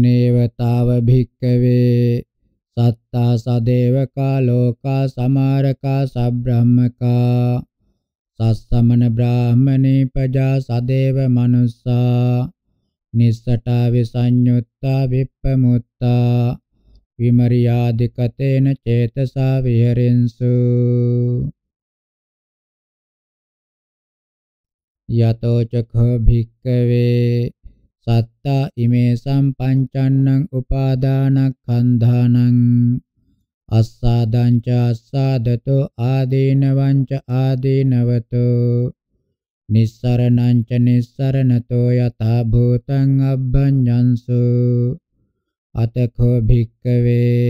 Speaker 2: නේවතාව භික්කවේ සත්තා සදේවකා ලෝකා සමාරකා සබ්‍රහ්මකා සස්සමන බ්‍රාහමනේ පජා සදේව මනුස්සා නිස්සටා විසඤ්ඤුත්තා විප්පමුත්තා විමරියාදිකතේන චේතසා විහෙරෙන්සු යතෝ චඛ භික්කවේ සත්තා ඉමේ සම්පංචන්නං උපාදානක්ඛන්ධානං අස්සාදං ච අස්සාදතෝ ආදීනවං ච ආදීනවතෝ නිස්සරණං ච නිස්සරණතෝ යථා භූතං අබ්බඤ්ඤංසු අතඛෝ භික්කවේ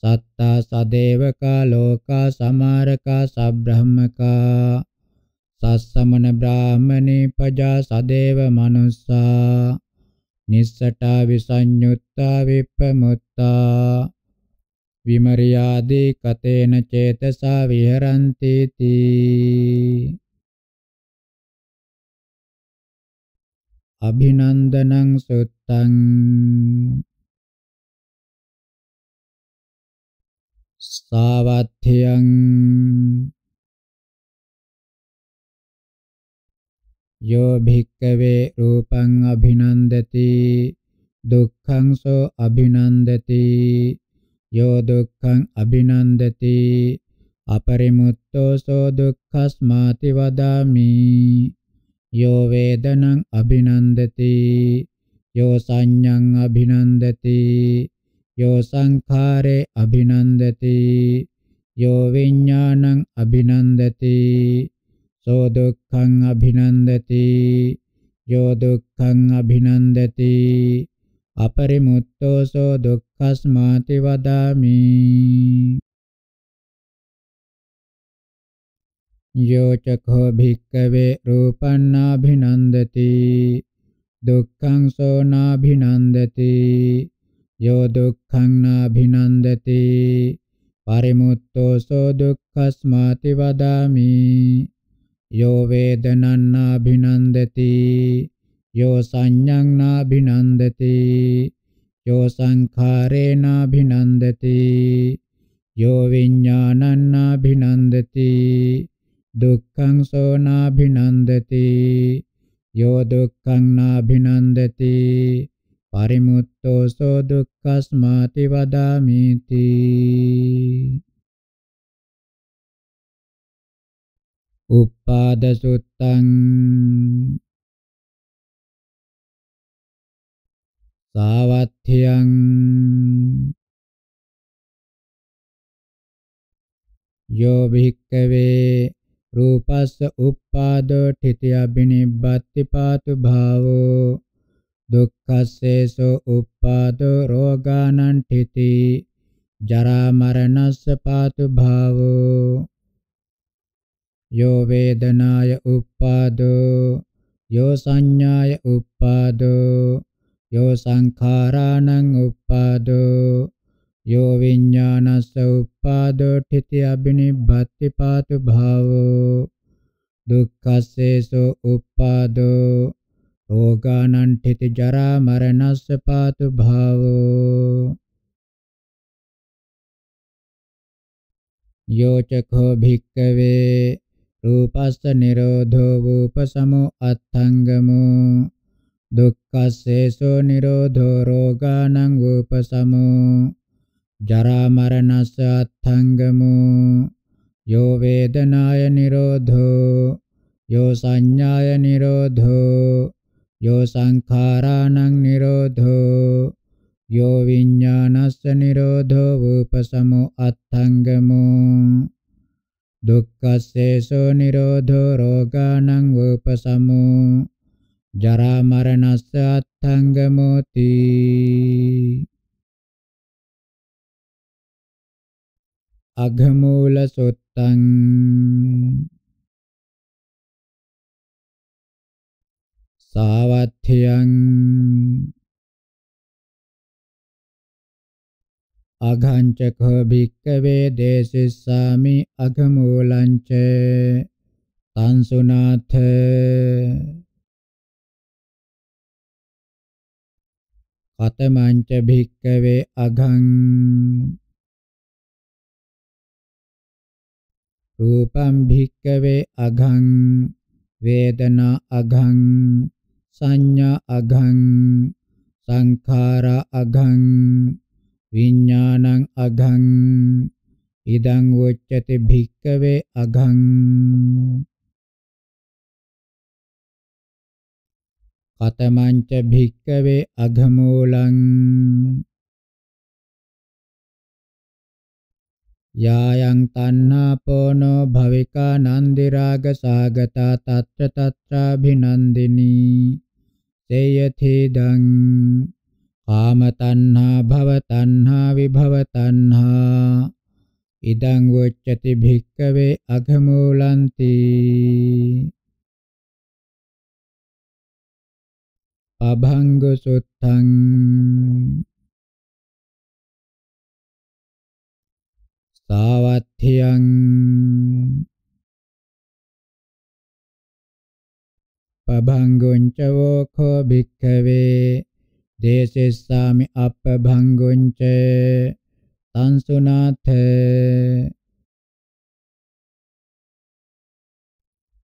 Speaker 2: සත්තා සදේවකා ලෝකා සමාරකා සබ්‍රහ්මකා අස්සමන බ්‍රාහමනේ පජා සදේව මනුස්සා නිස්සටා විසඤ්ඤුත්තා විප්පමුත්තා විමරියාදී කතේන චේතසා විහරಂತಿ
Speaker 1: තී අභිනන්දනං සුත්තං සාවත්ථයං යෝ භික්කවේ රූපං
Speaker 2: අභිනන්දති දුක්ඛං සෝ අභිනන්දති යෝ දුක්ඛං අභිනන්දති අපරිමුත්තෝ සෝ දුක්ඛස්මාති වදාමි යෝ වේදනං අභිනන්දති යෝ සංඤං අභිනන්දති යෝ සංඛාරේ අභිනන්දති යෝ විඥානං අභිනන්දති සෝ දුක්ඛං අභිනන්දති යෝ දුක්ඛං අභිනන්දති අපරිමුත්තෝ සෝ දුක්ඛස්මාති වදාමි යෝ චඛෝ භික්ඛවේ රූපණාභිනන්දති දුක්ඛං සෝ නාභිනන්දති යෝ දුක්ඛං නාභිනන්දති පරිමුත්තෝ සෝ දුක්ඛස්මාති වදාමි यो वेदनन्नाभिनन्दति यो संज्ञानाभिनन्दति यो संखारेणाभिनन्दति यो विज्ञानन्नाभिनन्दति दुःखं सोनाभिनन्दति यो दुःखं नाभिनन्दति परिमुत्तोऽसो दुःखस्माति वदामीति
Speaker 1: uppada suttang savatthiyang yo bhikkave
Speaker 2: rūpassa uppādo tithiya binibbatti pātu bhāvo dukkhaseso uppādo roganan titi jara maranassa pātu bhāvo यो वेदनाय उपादो यो संज्ञाय उपादो यो संखाराणं उपादो यो विज्ञानस्य उपादो ठिति अभिनिभत्ति पातु भावो दुःखस्येषु उपादो रोगाणां ठिति जरामरणस्य पातु भावो यो चखो भिक्खवे රූපස්ස නිරෝධෝ වූපසමෝ අත්ථංගමෝ දුක්ඛස්සේසෝ නිරෝධෝ රෝගාණං වූපසමෝ ජරා මරණස්ස අත්ථංගමෝ යෝ වේදනාය නිරෝධෝ යෝ සංඥාය නිරෝධෝ යෝ සංඛාරාණං නිරෝධෝ යෝ විඤ්ඤාණස්ස නිරෝධෝ වූපසමෝ අත්ථංගමෝ දුක්ඛස්සේසෝ නිරෝධෝ රෝගාණං උපසමෝ ජරා මරණස්ස
Speaker 1: අත්ථංගමෝති අඝමූල සොත්තං සාවත්ථ්‍යං
Speaker 2: අඝංච කෝ භික්කවේ දේසිස්සාමි අඝමූලංච
Speaker 1: තංසුනාථ කතමංච භික්කවේ අඝං රූපං භික්කවේ
Speaker 2: අඝං වේදනා අඝං සංඥා අඝං සංඛාරා අඝං විඥානං අඝං ඉදං වොච්චති භික්කවේ අඝං
Speaker 1: කතමංච භික්කවේ අඝමූලං
Speaker 2: යායන් තණ්හා පොනෝ භවිකා නන්දි රාග සාගතා తත්‍ර తත්‍රාభిනන්දිනී සේයති දං කාම තණ්හා භව තණ්හා විභව තණ්හා ඉදං වොච්චති භික්කවේ අඝමූලಂತಿ
Speaker 1: අභංග සුත්තං සාවත්ථියං පභංගුං ච වෝඛෝ
Speaker 2: භික්ඛවේ දේශේස්සාමි අපභංගුංච තංසුනාථ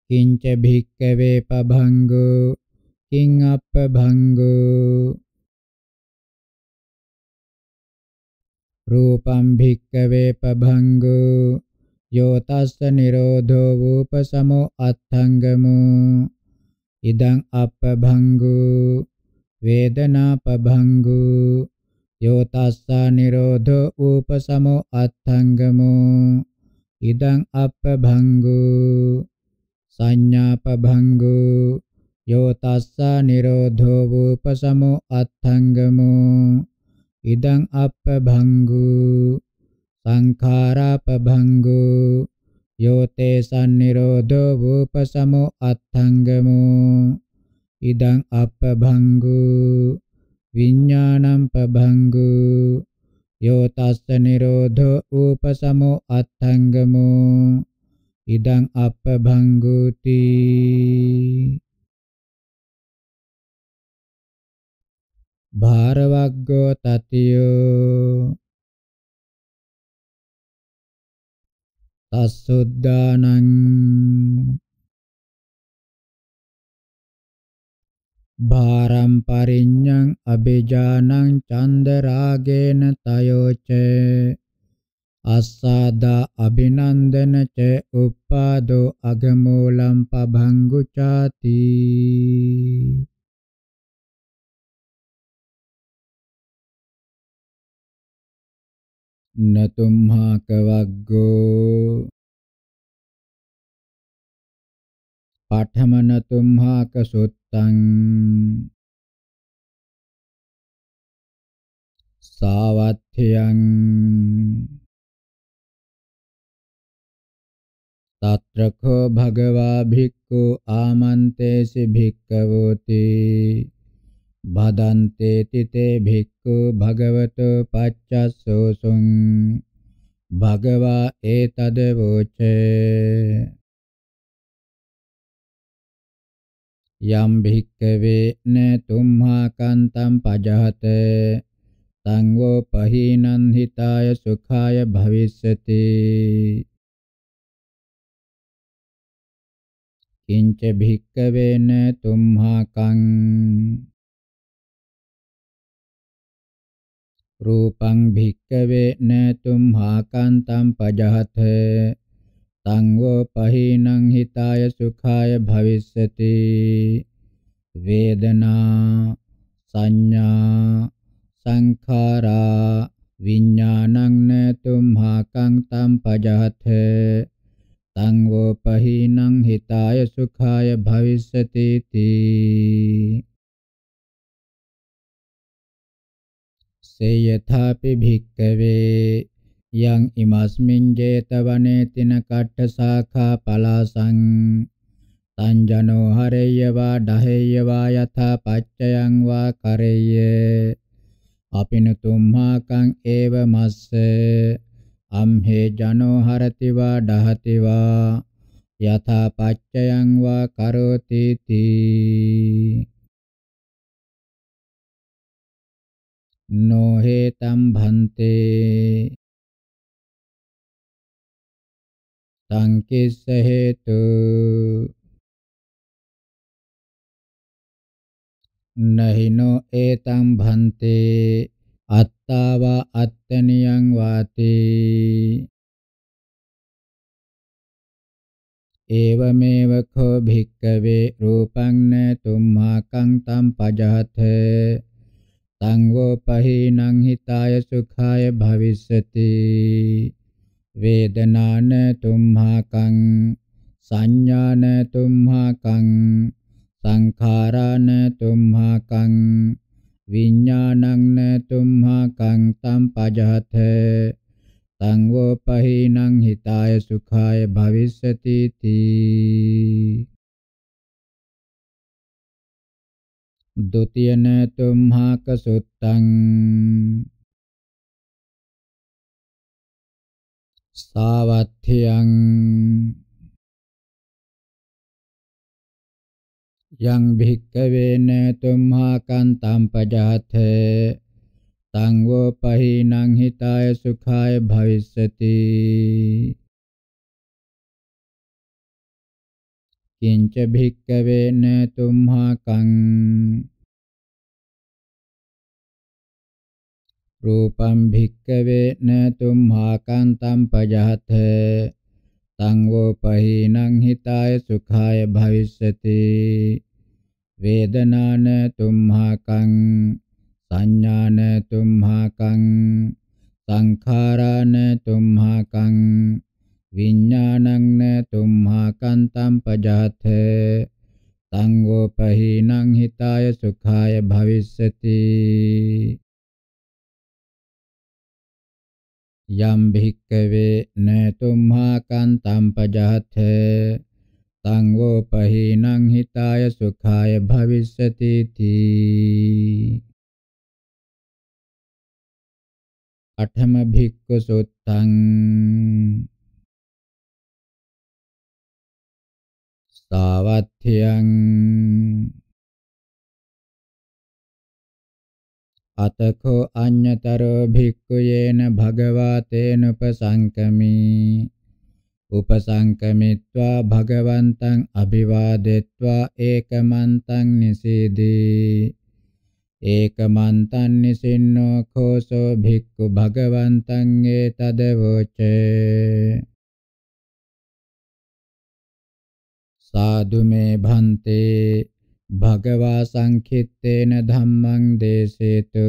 Speaker 1: කිංච භික්කවේ පභංගෝ කිං අපභංගෝ රූපං භික්කවේ පභංගෝ යෝ තස්ස නිරෝධෝ
Speaker 2: වූපසමෝ අත්ථංගමෝ ඉදං අපභංගෝ වේදනාපභංගු යෝ තස්සා නිරෝධෝ උපසමෝ අත්ථංගමෝ ඉදං අපභංගු සංඥාපභංගු යෝ තස්සා නිරෝධෝ උපසමෝ අත්ථංගමෝ ඉදං අපභංගු සංඛාරාපභංගු යෝ තේ සම්නිරෝධෝ උපසමෝ අත්ථංගමෝ ඉදං අපභංගු විඥානං පභංගු යෝ තස්ස නිරෝධෝ උපසමෝ අත්ථංගමෝ ඉදං
Speaker 1: අපභංගුති භාරවග්ගෝ තතියෝ තස්සුද්ධානං
Speaker 2: භාරම්පරිඤ්ඤං අබේජානං චන්දරාගේන තයෝච අස්සාදා අභිනන්දන ච උප්පාදෝ
Speaker 1: අගමූලම් පභංගු ചാති නතුම්හාක වග්ගෝ පඨමන තුම්හා කසුත්තං සාවත්ථයං තත්‍රකෝ
Speaker 2: භගවා භික්ඛු ආමන්තේසි භික්ඛවෝති භදන්තේ තිතේ භික්ඛු භගවතු පච්චස්සෝසුං භගවා ඒතද වෝචේ යම් භික්කවේ න තුම්හා කන්තම් පජහත තං වෝ පහීනං හිතාය
Speaker 1: සුඛාය භවිස්සති කිංච භික්කවේ න තුම්හා කං රූපං භික්කවේ න
Speaker 2: තුම්හා කන්තම් පජහත tang wo pahinaṃ hitaya sukhaya bhavissyati vedana saññā saṅkhārā viññāṇaṃ ne tumhākaṃ tam pajahate tang wo pahinaṃ hitaya sukhaya bhavissyati ti se yathāpi bhikkave යං ඉමස්මින් 제තවනේ තින කට්ඨ සාඛා පලාසං සංජනෝ හරේය වා ඩහෙය වා යථා පච්චයං වා කරේය අපිනතුම්හාකං ඒව මස්ස අම්හේ ජනෝ හරති වා ඩහති වා යථා පච්චයං වා කරෝති තී
Speaker 1: නොහෙතම් භන්තේ සංකිස්ස හේතු
Speaker 2: නහිනෝ ඒතම් භන්තේ අත්තාව අත්තනියං වාති ඒවමේව කෝ භික්කවේ රූපං නතුම්මාකං තම් පජහත තං වෝ පහීනං හිතාය සුඛාය භවිස්සති වේදනාන තුම්හාකං සංඥාන තුම්හාකං සංඛාරාන තුම්හාකං විඥානං තුම්හාකං තම් පජහත තං වෝ පහිනං හිතාය සුඛාය භවිස්සති
Speaker 1: තී ဒုတိယန තුම්හාක සුත්තං සාවත්ථයං යං භික්කවේන තුම්හා
Speaker 2: කන්තම් පජාත තං වෝ පහිනං හිතාය සුඛාය
Speaker 1: භවිස්සති කිංච භික්කවේන තුම්හා කං රූපං භික්කවේ න
Speaker 2: තුම්හාකාන්තං පජහත තං වෝපහීනං හිතාය සුඛාය භවිස්සති වේදනාන තුම්හාකං සංඥාන තුම්හාකං සංඛාරාන තුම්හාකං විඥානං න තුම්හාකාන්තං පජහත තං වෝපහීනං හිතාය සුඛාය භවිස්සති යම් භික්කවේ න තුම්හා කන්තම් පජහත තං වෝපහීනං හිතාය සුඛාය භවිස්සති තී
Speaker 1: අඨම භික්ඛු සුත්තං සාවත්ථ්‍යං අතකෝ අඤ්ඤතරෝ භික්ඛුයේන භගවා
Speaker 2: තේන උපසංකමී උපසංකමිත්වා භගවන්තං අභිවාදෙත්වා ඒකමන්තං නිසීදී ඒකමන්තං නිසින්නෝ කෝසෝ භික්ඛු භගවන්තං ඒතදවෝචේ සාදු මේ භන්තේ භගවා සංඛිත්තේන ධම්මං දේසේතු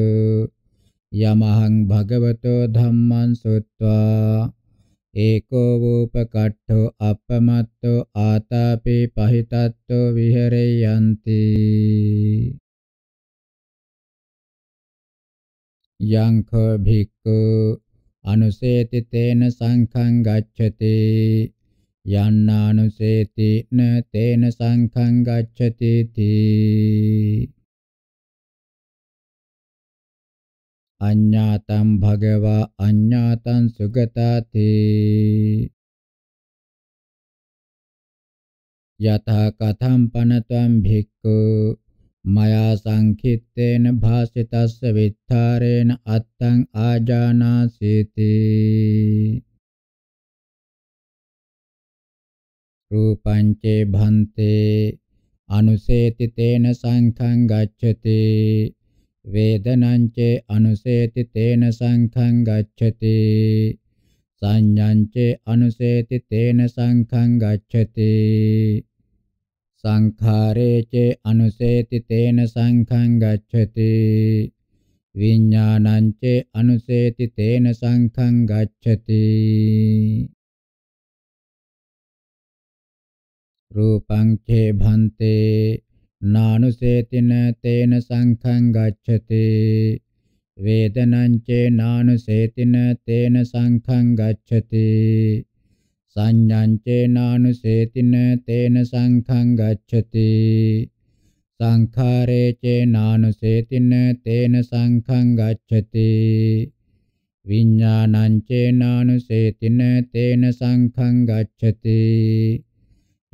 Speaker 2: යමහං භගවතෝ ධම්මං සුත්වා ඒකෝ වූපකට්ඨෝ අපමත්තෝ ආතාපේ පහිතත්තෝ විහෙරෙයන්ති යංඛ භික්ඛු අනුසේති තේන සංඛං ගච්ඡති යන්නානුසේති න තේන සංඛං ගච්ඡති තී
Speaker 1: අඤ්ඤාතං භගවා අඤ්ඤාතං සුගතාති
Speaker 2: යතහ කතම් පනතම් භික්ඛු මයා සංඛිත්තේන භාසිතස්ස විත්තරේන අත්තං ආජානාසීති රූපංචේ භන්තේ අනුසේති තේන සංඛං ගච්ඡති වේදනංචේ අනුසේති තේන සංඛං ගච්ඡති සංඥංචේ අනුසේති තේන සංඛං ගච්ඡති සංඛාරේචේ අනුසේති තේන සංඛං ගච්ඡති විඥානංචේ අනුසේති තේන සංඛං ගච්ඡති රූපං චේ භන්තේ නානුසේතින තේන සංඛං ගච්ඡති වේදනං චේ නානුසේතින තේන සංඛං ගච්ඡති සංඥං චේ නානුසේතින තේන සංඛං ගච්ඡති සංඛාරේ චේ නානුසේතින තේන සංඛං ගච්ඡති විඥානං චේ නානුසේතින තේන සංඛං ගච්ඡති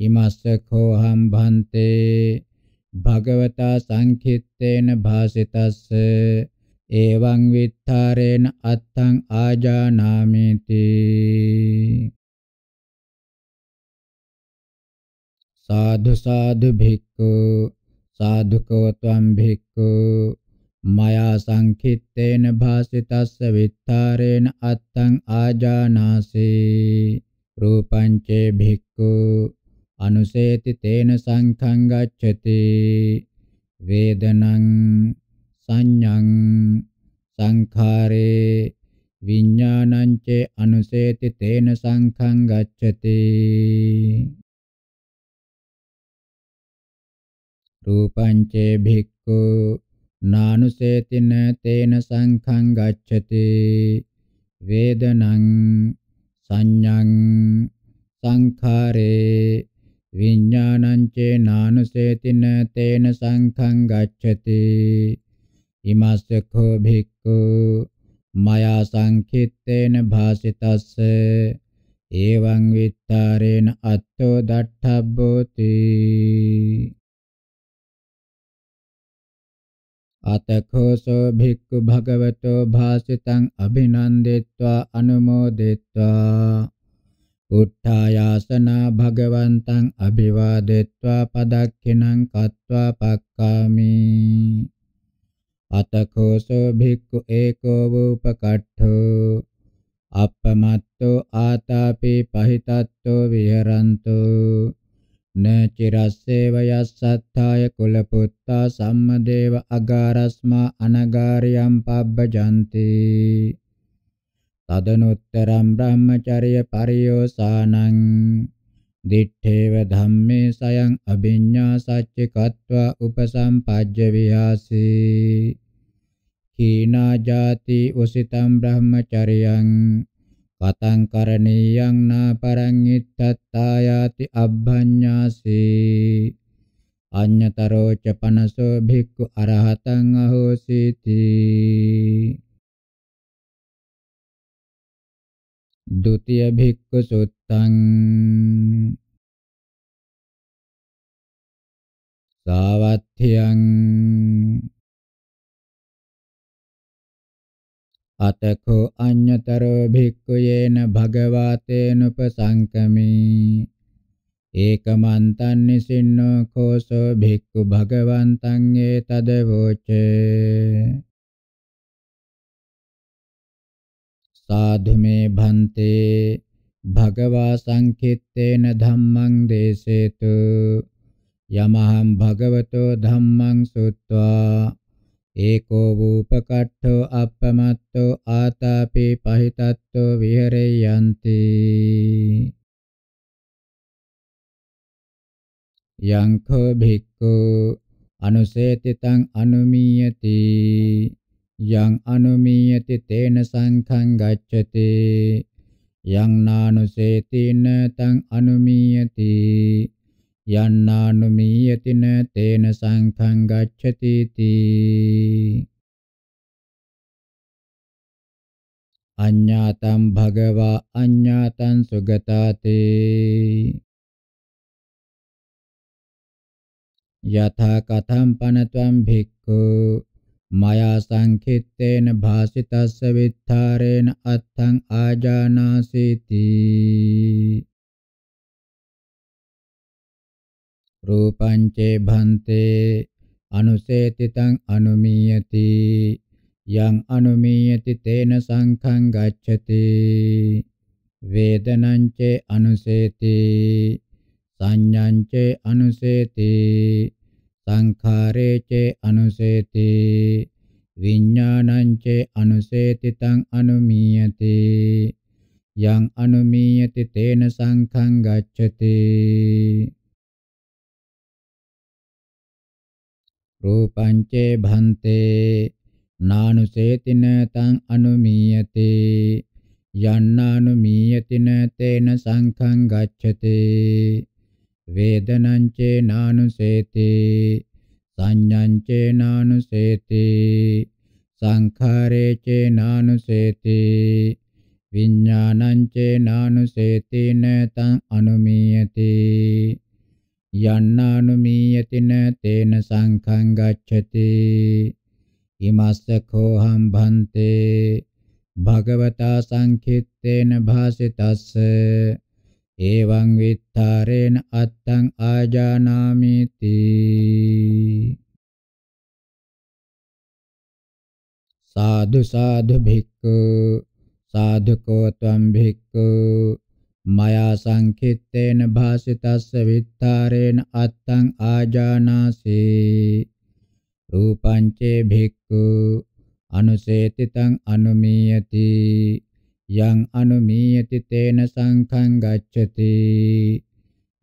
Speaker 2: ඉමස්සඛෝ හම්භන්තේ භගවතා සංඛිත්තේන භාසිතස්ස එවං විත්තරේන අත්තං ආජානාමේති සාදු සාදු භික්ඛු සාදුකෝ ත්වං භික්ඛු මයා සංකිට්ඨේන භාසිතස්ස විත්තරේන අත්තං ආජානාසී රූපං චේ භික්ඛු අනුසේති තේන සංඛං ගච්ඡති වේදනං සංඤං සංඛාරේ විඥානං ච අනුසේති තේන සංඛං ගච්ඡති රූපං ච භික්ඛු නානුසේතින තේන සංඛං ගච්ඡති වේදනං සංඤං සංඛාරේ විඥානං චේ නානසේතින තේන සංඛං ගච්ඡති ඉමස්ස කෝ භික්ඛු මයා සංකිට්ඨේන භාසිතස්ස එවං විත්තරේන අත්තෝ දට්ඨබ්බෝති අතකෝසෝ භික්ඛු භගවතෝ භාසිතං අභිනන්දිත්වා අනුමෝදිත්වා උත්ථායාසනා භගවන්තං අභිවාදෙත්වා පදක්ඛිනං කତ୍වා පක්ඛාමි අතකෝසෝ භික්ඛු ඒකෝ වූපකට්ඨෝ අප්පමත්තෝ ආතාපි පහිතත්තෝ විහරන්තෝ නචිරස්සේව යස්සත්තාය කුලපුත්තා සම්මදේව අගාරස්මා අනගාරියම් පබ්බජන්තේ තදනුත්තරම් බ්‍රහ්මචර්ය පරියෝසානං දිත්තේව ධම්මේ සයං අභිඤ්ඤා සච්චිකත්වා උපසම්පජ්ජ විහාසී හීනා ජාති උසිතම් බ්‍රහ්මචර්යං කතං කරණීයං නාපරං ඉත්තත්තායාති අබ්භඤ්ඤාසී අඤ්ඤතරෝ ච පනසෝ භික්ඛු අරහතං
Speaker 1: අහෝසීති द्वितीय भिक्खु सुत्तං सावत्थियං අතකෝ අඤ්ඤතරෝ භික්ඛු
Speaker 2: යේන භගවාතේනුපසංකමී ඒකමන්තං නිසින්නෝ කෝසෝ භික්ඛු භගවන්තං ඒතදවෝචේ साधु मे भन्ते भगवा संकित्तेन धम्मं देशेतु यमहं भगवतो धम्मं श्रुत्वा एको वूपकट्ठो अपमत्तो आतापि पहितत्तो विहरयन्ति යං කෝ භික්ඛු අනුසේතිතං අනුමීයති yang anumiyati tena sankhaṃ gacchati yang nānuseeti na taṃ anumiyati yang nānumiyati na tena sankhaṃ gacchati ti
Speaker 1: aññātaṃ bhagavā aññātaṃ sugatāti
Speaker 2: yathā kathaṃ panatvaṃ bhikkhu මයා සංකිට්ඨේන භාසිතස්ස විත්තරේන අත්තං ආජානාසීති රූපං චේ භන්තේ අනුසේති තං අනුමීයති යං අනුමීයති තේන සංඛං ගච්ඡති වේදනං චේ අනුසේති සංඤං චේ අනුසේති සංඛාරේච අනුසේති විඥානංච අනුසේති තං අනුමීයති යං අනුමීයති තේන සංඛං ගච්ඡති රූපංච භන්තේ නානුසේතින තං අනුමීයති යන්නානුමීයතින තේන සංඛං ගච්ඡති වේදනං චේනානුසේති සංඤං චේනානුසේති සංඛාරේ චේනානුසේති විඥානං චේනානුසේති නතං අනුමීයති යන්නානුමීයති න තේන සංඛං ගච්ඡති ඉමස්ස කෝහම් භන්තේ භගවතා සංකිට්ඨේන භාසිතස්ස එවං විත්තරේන අත්තං ආජානාමිති සාදු සාදු භික්ඛු සාධකෝ ත්වම් භික්ඛු මයා සංකිට්ඨේන භාසිතස්ස විත්තරේන අත්තං ආජානාසි රූපං චේ භික්ඛු අනුසේතිතං අනුමීයති යං අනුමීයති තේන සංඛං ගච්ඡති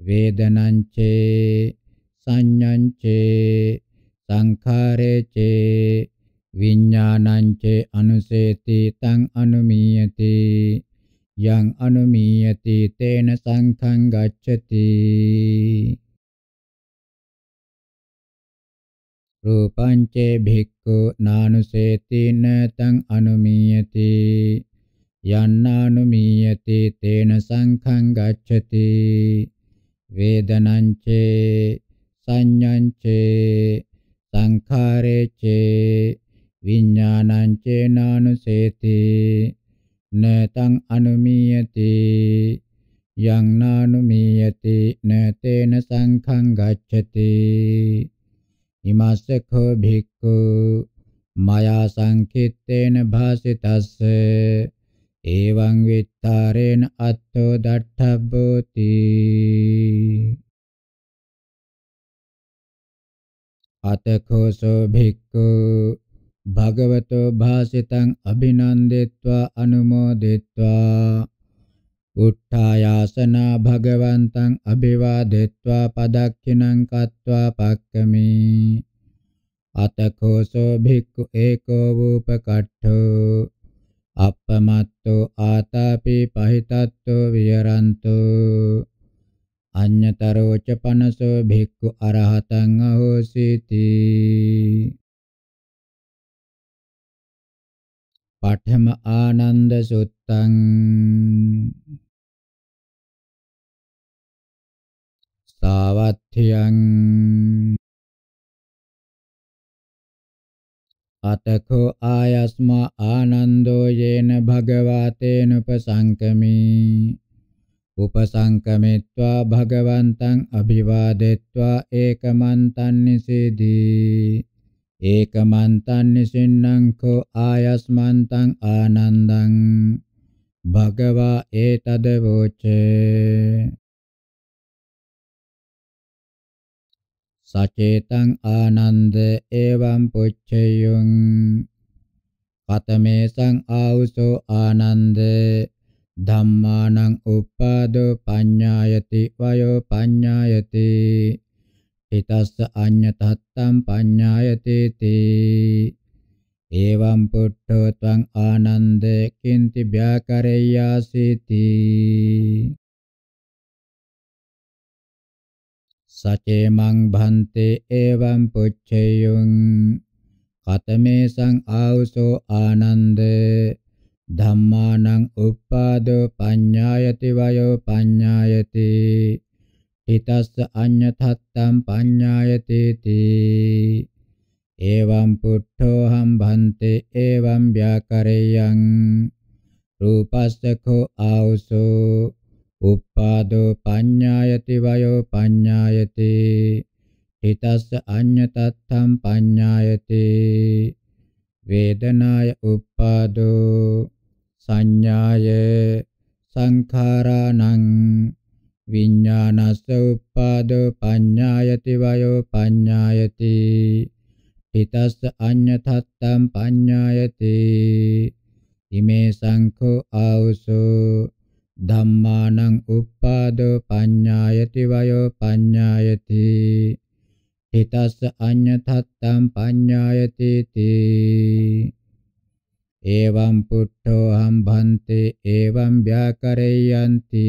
Speaker 2: වේදනං චේ සංඤං චේ සංඛාරේ චේ විඥානං චේ අනුසේති තං අනුමීයති යං අනුමීයති තේන සංඛං ගච්ඡති රූපං චේ භික්ඛු නානුසේති න තං අනුමීයති යන්නානුමීයති තේන සංඛං ගච්ඡති වේදනං චේ සංඤං චේ සංඛාරේ චේ විඥානං චේ නානුසේති නතං අනුමීයති යං නානුමීයති නතේන සංඛං ගච්ඡති හිමස්සකෝ භික්ඛු මයා සංකිට්ඨේන භාසිතස්සේ එවං විත්තරේන අත්තෝ දට්ඨබ්බෝති අතකෝසෝ භික්ඛු භගවතෝ භාසිතං අභිනන්දෙත්වා අනුමෝදෙත්වා උත්ථායාසන භගවන්තං අභිවාදෙත්වා පදක්ඛිනං කତ୍වා පක්කමේ අතකෝසෝ භික්ඛු ඒකෝ වූපකට්ඨෝ අප්පමත්තෝ ආතාපි පහිතත්තෝ විහරන්තෝ අඤ්ඤතරෝ ච පනසෝ භික්ඛු අරහතං අහෝසීති
Speaker 1: පඨම ආනන්ද සුත්තං සාවත්ථියං
Speaker 2: අතකෝ ආයස්මා ආනන්දෝ යේන භගවතේන උපසංකමී උපසංකමිත්වා භගවන්තං අභිවාදෙත්වා ඒකමන්තං නිසීදී ඒකමන්තං නිසින්නං කෝ ආයස්මන්තං ආනන්දං භගවා ඒතදවෝචේ සචේතං ආනන්ද එවං පුච්චයං කතමේසං ආවුසෝ ආනන්ද ධම්මානං උපාදෝ පඤ්ඤායති වයෝ පඤ්ඤායති ිතස්ස අඤ්ඤතත්තම් පඤ්ඤායති තී එවං පුට්ඨෝ ත්වං ආනන්ද කින්ති ව්‍යාකරේයාසීති සචේමං භන්තේ එවං පුච්චේයං කතමේසං ආවසෝ ආනන්ද ධම්මානං උප්පාදෝ පඤ්ඤායති වයෝ පඤ්ඤායති ිතස්ස අඤ්ඤතත්තම් පඤ්ඤායති තී එවං පුට්ඨෝහං භන්තේ එවං ව්‍යාකරේයං රූපස්සකෝ ආවසෝ uppādō paññāyati vayo paññāyati Hitasya aññatatham paññāyati Vedanāya uppādō saññāya saṅkhārānaṁ Viññānasya uppādō paññāyati vayo paññāyati Hitasya aññatatham paññāyati Ime saṅkho āuso ධම්මානං uppādō paññāyati vayo paññāyati හිතස්ස අඤ්ඤතත්තම් පඤ්ඤායති තී එවං පුට්ඨෝ හම්බන්ති එවං ව්‍යාකරේයන්ති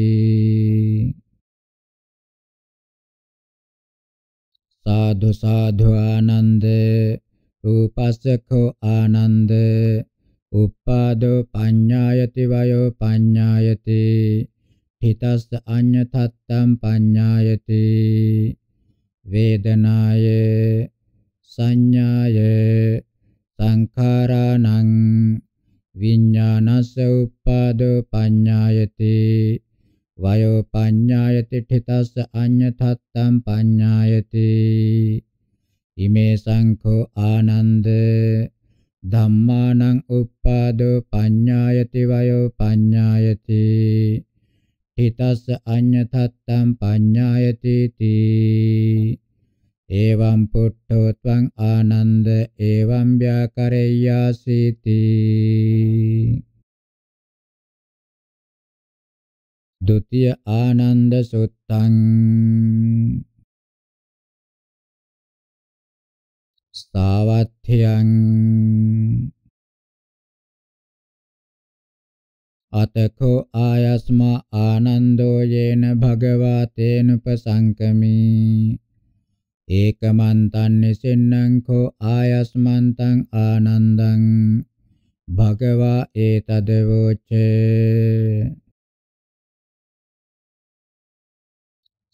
Speaker 2: සාදු සාදු Ananda රූපස්සඛෝ Ananda uppado paññāyati vayo paññāyati hitas aññathattam paññāyati vedanāya saññāya saṅkhāraṇaṃ විඤ්ඤාණස්ස උප්පාදෝ පඤ්ඤායති වයෝ පඤ්ඤායති ඨිතස්ස අඤ්ඤතත්තම් පඤ්ඤායති ඉමේ සංඛෝ ආනන්ද ධම්මානං උප්පාදෝ පඤ්ඤායති වයෝ පඤ්ඤායති හිතස්ස අඤ්ඤතත්තම් පඤ්ඤායති තී එවං පුට්ඨෝ ත්වං ආනන්ද එවං ව්‍යාකරෙය්‍යාසීති
Speaker 1: ဒုတိယ ආනන්ද සුත්තං ස්ථාවත්ථයන් අතකෝ
Speaker 2: ආයස්මා ආනන්දෝ යේන භගවා තේනුපසංකමී ඒකමන්තං නිසින්නං කෝ ආයස්මන්තං ආනන්දං භගවා ඒතදවෝචේ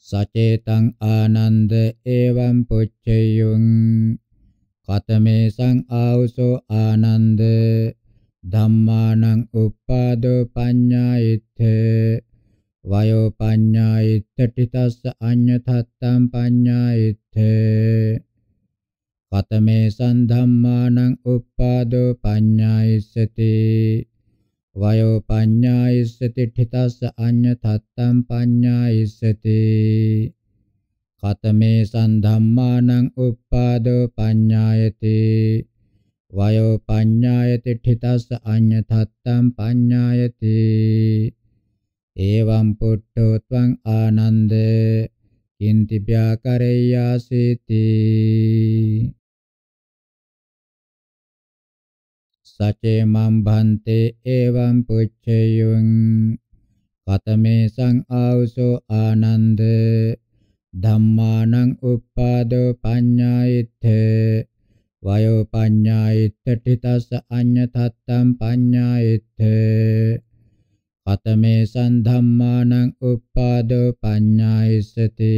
Speaker 2: සචේතං ආනන්ද එවං පුච්චයුං කතමේසං ආවසෝ ආනන්ද ධම්මානං උප්පාදෝ පඤ්ඤායිත්ථ වයෝ පඤ්ඤායිත්ථ ඨිතස්ස අඤ්ඤතත්තං පඤ්ඤායිත්ථ කතමේසං ධම්මානං උප්පාදෝ පඤ්ඤායිස්සති වයෝ පඤ්ඤායිස්සති ඨිතස්ස අඤ්ඤතත්තං පඤ්ඤායිස්සති කතමේ සම්ධම්මානං උප්පාදෝ පඤ්ඤායති වයෝ පඤ්ඤායති ඨිතස්ස අඤ්ඤතත්තම් පඤ්ඤායති එවං පුට්ඨෝ ත්වං ආනන්ද කින්ති ව්‍යාකරේයාසීති සචේමම් භන්තේ එවං පුච්චයුං කතමේ සං ආවසෝ ආනන්ද ධම්මානං උප්පාදෝ පඤ්ඤායිත්තේ වයෝ පඤ්ඤායිත්ත ඨිතස්ස අඤ්ඤතත්තම් පඤ්ඤායිත්තේ අතමේ සම්ධම්මානං උප්පාදෝ පඤ්ඤායිස්සති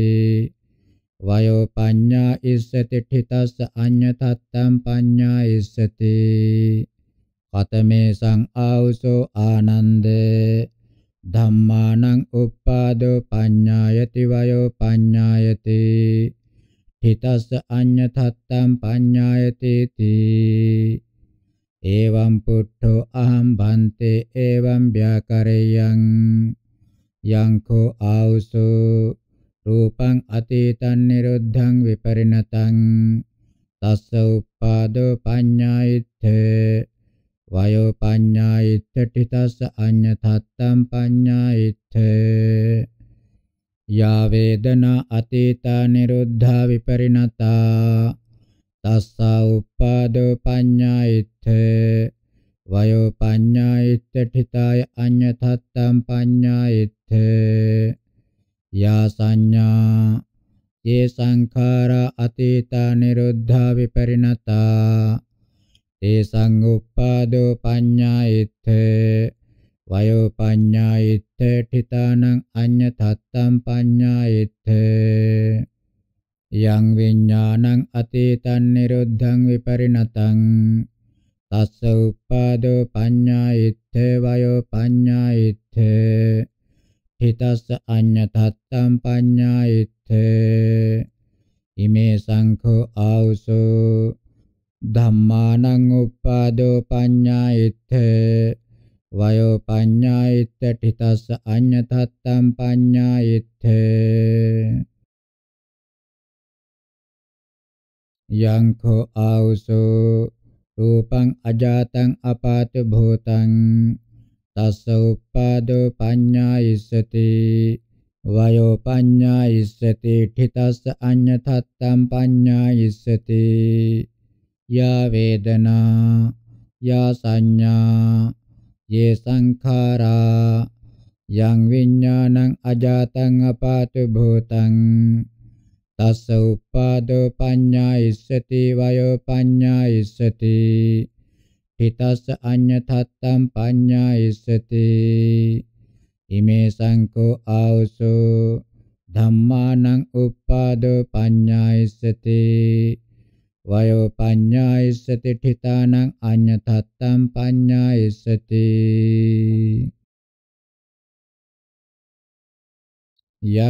Speaker 2: වයෝ පඤ්ඤා ඉස්සති ඨිතස්ස අඤ්ඤතත්තම් පඤ්ඤා ඉස්සති කතමේ සං ආවසෝ ආනන්දේ ධම්මානං uppādō paññāyati vayo paññāyati හිතස්ස අඤ්ඤතත්තම් පඤ්ඤායති තී එවං පුට්ඨෝ අහං බන්තේ එවං ව්‍යාකරේයං යංකෝ ආවුසෝ රූපං අතීතං නිරුද්ධං විපරිණතං තස්ස උප්පාදෝ පඤ්ඤායිත්තේ වයෝ පඤ්ඤායිත්තටි තස්ස අඤ්ඤතත්තම් පඤ්ඤායිත්ථ යා වේදනා අතීතා නිරුද්ධා විපරිණතා තස්සා උප්පාදෝ පඤ්ඤායිත්ථ වයෝ පඤ්ඤායිත්තඨිතාය අඤ්ඤතත්තම් පඤ්ඤායිත්ථ යා සංඥා ඒ සංඛාරා අතීතා නිරුද්ධා විපරිණතා තේසං උප්පාදෝ පඤ්ඤායිත්ථ වයෝ පඤ්ඤායිත්ථ ඨිතානං අඤ්ඤ තත්තම් පඤ්ඤායිත්ථ යං විඥානං අතීතං නිරුද්ධං විපරිණතං තස්ස උප්පාදෝ පඤ්ඤායිත්ථ වයෝ පඤ්ඤායිත්ථ ඨිතස්ස අඤ්ඤ තත්තම් පඤ්ඤායිත්ථ ඉමේ සංඛෝ ආවසෝ ධම්මානං උප්පාදෝ පඤ්ඤායිත්ථ වයෝ පඤ්ඤායිත්ථ ඨිතස්ස අඤ්ඤතත්තම් පඤ්ඤායිත්ථ යං කෝ ආවසෝ රූපං අජාතං අපාත භූතං තස්ස උප්පාදෝ පඤ්ඤායිස්සති වයෝ පඤ්ඤායිස්සති ඨිතස්ස අඤ්ඤතත්තම් පඤ්ඤායිස්සති යා වේදනා යා සංඥා යේ සංඛාරා යං විඥානං අජාතං අපාතු භූතං තස්ස උපාදෝ පඤ්ඤායිස්සති වයෝ පඤ්ඤායිස්සති හිතස්ස අඤ්ඤතත්තම් පඤ්ඤායිස්සති ඉමේ සංකෝ ආවසෝ ධම්මානං උපාදෝ පඤ්ඤායිස්සති වයෝ පඤ්ඤායිස්සති ඨිතානං අඤ්ඤතත්තම් පඤ්ඤායිස්සති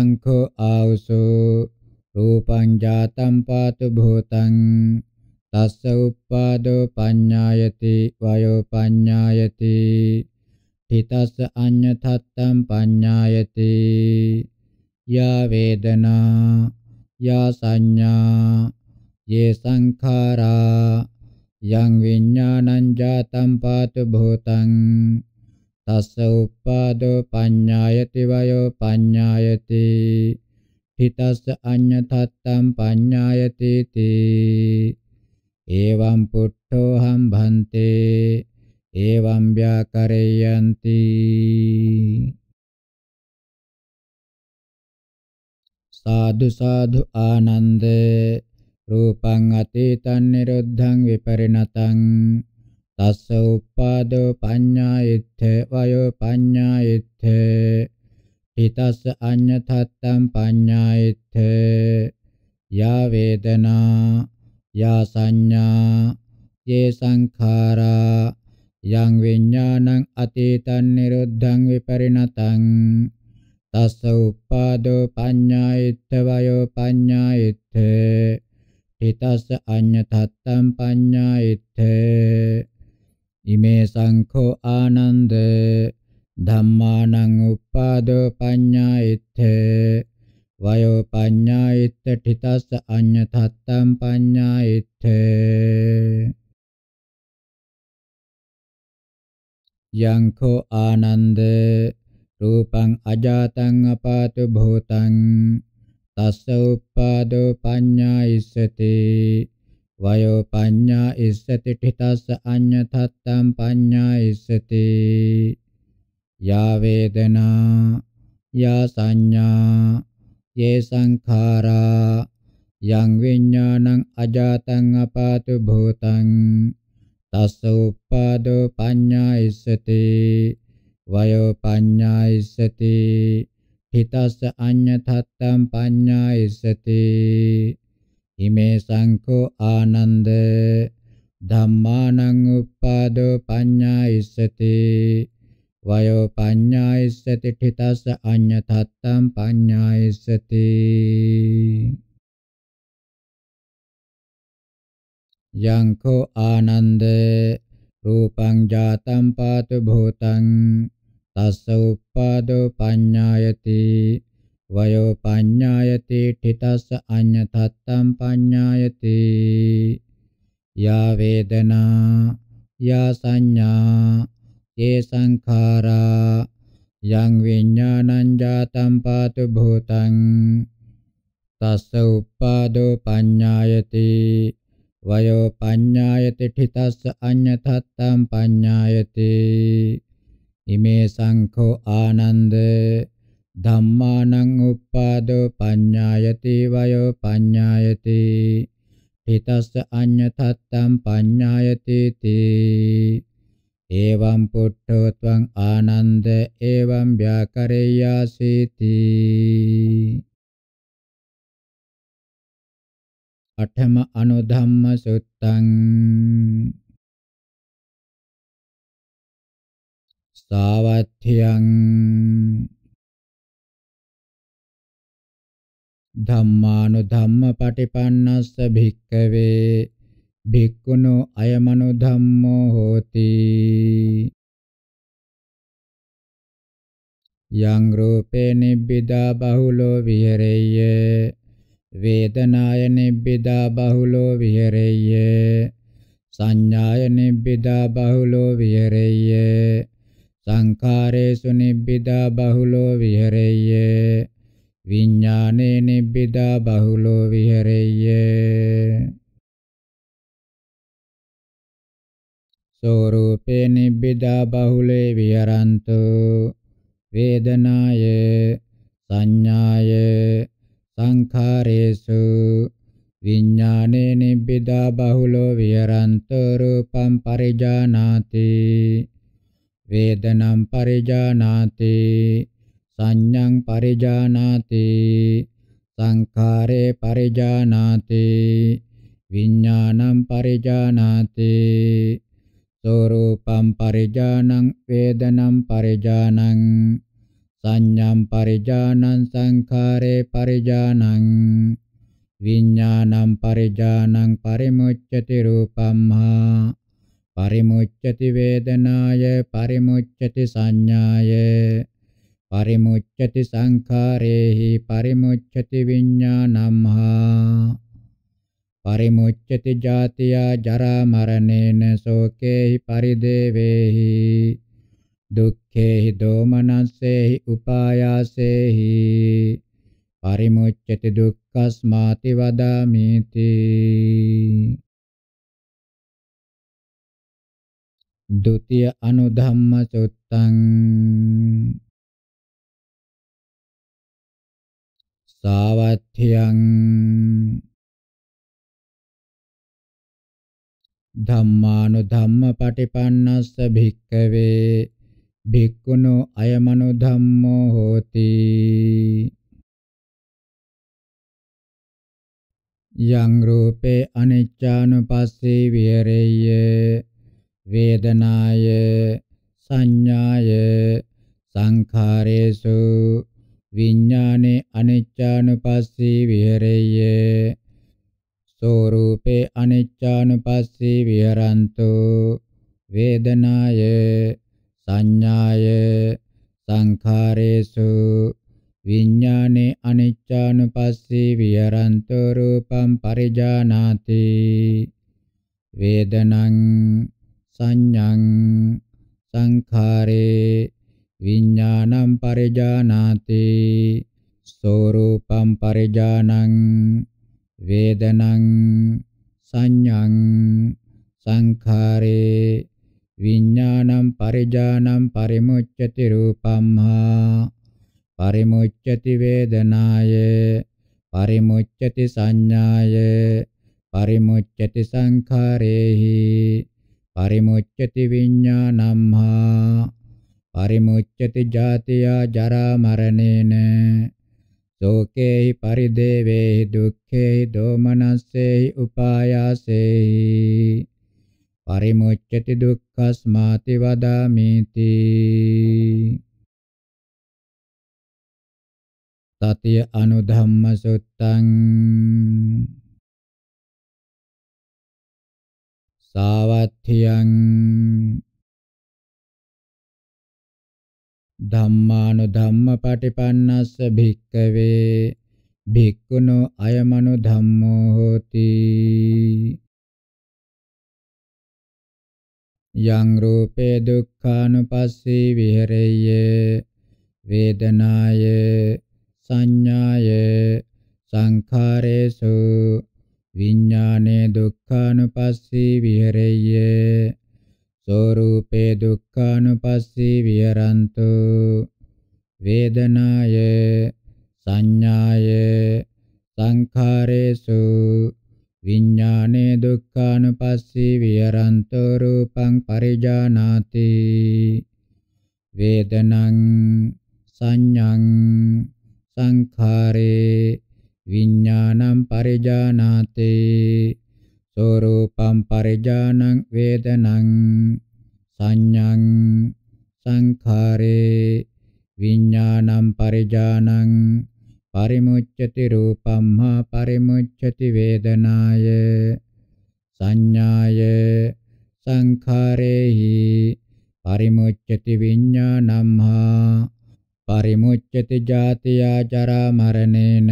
Speaker 2: යංකෝ ආවසෝ රූපං ජාතං පාතු භූතං තස්ස උප්පාදෝ පඤ්ඤායති වයෝ පඤ්ඤායති ඨිතස්ස අඤ්ඤතත්තම් පඤ්ඤායති යා වේදනා යා සංඥා ये සංඛාරා යං විඥානං ජාතම් පාතු භූතං තස්ස උප්පාදෝ පඤ්ඤායති වයෝ පඤ්ඤායති හිතස්ස අඤ්ඤතත්තම් පඤ්ඤායති තී එවං පුට්ඨෝ හම්බන්තේ එවං ව්‍යාකරයන්ති සාදු සාදු ආනන්දේ රූපං අතීතං නිරුද්ධං විපරිණතං තස්ස උප්පාදෝ පඤ්ඤායිත්තේ වයෝ පඤ්ඤායිත්තේ හිතස්ස අඤ්ඤතත්තං පඤ්ඤායිත්තේ යා වේදනා යා සංඥා යේ සංඛාරා යං විඥානං අතීතං නිරුද්ධං විපරිණතං තස්ස උප්පාදෝ පඤ්ඤායිත්තේ වයෝ පඤ්ඤායිත්තේ හිතස්ස අඤ්ඤතත්තම් පඤ්ඤායිත්තේ ඉමේ සංඛෝ ආනන්ද ධම්මානං උප්පාදෝ පඤ්ඤායිත්තේ වයෝ පඤ්ඤායිත්ත ඨිතස්ස අඤ්ඤතත්තම් පඤ්ඤායිත්තේ යංඛෝ ආනන්ද රූපං අජාතං අපාතු භූතං තස්ස උප්පාදෝ පඤ්ඤා ඉස්සති වයෝ පඤ්ඤා ඉස්සති ඨිතස්ස අඤ්ඤතත්තම් පඤ්ඤා ඉස්සති යා වේදනා යා සංඥා යේ සංඛාරා යං විඥානං අජාතං අපාතු භූතං තස්ස උප්පාදෝ පඤ්ඤා ඉස්සති වයෝ පඤ්ඤා ඉස්සති හිතස්ස අඤ්ඤතත්තම් පඤ්ඤායසති ඉමේ සංඛෝ ආනන්ද ධම්මානං උප්පාදෝ පඤ්ඤායසති වයෝ පඤ්ඤායසති ඨිතස්ස අඤ්ඤතත්තම් පඤ්ඤායසති යංකෝ ආනන්ද රූපං ජාතම් පාතු භූතං තස්ස උප්පාදෝ පඤ්ඤායති වයෝ පඤ්ඤායති ඨිතස්ස අඤ්ඤතත්තම් පඤ්ඤායති යා වේදනා යා සංඥා ඒ සංඛාරා යං විඥානං ජාතම් පාතු භූතං තස්ස උප්පාදෝ පඤ්ඤායති වයෝ පඤ්ඤායති ඨිතස්ස අඤ්ඤතත්තම් පඤ්ඤායති ඉමේ සංඛෝ ආනන්ද ධම්මානං උප්පාදෝ පඤ්ඤායති වයෝ පඤ්ඤායති හිතස්ස අඤ්ඤතත්තම් පඤ්ඤායති තී එවං පුට්ඨෝ ත්වං ආනන්ද එවං ව්‍යාකරේයාසීති
Speaker 1: අඨම අනුධම්ම සුත්තං සාවත්්‍යං ධම්මානු
Speaker 2: ධම්ම පටිපන්නස්ස භික්කවේ භික්කුණු අයමනු ධම්මෝ හෝති යං රූපේ නිබ්බිදා බහුලෝ විහෙරෙය්‍ය වේදනාය නිබ්බිදා බහුලෝ විහෙරෙය්‍ය සංඥාය නිබ්බිදා බහුලෝ විහෙරෙය්‍ය සංඛාරේසු නිබ්බිදා බහුලෝ විහෙරෙය්‍ය විඥානේ නිබ්බිදා බහුලෝ විහෙරෙය්‍ය සෝරූපේ නිබ්බිදා බහුලේ විහරන්තු වේදනාය සංඥාය සංඛාරේසු විඥානේ නිබ්බිදා බහුලෝ විහරන්තු රූපම් පරිජානාති වේදනම් පරිජානාති සංඤං පරිජානාති සංඛාරේ පරිජානාති විඥානම් පරිජානාති සෝරූපම් පරිජානං වේදනම් පරිජානං සංඤම් පරිජානං සංඛාරේ පරිජානං විඥානම් පරිජානං පරිමුච්ඡති රූපම්හා පරිමුච්ඡති වේදනාය පරිමුච්ඡති සංඥාය පරිමුච්ඡති සංඛාරේහි පරිමුච්ඡති විඥානම්හා පරිමුච්ඡති ජාතියා ජරා මරණේන සෝකේහි පරිදේවේහි දුක්ඛේහි දෝමනස්සේහි උපායාසේහි පරිමුච්ඡති දුක්ඛස්මාති
Speaker 1: වදාමීති द्वितीय अनुधम्म चुत्तम् सावध्यं धम्मानुधम्म
Speaker 2: पटिपन्नस्स भिक्खवे भिक्खुनो अयमनुधम्मो होति යං රූපේ අනිච්චානුපස්සේ විහෙරෙය්‍ය වේදනාය සංඥාය සංඛාරේසු විඥානේ අනිච්චානුපස්සී විහෙරෙය්‍ය සෝරූපේ අනිච්චානුපස්සී විහරන්තු වේදනාය සංඥාය සංඛාරේසු විඥානේ අනිච්චානුපස්සී විහරන්තු රූපම් පරිජානාති වේදනං සංඥං සංඛාරේ විඥානං පරිජානාති ස්වરૂපං පරිජානං වේදනං සංඥං සංඛාරේ විඥානං පරිජානං පරිමුච්ඡති රූපම්හා පරිමුච්ඡති වේදනාය පරිමුච්ඡති සංඥාය පරිමුච්ඡති සංඛාරේහි පරිමුච්ඡති විඥානම්හා පරිමුච්ඡති ජාතියා ජරා මරණේන සෝකේහි පරිදේවේහි දුක්ඛේහි දෝමනස්සේහි උපායාසේහි පරිමුච්ඡති දුක්ඛස්මාති වදාමිති
Speaker 1: තතිය අනුධම්ම සුත්තං සාවත්තියං ධම්මානු
Speaker 2: ධම්ම පටිපන්නස්ස භික්කවේ භික්කුණු අයමනු ධම්මෝ හෝති යං රූපේ දුක්ඛානුපස්සී විහෙරෙය්‍ය වේදනාය සංඥාය සංඛාරේසු විඥානේ දුක්ඛානුපස්සී විහෙරෙය්‍ය සෝරූපේ දුක්ඛානුපස්සී විහරන්තු වේදනාය සංඥාය සංඛාරේසු විඥානේ දුක්ඛානුපස්සී විහරන්තු රූපං පරිජානාති වේදනං සංඥං සංඛාරේ විඥානං පරිජානාතේ සෝරූපං පරිජානං වේදනං සංඤං සංඛාරේ විඥානං පරිජානං පරිමුච්ඡති රූපං හා පරිමුච්ඡති වේදනාය සංඥාය සංඛාරේහි පරිමුච්ඡති විඥානං හා පරිමුච්ඡති ජාතිය ජරා මරණේන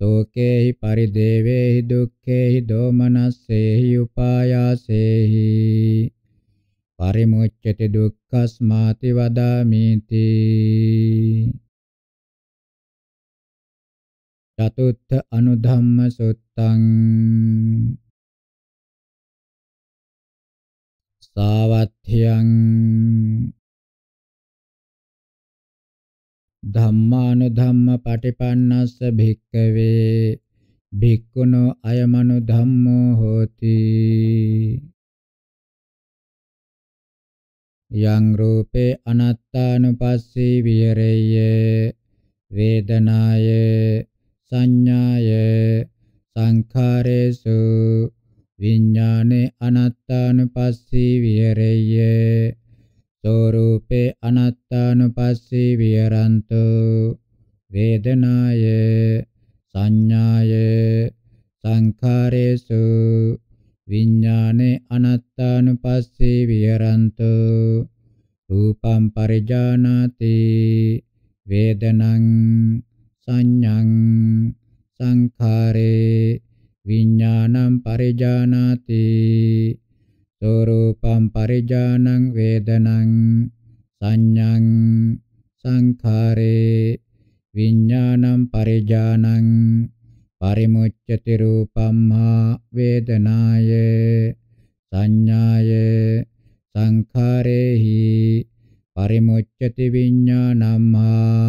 Speaker 2: සෝකේහි පරිදේවේහි දුක්ඛේහි දෝමනස්සේහි උපායාසේහි පරිමුච්ඡති දුක්ඛස්මාති වදාමීති
Speaker 1: චතුත්ථ අනුධම්ම සුත්තං සාවත්ථ්‍යං
Speaker 2: ධම්මාන ධම්ම පටිපන්නස්ස භික්කවේ භික්ඛුනෝ අයමනු ධම්මෝ හෝති යං රූපේ අනත්තානුපස්සී විහෙරෙය්‍ය වේදනාය සංඥාය සංඛාරේසු විඥානේ අනත්තානුපස්සී විහෙරෙය්‍ය स्वरूपे अनत्तानुपस्सी विहरन्तु वेदनाय संज्ञाय සංඛාරේසු විඥානේ අනත්තානුපස්සේ විහරන්තු රූපම් පරිජානාති වේදනං සංඤං සංඛාරේ විඥානං පරිජානාති සූරූපං පරිජානං වේදනං සංඤං සංඛාරේ විඥානං පරිජානං පරිමුච්ඡති රූපම්හා වේදනාය සංඥාය සංඛාරේහි පරිමුච්ඡති විඥානම්හා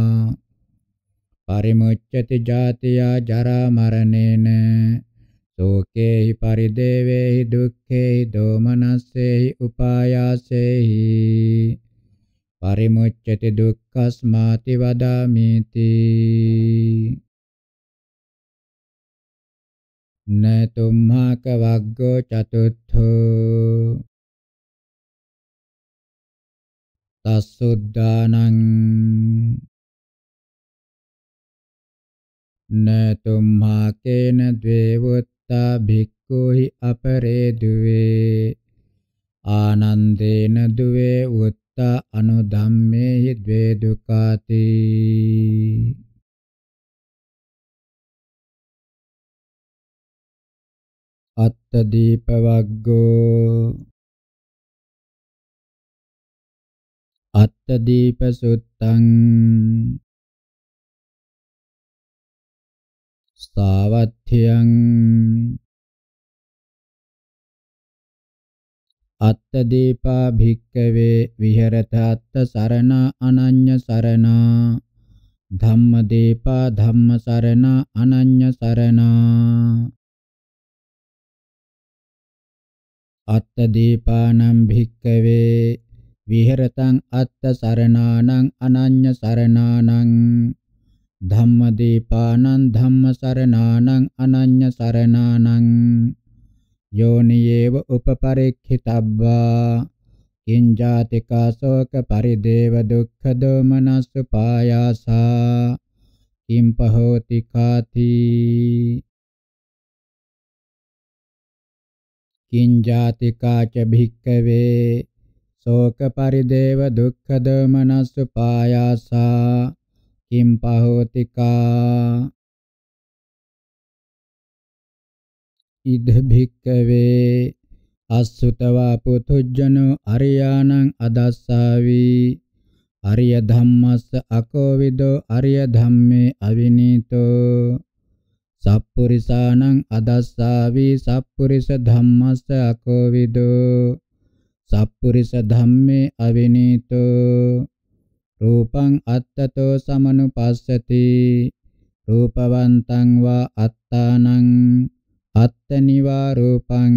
Speaker 2: පරිමුච්ඡති ජාතිය ජරා මරණේන සෝකේහි පරිදේවේහි දුක්ඛේහි දෝමනස්සේහි උපායාසේහි පරිමුච්ඡති දුක්ඛස්මාති වදාමිති
Speaker 1: නතුම්හාක වග්ගෝ චතුත්ථෝ තස්සුද්ධානං නතුම්හාකේන
Speaker 2: ද්වේවොත් යතා භික්ඛුහි අපරේ දුවේ ආනන්දේන දුවේ උත්ත අනුධම්මේහි ද්වේ දුකාති
Speaker 1: අත්ත දීපවග්ගෝ අත්ත දීපසුත්තං අවස්ථාවත්්‍යං
Speaker 2: අත්තදීපා භික්කවේ විහෙරතත්ත සරණ අනඤ්‍ය සරණ ධම්මදීපා ධම්ම සරණ අනඤ්‍ය සරණ අත්තදීපානම් භික්කවේ විහෙරතං අත්ත සරණානං අනඤ්‍ය සරණානං ධම්මදීපානං ධම්මසරණානං අනඤ්‍ය සරණානං යෝනියේව උපපරික්ඛිතබ්බා කිංජාතිකා ශෝක පරිදේව දුක්ඛ දෝමනස්ස පායාසා කිම්පහෝති කාති කිංජාතිකා ච භික්ඛවේ ශෝක පරිදේව දුක්ඛ දෝමනස්ස පායාසා කිම් පහෝති කා ඉද භික්කවේ අසුතවා පුතුජනෝ අරියාණං අදස්සාවි අරිය ධම්මස්ස අකෝවිදෝ අරිය ධම්මේ අවිනීතෝ සප්පුරිසාණං අදස්සාවි සප්පුරිස ධම්මස්ස අකෝවිදෝ සප්පුරිස ධම්මේ අවිනීතෝ රූපං අත්තතෝ සමනුපස්සති රූපවන්තං වා අත්තානං අත්තනිවා රූපං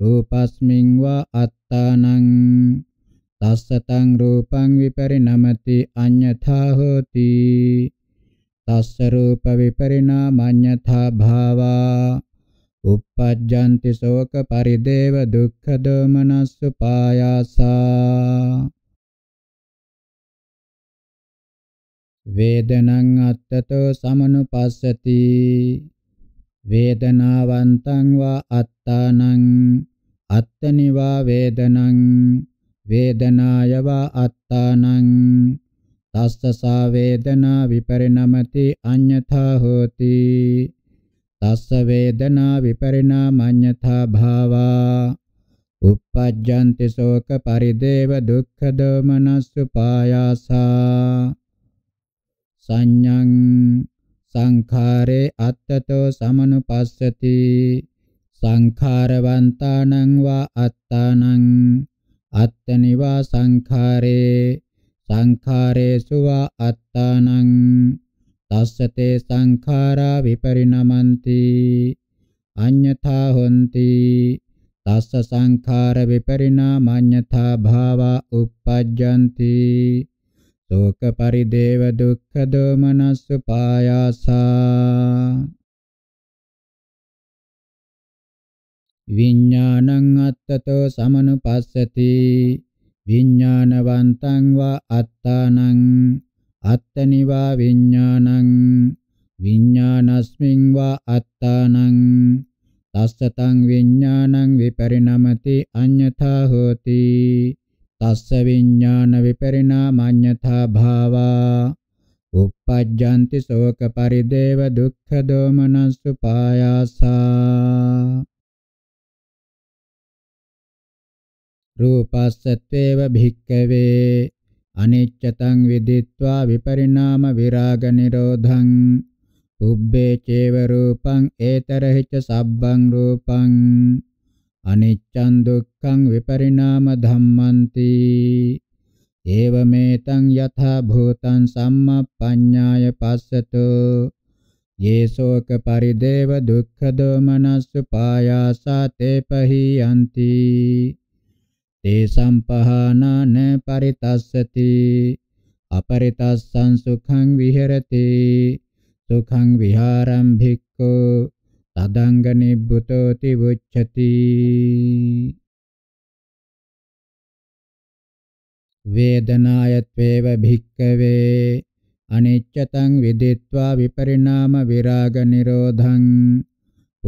Speaker 2: රූපස්මින් වා අත්තානං තස්සතං රූපං විපරිණමති අඤ්ඤතා හෝති තස්ස රූප විපරිණාමඤ්ඤතා භාවා uppajjanti soka parideva dukkha domanassu payasa වේදනං අත්තතෝ සමනුපස්සති වේදනාවන්තං වා අත්තානං අත්තනිවා වේදනං වේදනායව අත්තානං තස්ස සා වේදනා විපරිණමති අඤ්ඤතා හෝති තස්ස වේදනා විපරිණාමඤ්ඤතා භාවා uppajjanti soka parideva dukkha domanassu payasa සංඤං සංඛාරේ අත්තතෝ සමනුපස්සති සංඛාරවන්තානං වා අත්තානං අත්තනිවා සංඛාරේ සංඛාරේසු වා අත්තානං තස්සතේ සංඛාරා විපරිණමන්ති අඤ්ඤතා හොಂತಿ තස්ස සංඛාර විපරිණාමඤ්ඤතා භාවා uppajjanti ශෝක පරිදේව දුක්ඛ දෝමනස්ස පායාසා විඥානං අත්තතෝ සමනුපස්සති විඥානවන්තං වා අත්තානං අත්තනිවා විඥානං විඥානස්මින් වා අත්තානං තස්සතං විඥානං විපරිණමති අඤ්ඤතා හෝති තස්ස විඥාන විපරිණාමඤ්ඤතා භාවා uppajjanti shoka parideva dukkha domanassu payasa රූපස්සත්වේව භික්කවේ අනිච්චතං විදිත්වා විපරිණාම විරාග නිරෝධං උබ්බේ චේව රූපං ඒතරහිච සබ්බං රූපං අනිච්ඡන් දුක්ඛං විපරිණාම ධම්මන්ති ඒවමෙතං යථා භූතං සම්මප්පඤ්ඤාය පස්සතු යේසෝක පරිදේව දුක්ඛ දෝමනස්සුපායාසා තේ පහියන්ති තේ සම්පහානන පරිතස්සති අපරිතස්සං සුඛං විහෙරති සුඛං විහාරං භික්ඛෝ තදංගනිබ්බුතෝති වුච්ඡති වේදනායත්වේව භික්කවේ අනිච්චතං විදිත්වා විපරිණාම විරාග නිරෝධං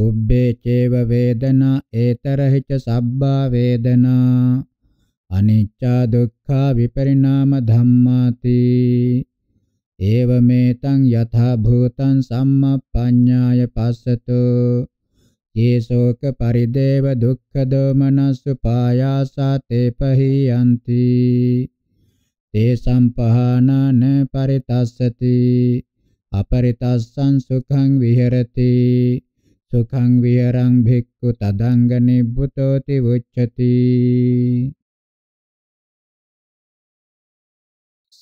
Speaker 2: උබ්බේ චේව වේදනා ඒතරහිච සබ්බා වේදනා අනිච්චා දුක්ඛා විපරිණාම ධම්මාති එවමෙතං යථා භූතං සම්මප්පඤ්ඤාය පස්සතු යේසෝක පරිදේව දුක්ඛ දෝමනසුපායාසා තේ පහියන්ති තේ සම්පහානන පරිතස්සති අපරිතස්සං සුඛං විහෙරති සුඛං විහරං භික්ඛු තදංග නිබ්බුතෝති උච්චති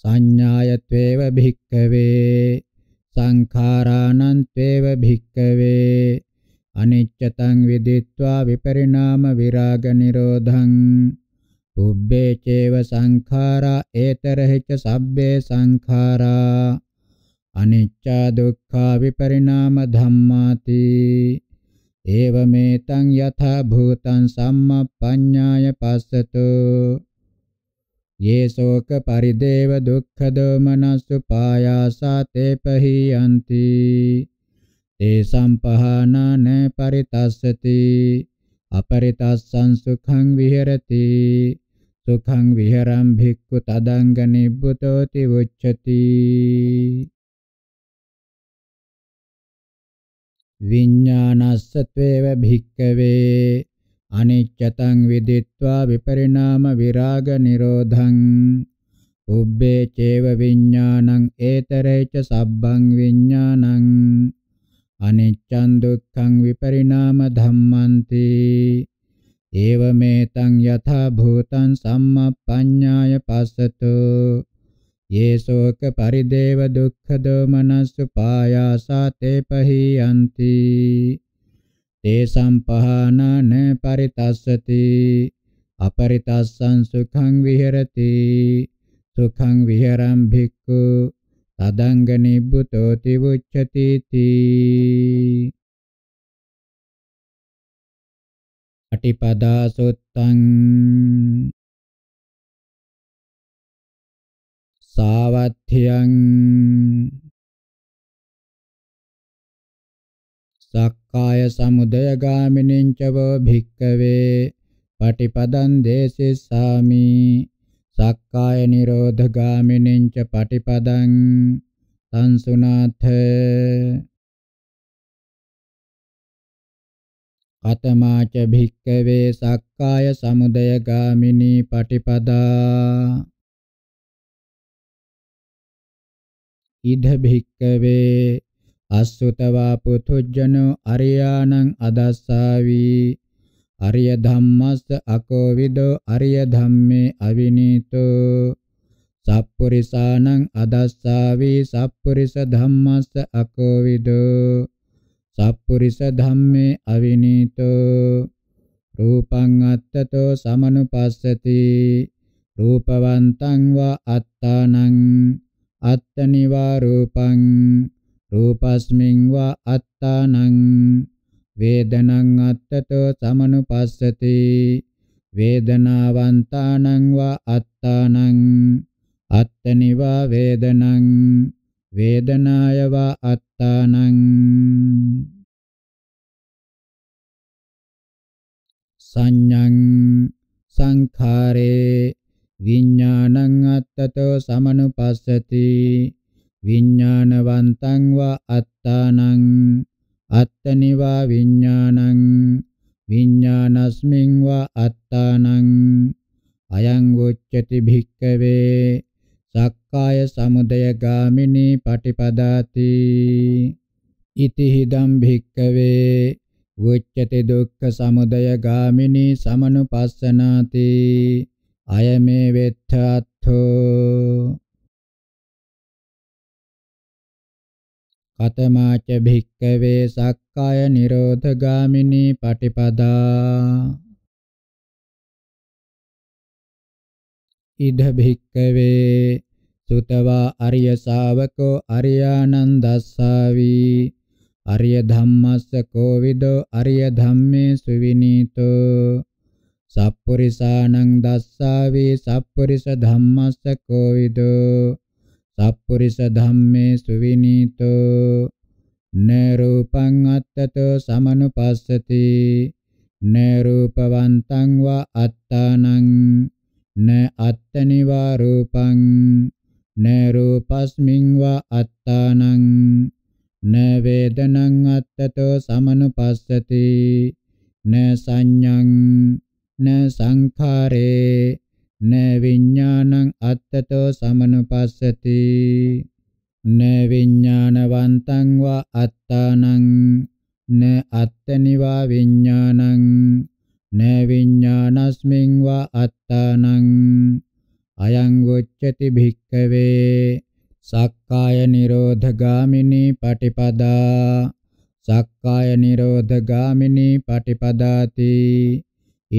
Speaker 2: සංඥායත්වේව භික්කවේ සංඛාරාණන්තේව භික්කවේ අනිච්චතං විදිत्वा විපරිණාම විරාග නිරෝධං උබ්බේ චේව සංඛාරා ඒතරහිච සබ්බේ සංඛාරා අනිච්චා දුක්ඛා විපරිණාම ධම්මාති ඒවමෙතං යථා භූතං සම්මප්පඤ්ඤාය පස්සතෝ ये शोक परिदेव दुःख दोमनसु पायासा ते पहीयन्ति ते सम्पहानान् परितस्सति अपरितस्सं सुखं विहरति सुखं विहरं भिक्खु तदङ्ग निभृतोति उच्यति विज्ञानस्सत्वेव भिक्खवे අනිච්චතං විදිත්වා විපරිණාම විරාග නිරෝධං උබ්බේ චේව විඥානං ඒතරේච සබ්බං විඥානං අනිච්චං දුක්ඛං විපරිණාම ධම්මන්ති ඒවමෙතං යථා භූතං සම්මප්පඤ්ඤාය පස්සතු යේසෝක පරිදේව දුක්ඛ දෝමනස්සු පායාසා තේ පහියන්ති තේසම් පහනන පරිතස්සති අපරිතස්සං සුඛං විහෙරති සුඛං විහෙරම් භික්ඛු තදංග නිබ්බුතෝ තිවුච්ඡති තී
Speaker 1: අටිපදා සුත්තං සාවත්ථ්‍යං සක්කාය
Speaker 2: සමුදය ගාමිනින් චවෝ භික්කවේ පටිපදං දේසිස්සාමි සක්කාය නිරෝධ ගාමිනින් ච පටිපදං සංසුනාථ
Speaker 1: කතමාච භික්කවේ සක්කාය සමුදය ගාමිනී පටිපදා
Speaker 2: ඉද භික්කවේ අසුතවා පුතුජනෝ අරියාණං අදස්සාවි අරිය ධම්මස්ස අකෝවිදෝ අරිය ධම්මේ අවිනීතෝ සප්පුරිසාණං අදස්සාවි සප්පුරිස ධම්මස්ස අකෝවිදෝ සප්පුරිස ධම්මේ අවිනීතෝ රූපං අත්තතෝ සමනුපස්සති රූපවන්තං වා අත්තානං අත්තනිවා රූපං රූපස්මින් වා අත්තානං වේදනං අත්තතෝ සමනුපස්සති වේදනාවන්තානං වා අත්තානං අත්තනිවා වේදනං
Speaker 1: වේදනාය වා අත්තානං සංඤං
Speaker 2: සංඛාරේ විඥානං අත්තතෝ සමනුපස්සති විඥානවන්තං වා අත්තානං අත්තනිවා විඥානං විඥානස්මින් වා අත්තානං අයං උච්චති භික්කවේ සක්කාය සමුදය ගාමිනී පටිපදාති ඉති හිදම් භික්කවේ උච්චති දුක්ඛ සමුදය ගාමිනී සමනුපස්සනාති අයමේ වෙත්තාත්ථෝ
Speaker 1: පතමාච භික්කවේ සක්කාය නිරෝධගාමිනී පටිපදා
Speaker 2: ඉද භික්කවේ සුතවා අරිය ශාවකෝ අරියානන්දස්සාවි අරිය ධම්මස්ස කෝවිදෝ අරිය ධම්මේ සුවිනීතෝ සප්පුරිසානං දස්සාවි සප්පුරිස ධම්මස්ස කෝවිදෝ සප්පුරිස ධම්මේ සුවිනීතෝ නරූපං අත්තතෝ සමනුපස්සති නරූපවන්තං වා අත්තානං න අත්තනිවා රූපං නරූපස්මින් වා අත්තානං න වේදනං අත්තතෝ සමනුපස්සති න සංඤං න සංඛාරේ න විඥානං අත්තතෝ සමනුපස්සති න විඥානවන්තං වා අත්තානං න අත්තනිවා විඥානං න විඥානස්මින් වා අත්තානං අයං වොච්චති භික්කවේ සක්කාය නිරෝධගාමිනී පටිපදා සක්කාය නිරෝධගාමිනී පටිපදාති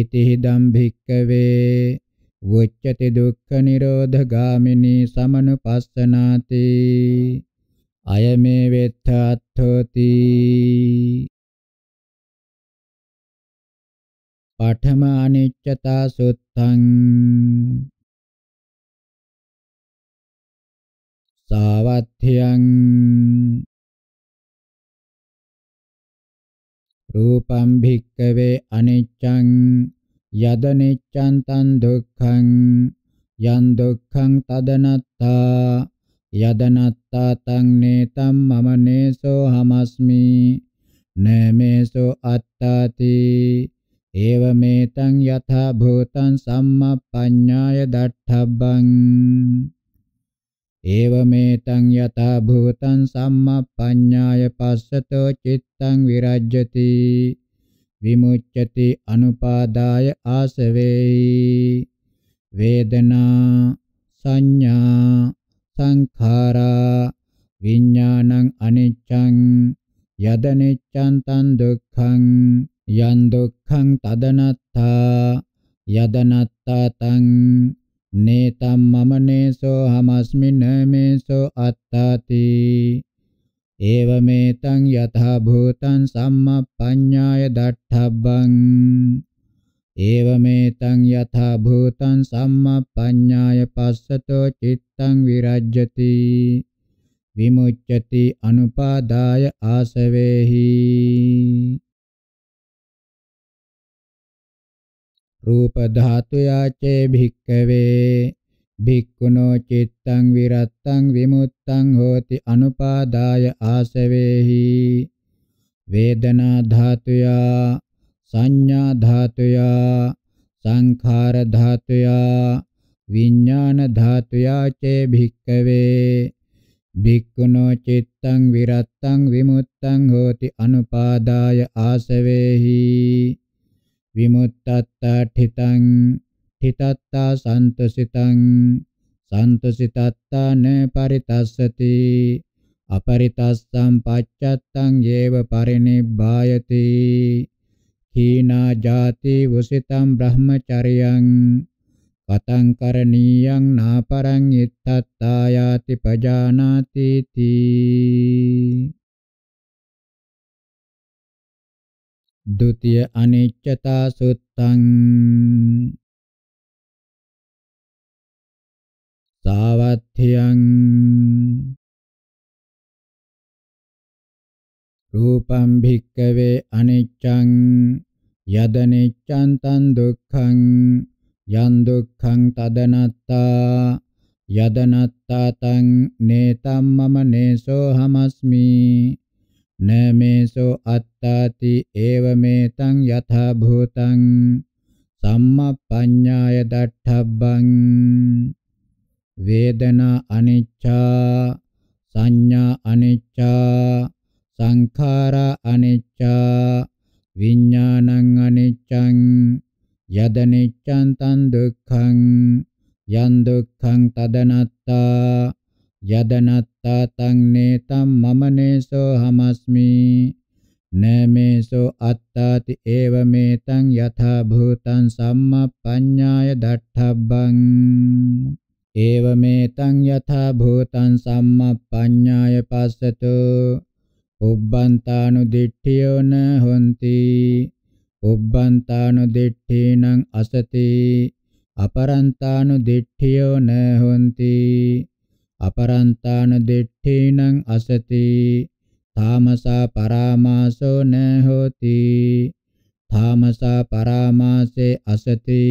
Speaker 2: ඉතිහිදම් භික්කවේ උච්චති දුක්ඛ නිරෝධ ගාමිනී සමනුපස්සනාති අයමේ වෙත්තාත්ථෝති
Speaker 1: පඨම අනිච්චතා සුත්තං සාවත්ථයන්
Speaker 2: රූපං භික්කවේ අනිච්ඡං යදනිච්ඡන්තං දුක්ඛං යං දුක්ඛං තදනත්තා යදනත්තා තං නේතම් මම නේසෝ හමස්මි නමේසෝ අත්තාති ඒවමෙතං යථා භූතං සම්මප්පඤ්ඤාය දට්ඨබ්බං ඒවමෙතං යථා භූතං සම්මප්පඤ්ඤාය පස්සතෝ චිත්තං විරජ්ජති විමුච්ඡති අනුපාදාය ආසවේයි වේදනා සංඥා සංඛාරා විඥානං අනිච්ඡං යදනිච්ඡං තං දුක්ඛං යං දුක්ඛං තදනත්තා යදනත්තා තං නේතම් මම නේසෝ හමස්මින මේසෝ අත්තාති ඒවමේතං යතහ භූතං සම්මප්පඤ්ඤාය දට්ඨබ්බං ඒවමේතං යතහ භූතං සම්මප්පඤ්ඤාය පස්සතෝ චිත්තං විරජ්ජති විමුච්ඡති අනුපාදාය ආසවේහි රූප ධාතු යාචේ භික්කවේ භික්ඛුනෝ චිත්තං විරත්තං විමුත්තං හෝති අනුපාදාය ආසවේහි වේදනා ධාතුය සංඥා ධාතුය සංඛාර ධාතුය විඥාන ධාතුය චේ භික්ඛවේ භික්ඛුනෝ චිත්තං විරත්තං විමුත්තං හෝති අනුපාදාය ආසවේහි විමුත්තත්ථ ඨිතං හිතත්තා සන්තසිතං සන්තසිතත්තා න පරිතස්සති අපරිතස්සම් පච්චත්තං යේව පරිනිබ්බායති හීනා ජාති වසිතම් බ්‍රහ්මචරියං පතං කරණීයං නාපරං ඉත්තත්තා යාති පජානාති
Speaker 1: තී ဒုတိယ අනිච්චතා සුත්තං සාවත්ථියං රූපං භික්කවේ
Speaker 2: අනිච්ඡං යදනිච්ඡං තං දුක්ඛං යං දුක්ඛං තදනත්තා යදනත්තා තං නේතම් මම නේසෝ හමස්මි නමේසෝ අත්තාති ඒව මේතං යථා භූතං සම්මප්පඤ්ඤාය දට්ඨබ්බං වේදනා අනිච්චා සංඥා අනිච්චා සංඛාරා අනිච්චා විඥානං අනිච්චං යදනිච්ඡන් තන් දුක්ඛං යන් දුක්ඛං තදනත්තා යදනත්තා තං නේතම් මම නේසෝ හමස්මි නමේසෝ අත්තාති ඒව මේතං යථා භූතං සම්මප්පඤ්ඤාය දට්ඨබ්බං ඒවමේතං යථා භූතං සම්මප්පඤ්ඤාය පස්සතු උබ්බන්තානුදිඨියෝන හොಂತಿ උබ්බන්තානුදිඨේනං අසති අපරන්තානුදිඨියෝන හොಂತಿ අපරන්තානුදිඨේනං අසති තාමසා පරාමාසෝ නහෝති තාමසා පරාමාසේ අසති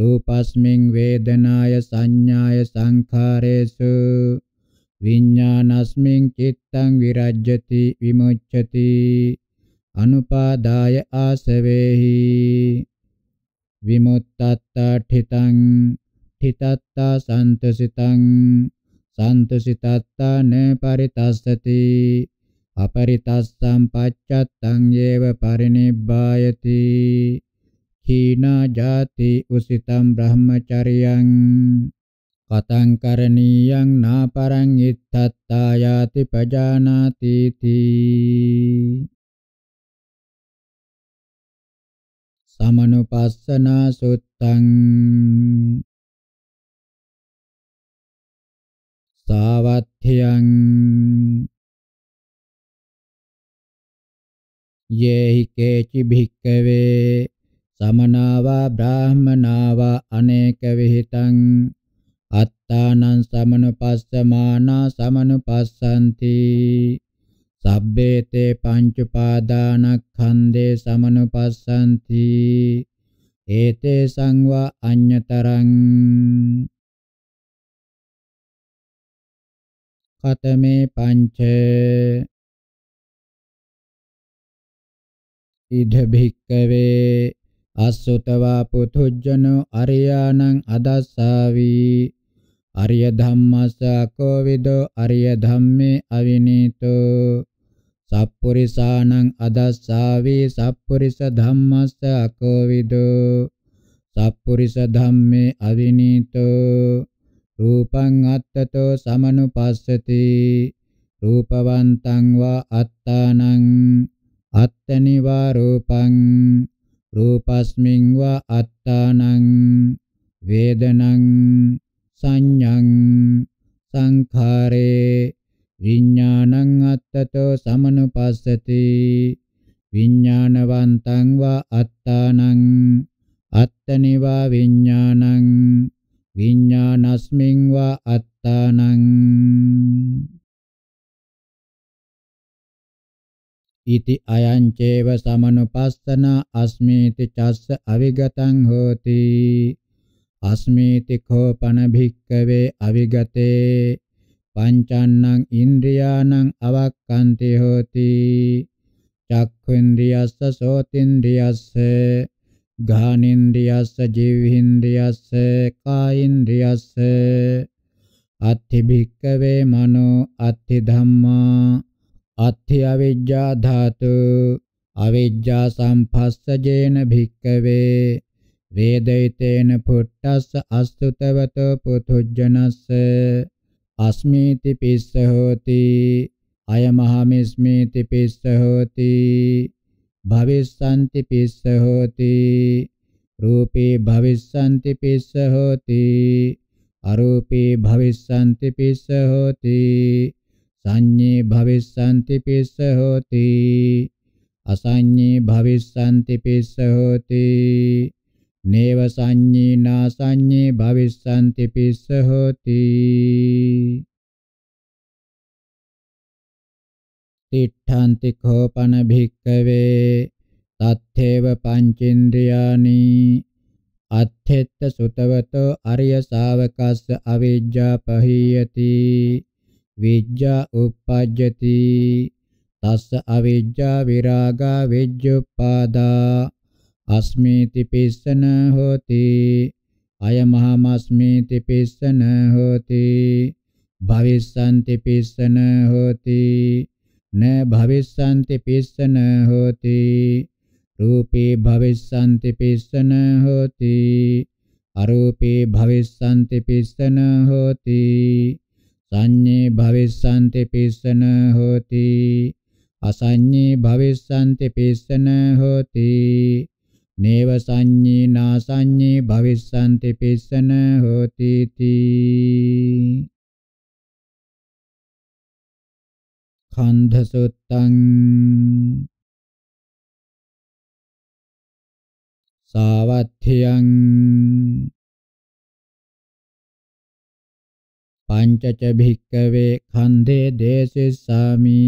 Speaker 2: රූපස්මින් වේදනාය සංඥාය සංඛාරේසු විඤ්ඤාණස්මින් චිත්තං විරජ්‍යති විමුච්ඡති අනුපාදාය ආසවේහි විමුත්තත්තා ඨිතං ඨිතත්තා සන්තසිතං සන්තසිතත්තා න පරිතස්සති අපරිතස්සම් පච්චත්තං යේව පරිනිබ්බායති hina jati usitam brahmacaryang katang karaniyang na parang ittatta yati pajanati ti
Speaker 1: samanupassana suttang savatthiyang
Speaker 2: yehi keci bhikkave සමනාවා බ්‍රාහමනාවා අනේක විහිතං අත්තානං සමනුපස්සමානා සමනුපස්සන්ති සබ්බේතේ පංච පාදානක්ඛන්දේ සමනුපස්සන්ති ඒතේ සංවා
Speaker 1: අඤ්‍යතරං කතමේ පංච
Speaker 2: ඉද භික්කවේ අසුතවා පුතුජ්ජනෝ අරියාණං අදස්සාවි අරිය ධම්මස කෝවිදෝ අරිය ධම්මේ අවිනීතෝ සප්පුරිසාණං අදස්සාවි සප්පුරිස ධම්මස්ස අකෝවිදෝ සප්පුරිස ධම්මේ අවිනීතෝ රූපං අත්තතෝ සමනුපස්සති රූපවන්තං වා අත්තානං අත්තනිවා රූපං රූපස්මින් වා අත්තානං වේදනං සංඤං සංඛාරේ විඥානං අත්තතෝ සමනුපස්සති විඥානවන්තං වා අත්තානං අත්තනිවා විඥානං
Speaker 1: විඥානස්මින් වා අත්තානං ඉති අයං චේව
Speaker 2: සමනුපස්සන අස්මේති චස්ස අවිගතං හෝති අස්මේති කෝපන භික්කවේ අවිගතේ පංචන්නං ඉන්ද්‍රියානං අවක්칸ති හෝති චක්ඛුන්ද්‍රියස්ස සෝතින්ද්‍රියස්ස ඝානින්ද්‍රියස්ස ජීවහින්ද්‍රියස්ස කායින්ද්‍රියස්ස අත්ථි භික්කවේ මනෝ අත්ථි ධම්මා අත්ථි අවිජ්ජා ධාතු අවිජ්ජා සම්පස්සජේන භික්කවේ වේදිතේන පුට්ටස්ස අස්තුතවත පුතුජනස්ස අස්මීති පිස්ස හෝති අයමහමිස්මීති පිස්ස හෝති භවිස්සන්ති පිස්ස හෝති රූපේ භවිස්සන්ති පිස්ස හෝති අරූපේ භවිස්සන්ති පිස්ස හෝති සංඤේ භවිස්සanti පිස්ස හෝති අසඤ්ඤේ භවිස්සanti පිස්ස හෝති නේව සංඤී නාසඤ්ඤේ භවිස්සanti පිස්ස හෝති තිඨාන්ති කෝපන භික්කවේ තත්තේව පංචේන්ද්‍රයානි අත්ථෙත්ත සුතවතෝ අරිය ශාවකස්ස අවිජ්ජා පහීයති විජ්ජා uppajjati තස්ස අවිජ්ජා විරාගා විජ්ජුප්පාදා අස්මීති පිස්සන හෝති අය මහමස්මීති පිස්සන හෝති භවිස්සන්ති පිස්සන හෝති න භවිස්සන්ති පිස්සන හෝති රූපේ භවිස්සන්ති පිස්සන හෝති අරූපේ භවිස්සන්ති පිස්සන හෝති සඤ්ඤේ භවිස්සන්ති පිස්සන හෝති අසඤ්ඤේ භවිස්සන්ති පිස්සන හෝති නේව සංඤී නාසඤ්ඤී භවිස්සන්ති
Speaker 1: පිස්සන හෝති තී කන්ධසුත්තං සාවත්ථියං පංචච භික්කවේ
Speaker 2: ඛණ්ඩේ දේසෙස්සාමි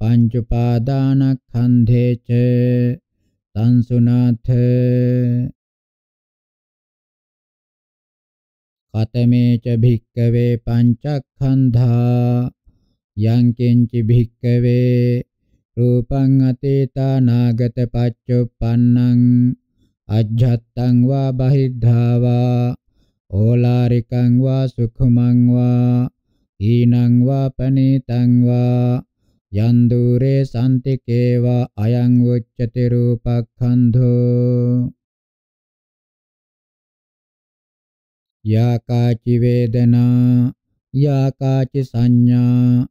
Speaker 2: පංච උපාදාන ඛණ්ඩේ ච සංසුනාථ කතමේ ච භික්කවේ පංචක්ඛන්ධා යං කිංචි භික්කවේ රූපං අතීතානාගත පච්චුප්පන්නං අජ්ජත්තං වා බහිද්ධා වා ඕලාරිකං වා සුඛමං වා ඊනං වා පනිතං වා යන් දුරේ සම්තිකේවා අයං උච්චති රූපක්ඛන්ධෝ යාකාචි වේදනා යාකාචි සංඥා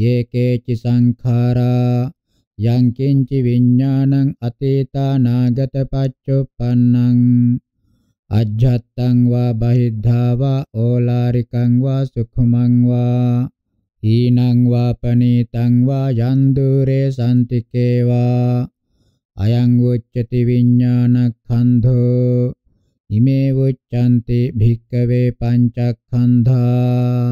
Speaker 2: යේකේචි සංඛාරා යං කිංචි විඥානං අතීතානාගත පච්චුප්පන්නං අජ්ජත්තං වා බහිද්ධා වා ඕලාරිකං වා සුඛමං වා ඊනං වා පනීතං වා යන්දුරේ සම්තිකේවා අයං උච්චති විඥානඛන්ධෝ ඉමේ උච්ඡන්ති භික්කවේ පංචක්ඛන්ධා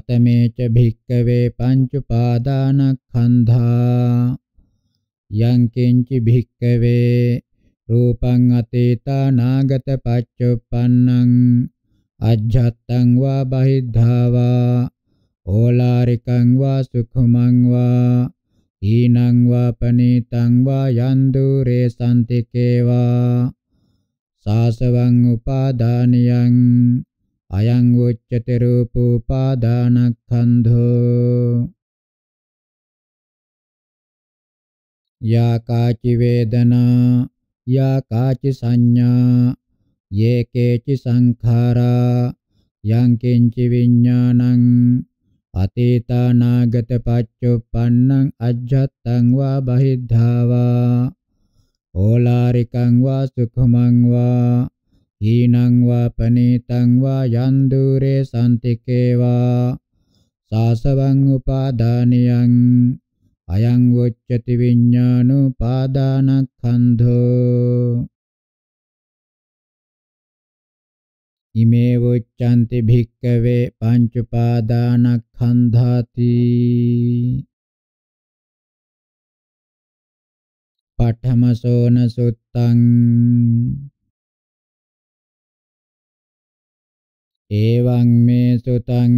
Speaker 2: කතමේච භික්කවේ පංච පාදානක්ඛන්ධා යං කිංචි භික්කවේ රූපං අතීතා නාගත පච්චුප්පන්නං අජ්ජත්තං වා බහිද්ධාවා ඕලාරිකං වා සුඛමං වා ඊනං වා පනීතං වා යන්දුරේ සම්තිකේවා සාසවං උපාදානියං අයං උච්චති රූප උපාදානක්ඛන්ධෝ යා කාචි වේදනා යා කාචි සංඥා යේ කේචි සංඛාරා යං කිංචි විඥානං අතීතනාගත පච්චුප්පන්නං අජ්ජත්තං වා බහිද්ධාවා ඕලාරිකං වා සුඛමං වා හීනං වා පනේතං වා යන් දුරේ සම්තිකේවා සාසවං උපාදානියං අයං වොච්චති විඤ්ඤාණුපාදානස්කන්ධෝ ඉමේ වොච්ඡanti භික්කවේ පංච උපාදානස්කන්ධාති
Speaker 1: පඨමසෝන සුත්තං
Speaker 2: එවං මේ සුතං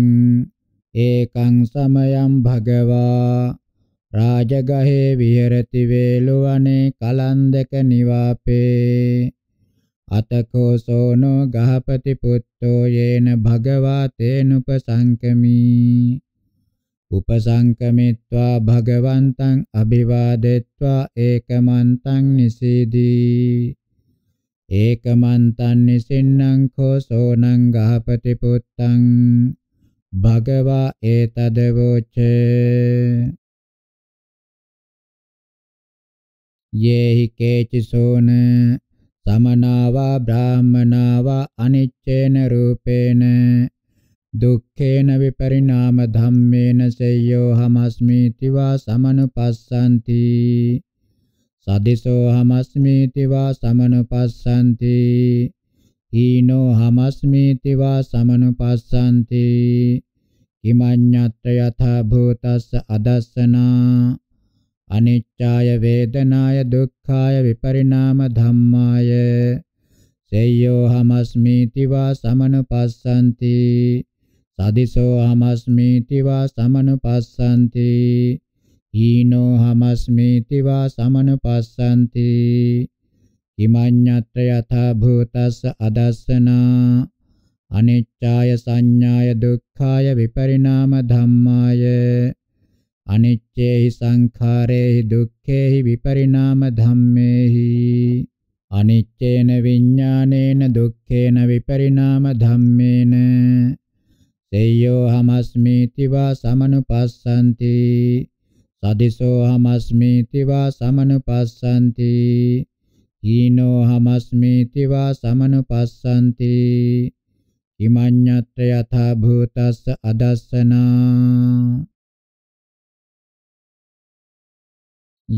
Speaker 2: ඒකං සමයං භගවා රාජගහේ විහෙරති වේලුවනේ කලන්දක නිවාපේ අතකෝ සෝනෝ ගහපති පුත්තෝ යේන භගවා තේනුපසංකමී උපසංකමිත්වා භගවන්තං අභිවාදෙත්වා ඒකමන්තං නිසීදී ඒකමන්තං නිසින්නං කෝ සෝනං ගහපති පුත්තං භගවා ඒතදවෝචේ යේහි කේචිසෝන සමනාවා බ්‍රාහමනාවා අනිච්චේන රූපේන දුක්ඛේන විපරිණාම ධම්මේන සය්‍යෝ හමස්මීති වා සමනුපස්සanti සදිසෝ හමස්මීති වා සමනුපස්සanti ඊනෝ හමස්මීති වා සමනුපස්සanti කිමඤ්ඤත්‍ය යථා භූතස්ස අදස්සනා අනිච්චාය වේදනාය දුක්ඛාය විපරිණාම ධම්මාය සේයෝ හමස්මීති වා සමනුපස්සන්ති සදිසෝ හමස්මීති වා සමනුපස්සන්ති ඊනෝ හමස්මීති වා සමනුපස්සන්ති කිමඤ්ඤත්‍ය යථා භූතස්ස අදස්සනා අනිච්චාය සංඥාය දුක්ඛාය විපරිණාම ධම්මාය අනිච්චේහි සංඛාරේහි දුක්ඛේහි විපරිණාම ධම්මේහි අනිච්චේන විඥානේන දුක්ඛේන විපරිණාම ධම්මේන සේයෝ හමස්මීති වා සමනුපස්සanti සදිසෝ හමස්මීති වා සමනුපස්සanti ඊනෝ හමස්මීති වා සමනුපස්සanti ඉමඤ්ඤත්‍ය යථා භූතස්ස අදස්සනා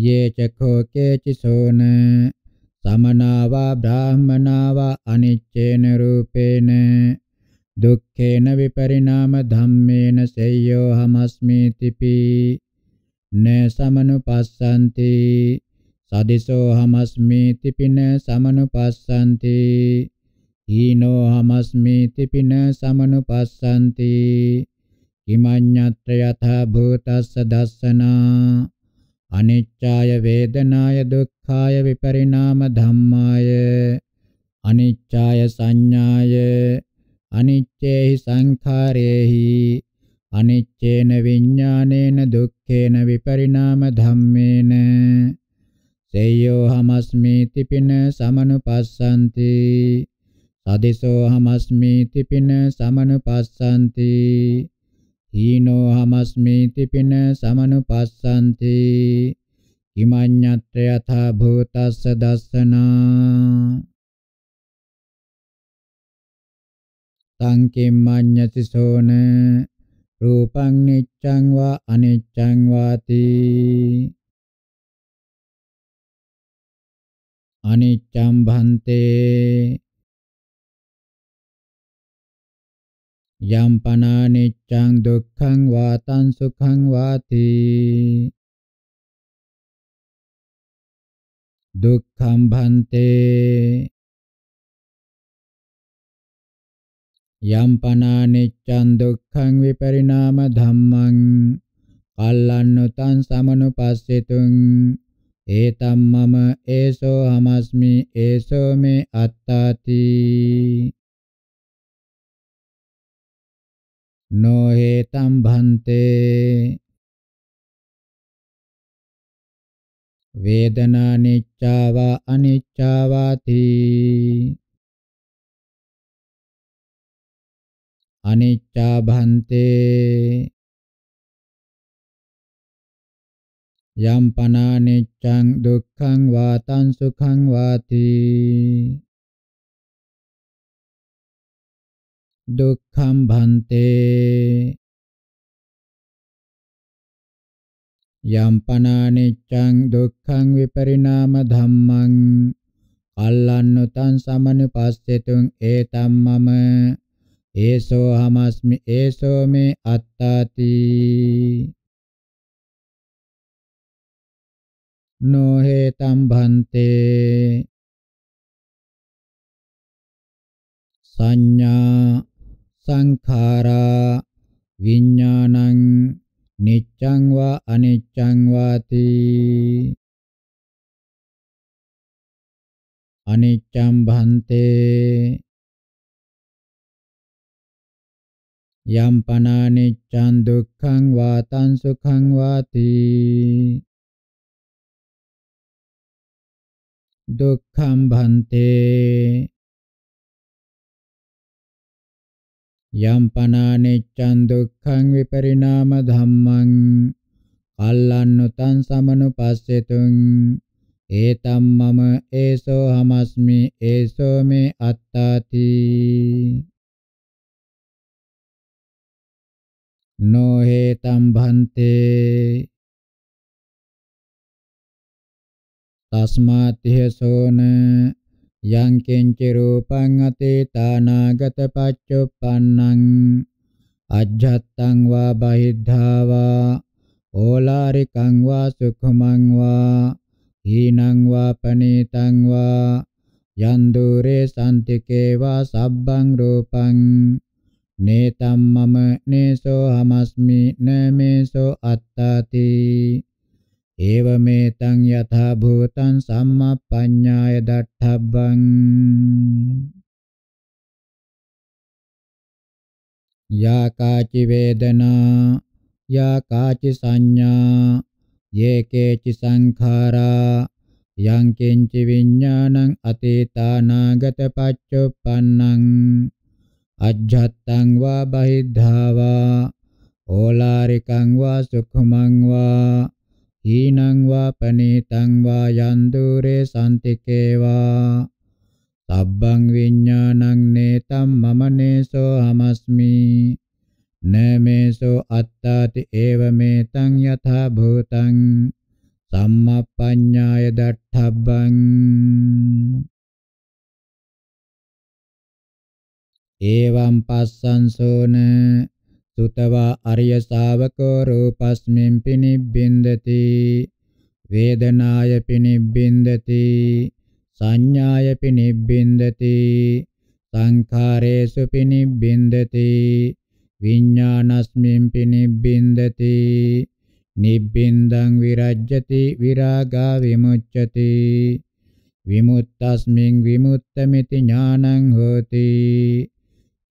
Speaker 2: ये च खो केचिशोन समना वा ब्राह्मणा वा अनिच्चेन रूपेण दुःखेन विपरिणाम धम्मेन सेय्योऽहमस्मीतिपि न समनुपश्यन्ति सदिशोऽहमस्मीतिपि न समनुपश्यन्ति हीनोऽहमस्मीतिपि न समनुपश्यन्ति किमन्यत्र यथा भूतस्य दर्शना අනිච්ඡාය වේදනාය දුක්ඛාය විපරිණාම ධම්මාය අනිච්ඡාය සංඥාය අනිච්චේහි සංඛාරේහි අනිච්චේන විඥානේන දුක්ඛේන විපරිණාම ධම්මේන සේයෝ හමස්මීති පින සමනුපස්සන්ති සදිසෝ හමස්මීති පින සමනුපස්සන්ති හීනෝ හමස්මේති පින සමනුපස්සන්ති කිමඤ්ඤත්‍ය යථා භූතස්ස දස්සනා
Speaker 1: සංකෙම් මඤ්ඤති සෝන රූපං නිච්ඡං වා අනිච්ඡං වාති අනිච්ඡම් භන්තේ
Speaker 2: Yam pananiccang dukkhaṃ vātaṃ sukhaṃ vāti
Speaker 1: dukkhaṃ bhante Yam
Speaker 2: pananiccang dukkhaṃ viparināma dhammaṃ kallannutan samanupassituṃ etam mama eso hamasmi
Speaker 1: eso me attati no hetam bhante vedana niccava aniccavati anicca bhante යම් පනානිච්ඡං දුක්ඛං වාතං සුඛං වාති දුක්ඛම් භන්තේ
Speaker 2: යම් පනානිච්ඡං දුක්ඛං විපරිණාම ධම්මං අල්ලන්නුතං සමනුපස්සෙතුං ඒතම්මම ඒසෝ හමස්මි ඒසෝ මේ අත්තාති
Speaker 1: නොහෙතම් භන්තේ සංඥා සංඛාරා විඥානං නිච්ඡං වා අනිච්ඡං වාති අනිච්ඡම් භන්තේ
Speaker 2: යම් පනානිච්ඡං දුක්ඛං වාතං සුඛං වාති
Speaker 1: දුක්ඛම් භන්තේ
Speaker 2: යම් පනානෙච්ඡන් දුක්ඛං විපරිණාම ධම්මං කල්ලන්නුතං සමනුපස්සෙතුං ඒතම් මම ඒසෝ
Speaker 1: හමස්මි ඒසෝ මේ අත්තාති නොහෙතම් භන්තේ තස්මාත්‍ය සෝන
Speaker 2: යං කිංචි රූපං අතීතානාගත පච්චුප්පන්නං අජ්ජත්තං වා බහිද්ධා වා ඕලාරිකං වා සුඛමං වා හීනං වා පනීතං වා යන් දුරේ සම්තිකේ වා සබ්බං රූපං නේතම් මම නේසෝ හමස්මි නමේසෝ අත්තාති ඒවමේතං යථා භූතං සම්මප්පඤ්ඤාය දට්ඨබ්බං
Speaker 1: යා කාචි වේදනා යා කාචි සංඥා
Speaker 2: යේකේචි සංඛාරා යං කිංචි විඥානං අතීතානාගත පච්චුප්පන්නං අජ්ජත්තං වා බහිද්ධා වා ඕලාරිකං වා සුඛමං වා හීනං වා පනීතං වා යන්දුරේ සම්තිකේවා සබ්බං විඥානං නේතම් මමනේසෝ හමස්මි නමේසෝ අත්තාති ඒවමෙතං යථා භූතං
Speaker 1: සම්මප්පඤ්ඤාය දට්ඨබ්බං එවං පස්සං
Speaker 2: සෝන සුතවා අරිය ශාවකෝ රූපස්මින් පිනිබ්බින්දති වේදනාය පිනිබ්බින්දති සංඥාය පිනිබ්බින්දති සංඛාරේසු පිනිබ්බින්දති විඥානස්මින් පිනිබ්බින්දති නිබ්බින්දං විරජ්‍යති විරාගා විමුච්ඡති විමුක්තස්මින් විමුක්තമിതി ඥානං හෝති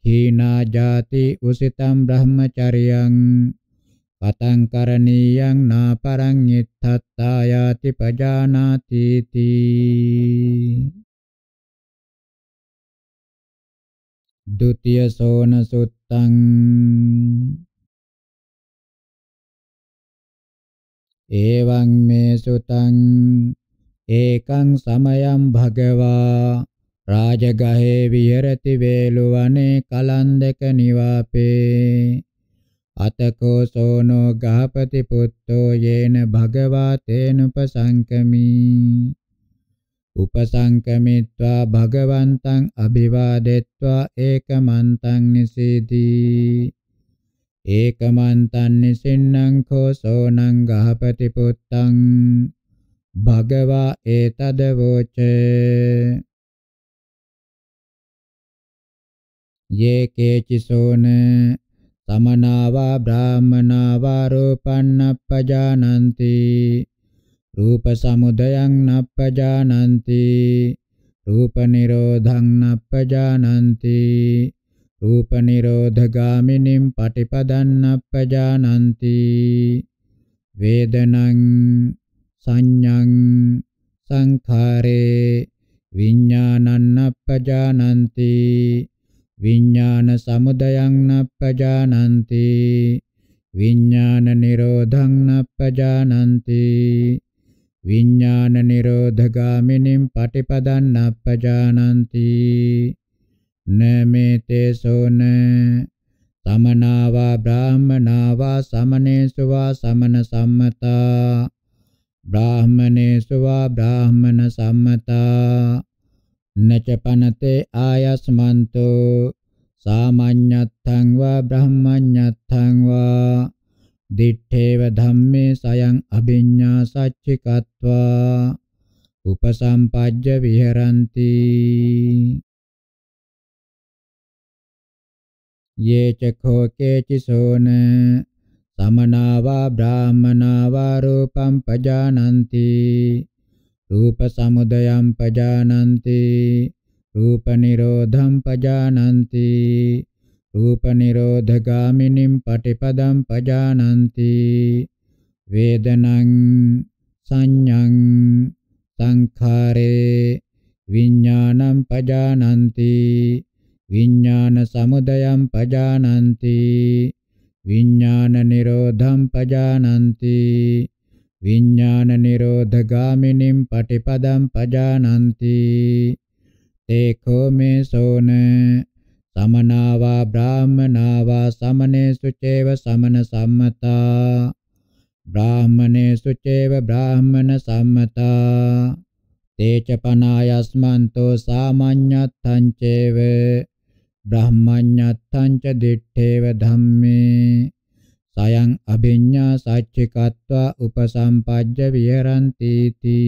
Speaker 2: හීනා ජාති උසිතම් බ්‍රහ්මචරියං පතං කරණීයං නාපරං ඉත්තත්තා යාති පජානාති තී
Speaker 1: ဒုတိယ සෝන සුත්තං එවං මේ සුතං ඒකං සමයං භගවා
Speaker 2: රාජගහේ විහෙරති වේලුවනේ කලන්දක නිවාපේ අතකෝ සෝනෝ ගහපති පුත්තෝ යේන භගවා තේනුපසංකමි උපසංකමිත්වා භගවන්තං අභිවාදෙත්වා ඒකමන්තං නිසීදී ඒකමන්තං නිසින්නං කෝ සෝනං ගහපති පුත්තං භගවා ඒතද වෝචේ ये केचिसोन සමනාවා බ්‍රාහමනාවා රූපන්නප්පජානಂತಿ රූප සමුදයං නප්පජානಂತಿ රූප නිරෝධං නප්පජානಂತಿ රූප නිරෝධගාමිනින් පටිපදන්නප්පජානಂತಿ වේදනං සංඤං සංඛාරේ විඥානන්නප්පජානಂತಿ විඥාන සමුදයං නප්පජානන්ති විඥාන නිරෝධං නප්පජානන්ති විඥාන නිරෝධගාමිනින් පටිපදං නප්පජානන්ති නමෙතේසෝන සමනාවා බ්‍රාහමනාවා සමනේසුවා සමන සම්මතා බ්‍රාහමනේසුවා බ්‍රාහමන සම්මතා නචපනතේ ආයස්මන්තෝ සාමාඤ්ඤත්තං වා බ්‍රහ්මඤ්ඤත්තං වා දිත්තේව ධම්මේ සයං අභිඤ්ඤා සච්චිකत्वा උපසම්පජ්ජ විහෙරಂತಿ යේ චඛෝ කේචිසෝන සමනාවා බ්‍රාහමනාවා රූපම් පජානಂತಿ රූප සමුදයම් පජානන්ති රූප නිරෝධම් පජානන්ති රූප නිරෝධගාමිනිම් පටිපදම් පජානන්ති වේදනං සංඤං සංඛාරේ විඥානං පජානන්ති විඥාන සමුදයම් පජානන්ති විඥාන නිරෝධම් පජානන්ති විඥාන නිරෝධගාමිනිම් පටිපදම් පජානಂತಿ තේකෝ මේ සෝන සමනාවා බ්‍රාහමනාවා සමනේ සුචේව සමන සම්මතා බ්‍රාහමනේ සුචේව බ්‍රාහමන සම්මතා තේච පනායස්මන්තෝ සාමාඤ්ඤත්තං චේව බ්‍රාහ්මඤ්ඤත්තං ච දිත්තේව ධම්මේ sayang abhinya saccikatva upasampajja viharanti ti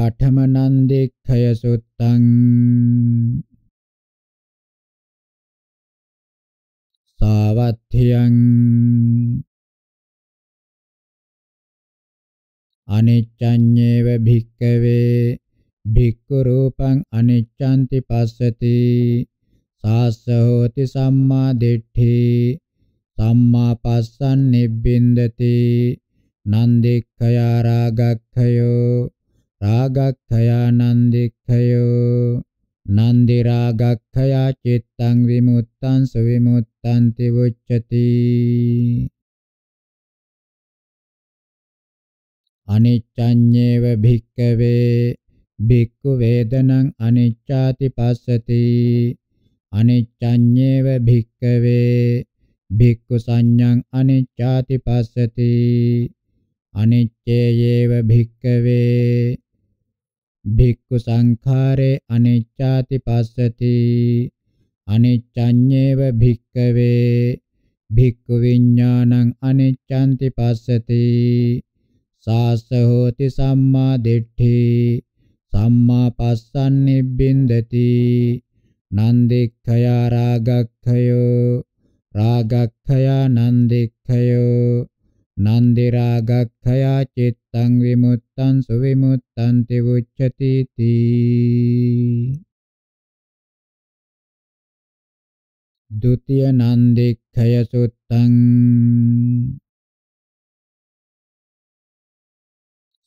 Speaker 1: paṭhamanandikkhaye suttaṃ sāvatthiyaṃ
Speaker 2: අනිච්ඡඤ්ඤේව භික්ඛවේ භික්ඛු රූපං අනිච්ඡන්ති පස්සති සාස්ස හෝති සම්මා දිට්ඨි සම්මා පස්සන් නිබ්බින්දති නන්දික්ඛයා රාගක්ඛයෝ රාගක්ඛයා නන්දික්ඛයෝ නන්දි රාගක්ඛයා චිත්තං විමුත්තං සවිමුත්තං තිවුච්ඡති අනිච්ඡඤ්ඤේව භික්ඛවේ භික්ඛු වේදනං අනිච්ඡාති පස්සති අනිච්ඡඤ්ඤේව භික්ඛවේ භික්ඛු සංඥං අනිච්ඡාති පස්සති අනිච්ඡේයේව භික්ඛවේ භික්ඛු සංඛාරේ අනිච්ඡාති පස්සති අනිච්ඡඤ්ඤේව භික්ඛවේ භික්ඛු විඥානං අනිච්ඡන්ති පස්සති සාස හෝති සම්මා දිට්ඨි සම්මා පස්සන්නිබ්බින්දති නන්දික්ඛයා රාගක්ඛයෝ රාගක්ඛයා නන්දික්ඛයෝ නන්දි රාගක්ඛයා චිත්තං විමුත්තං සුවිමුත්තං තිවුච්ඡති තී
Speaker 1: ဒုတိယ නන්දික්ඛය සුත්තං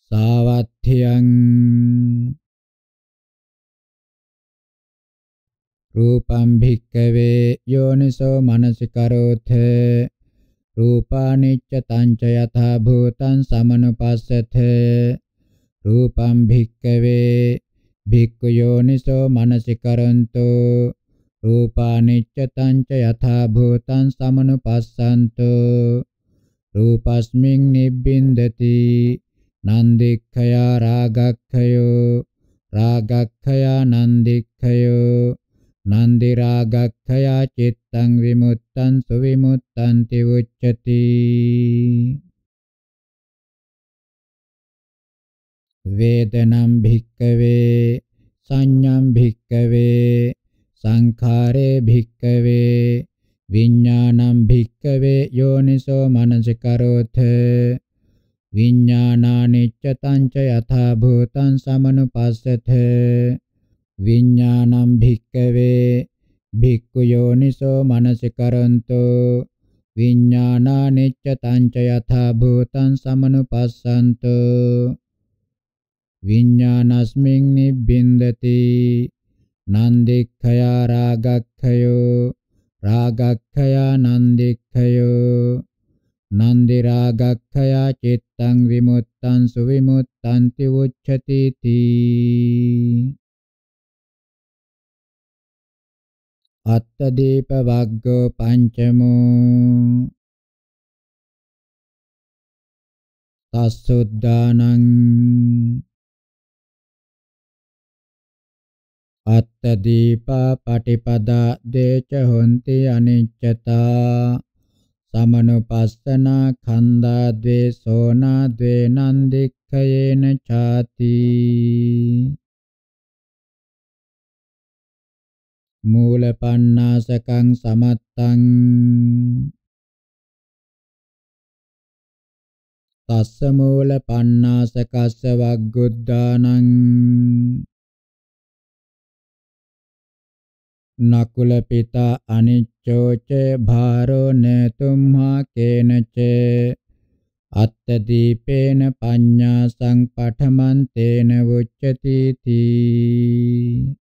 Speaker 1: සාවත්ථියං
Speaker 2: රූපං භික්කවේ යෝනිසෝ මනසිකරෝත රූපානිච්ච තංච යථා භූතං සමනුපස්සත රූපං භික්කවේ භික්ඛු යෝනිසෝ මනසිකරන්තෝ රූපානිච්ච තංච යථා භූතං සමනුපස්සන්තෝ රූපස්මින් නිබ්බින්දති නන්දික්ඛයා රාගක්ඛයෝ රාගක්ඛයා නන්දික්ඛයෝ නන්දි රාගක්ඛයා චිත්තං විමුත්තං සුවිමුත්තං ති උච්චති වේදනම් භික්කවේ සංඤම් භික්කවේ සංඛාරේ භික්කවේ විඥානම් භික්කවේ යෝනිසෝ මනසිකරෝත විඥානානිච්ච තංච යථා භූතං සමනුපස්සතේ විඥානං භික්කවේ භික්ඛු යෝනිසෝ මනසිකරන්තු විඥානානිච්ච තංච යථා භූතං සමනුපස්සන්තු විඥානස්මින් නිබ්බින්දති නන්දික්ඛයා රාගක්ඛයෝ රාගක්ඛයා නන්දික්ඛයෝ නන්දි රාගක්ඛයා චිත්තං විමුත්තං සුවිමුත්තං ති උච්ඡති තී
Speaker 1: අත්තදීප වග්ගෝ පංචමෝ තස්සුද්ධානං අත්තදීප
Speaker 2: පටිපදා දේච හොಂತಿ අනිච්චතා සමනුපස්සනා ඛණ්ඩා ද්වේසෝනා ද්වේනන්දික්ඛයේන ඡාති
Speaker 1: මූලපණ්ණාසකං සමත්තං තස්ස මූලපණ්ණාසකස්ස වග්ගුද්ධානං
Speaker 2: නකුල පිතා අනිච්චෝච භාරෝ නේතුම්හා කේනච අත්තදීපේන පඤ්ඤාසං
Speaker 1: පඨමන් තේන වොච්චති තී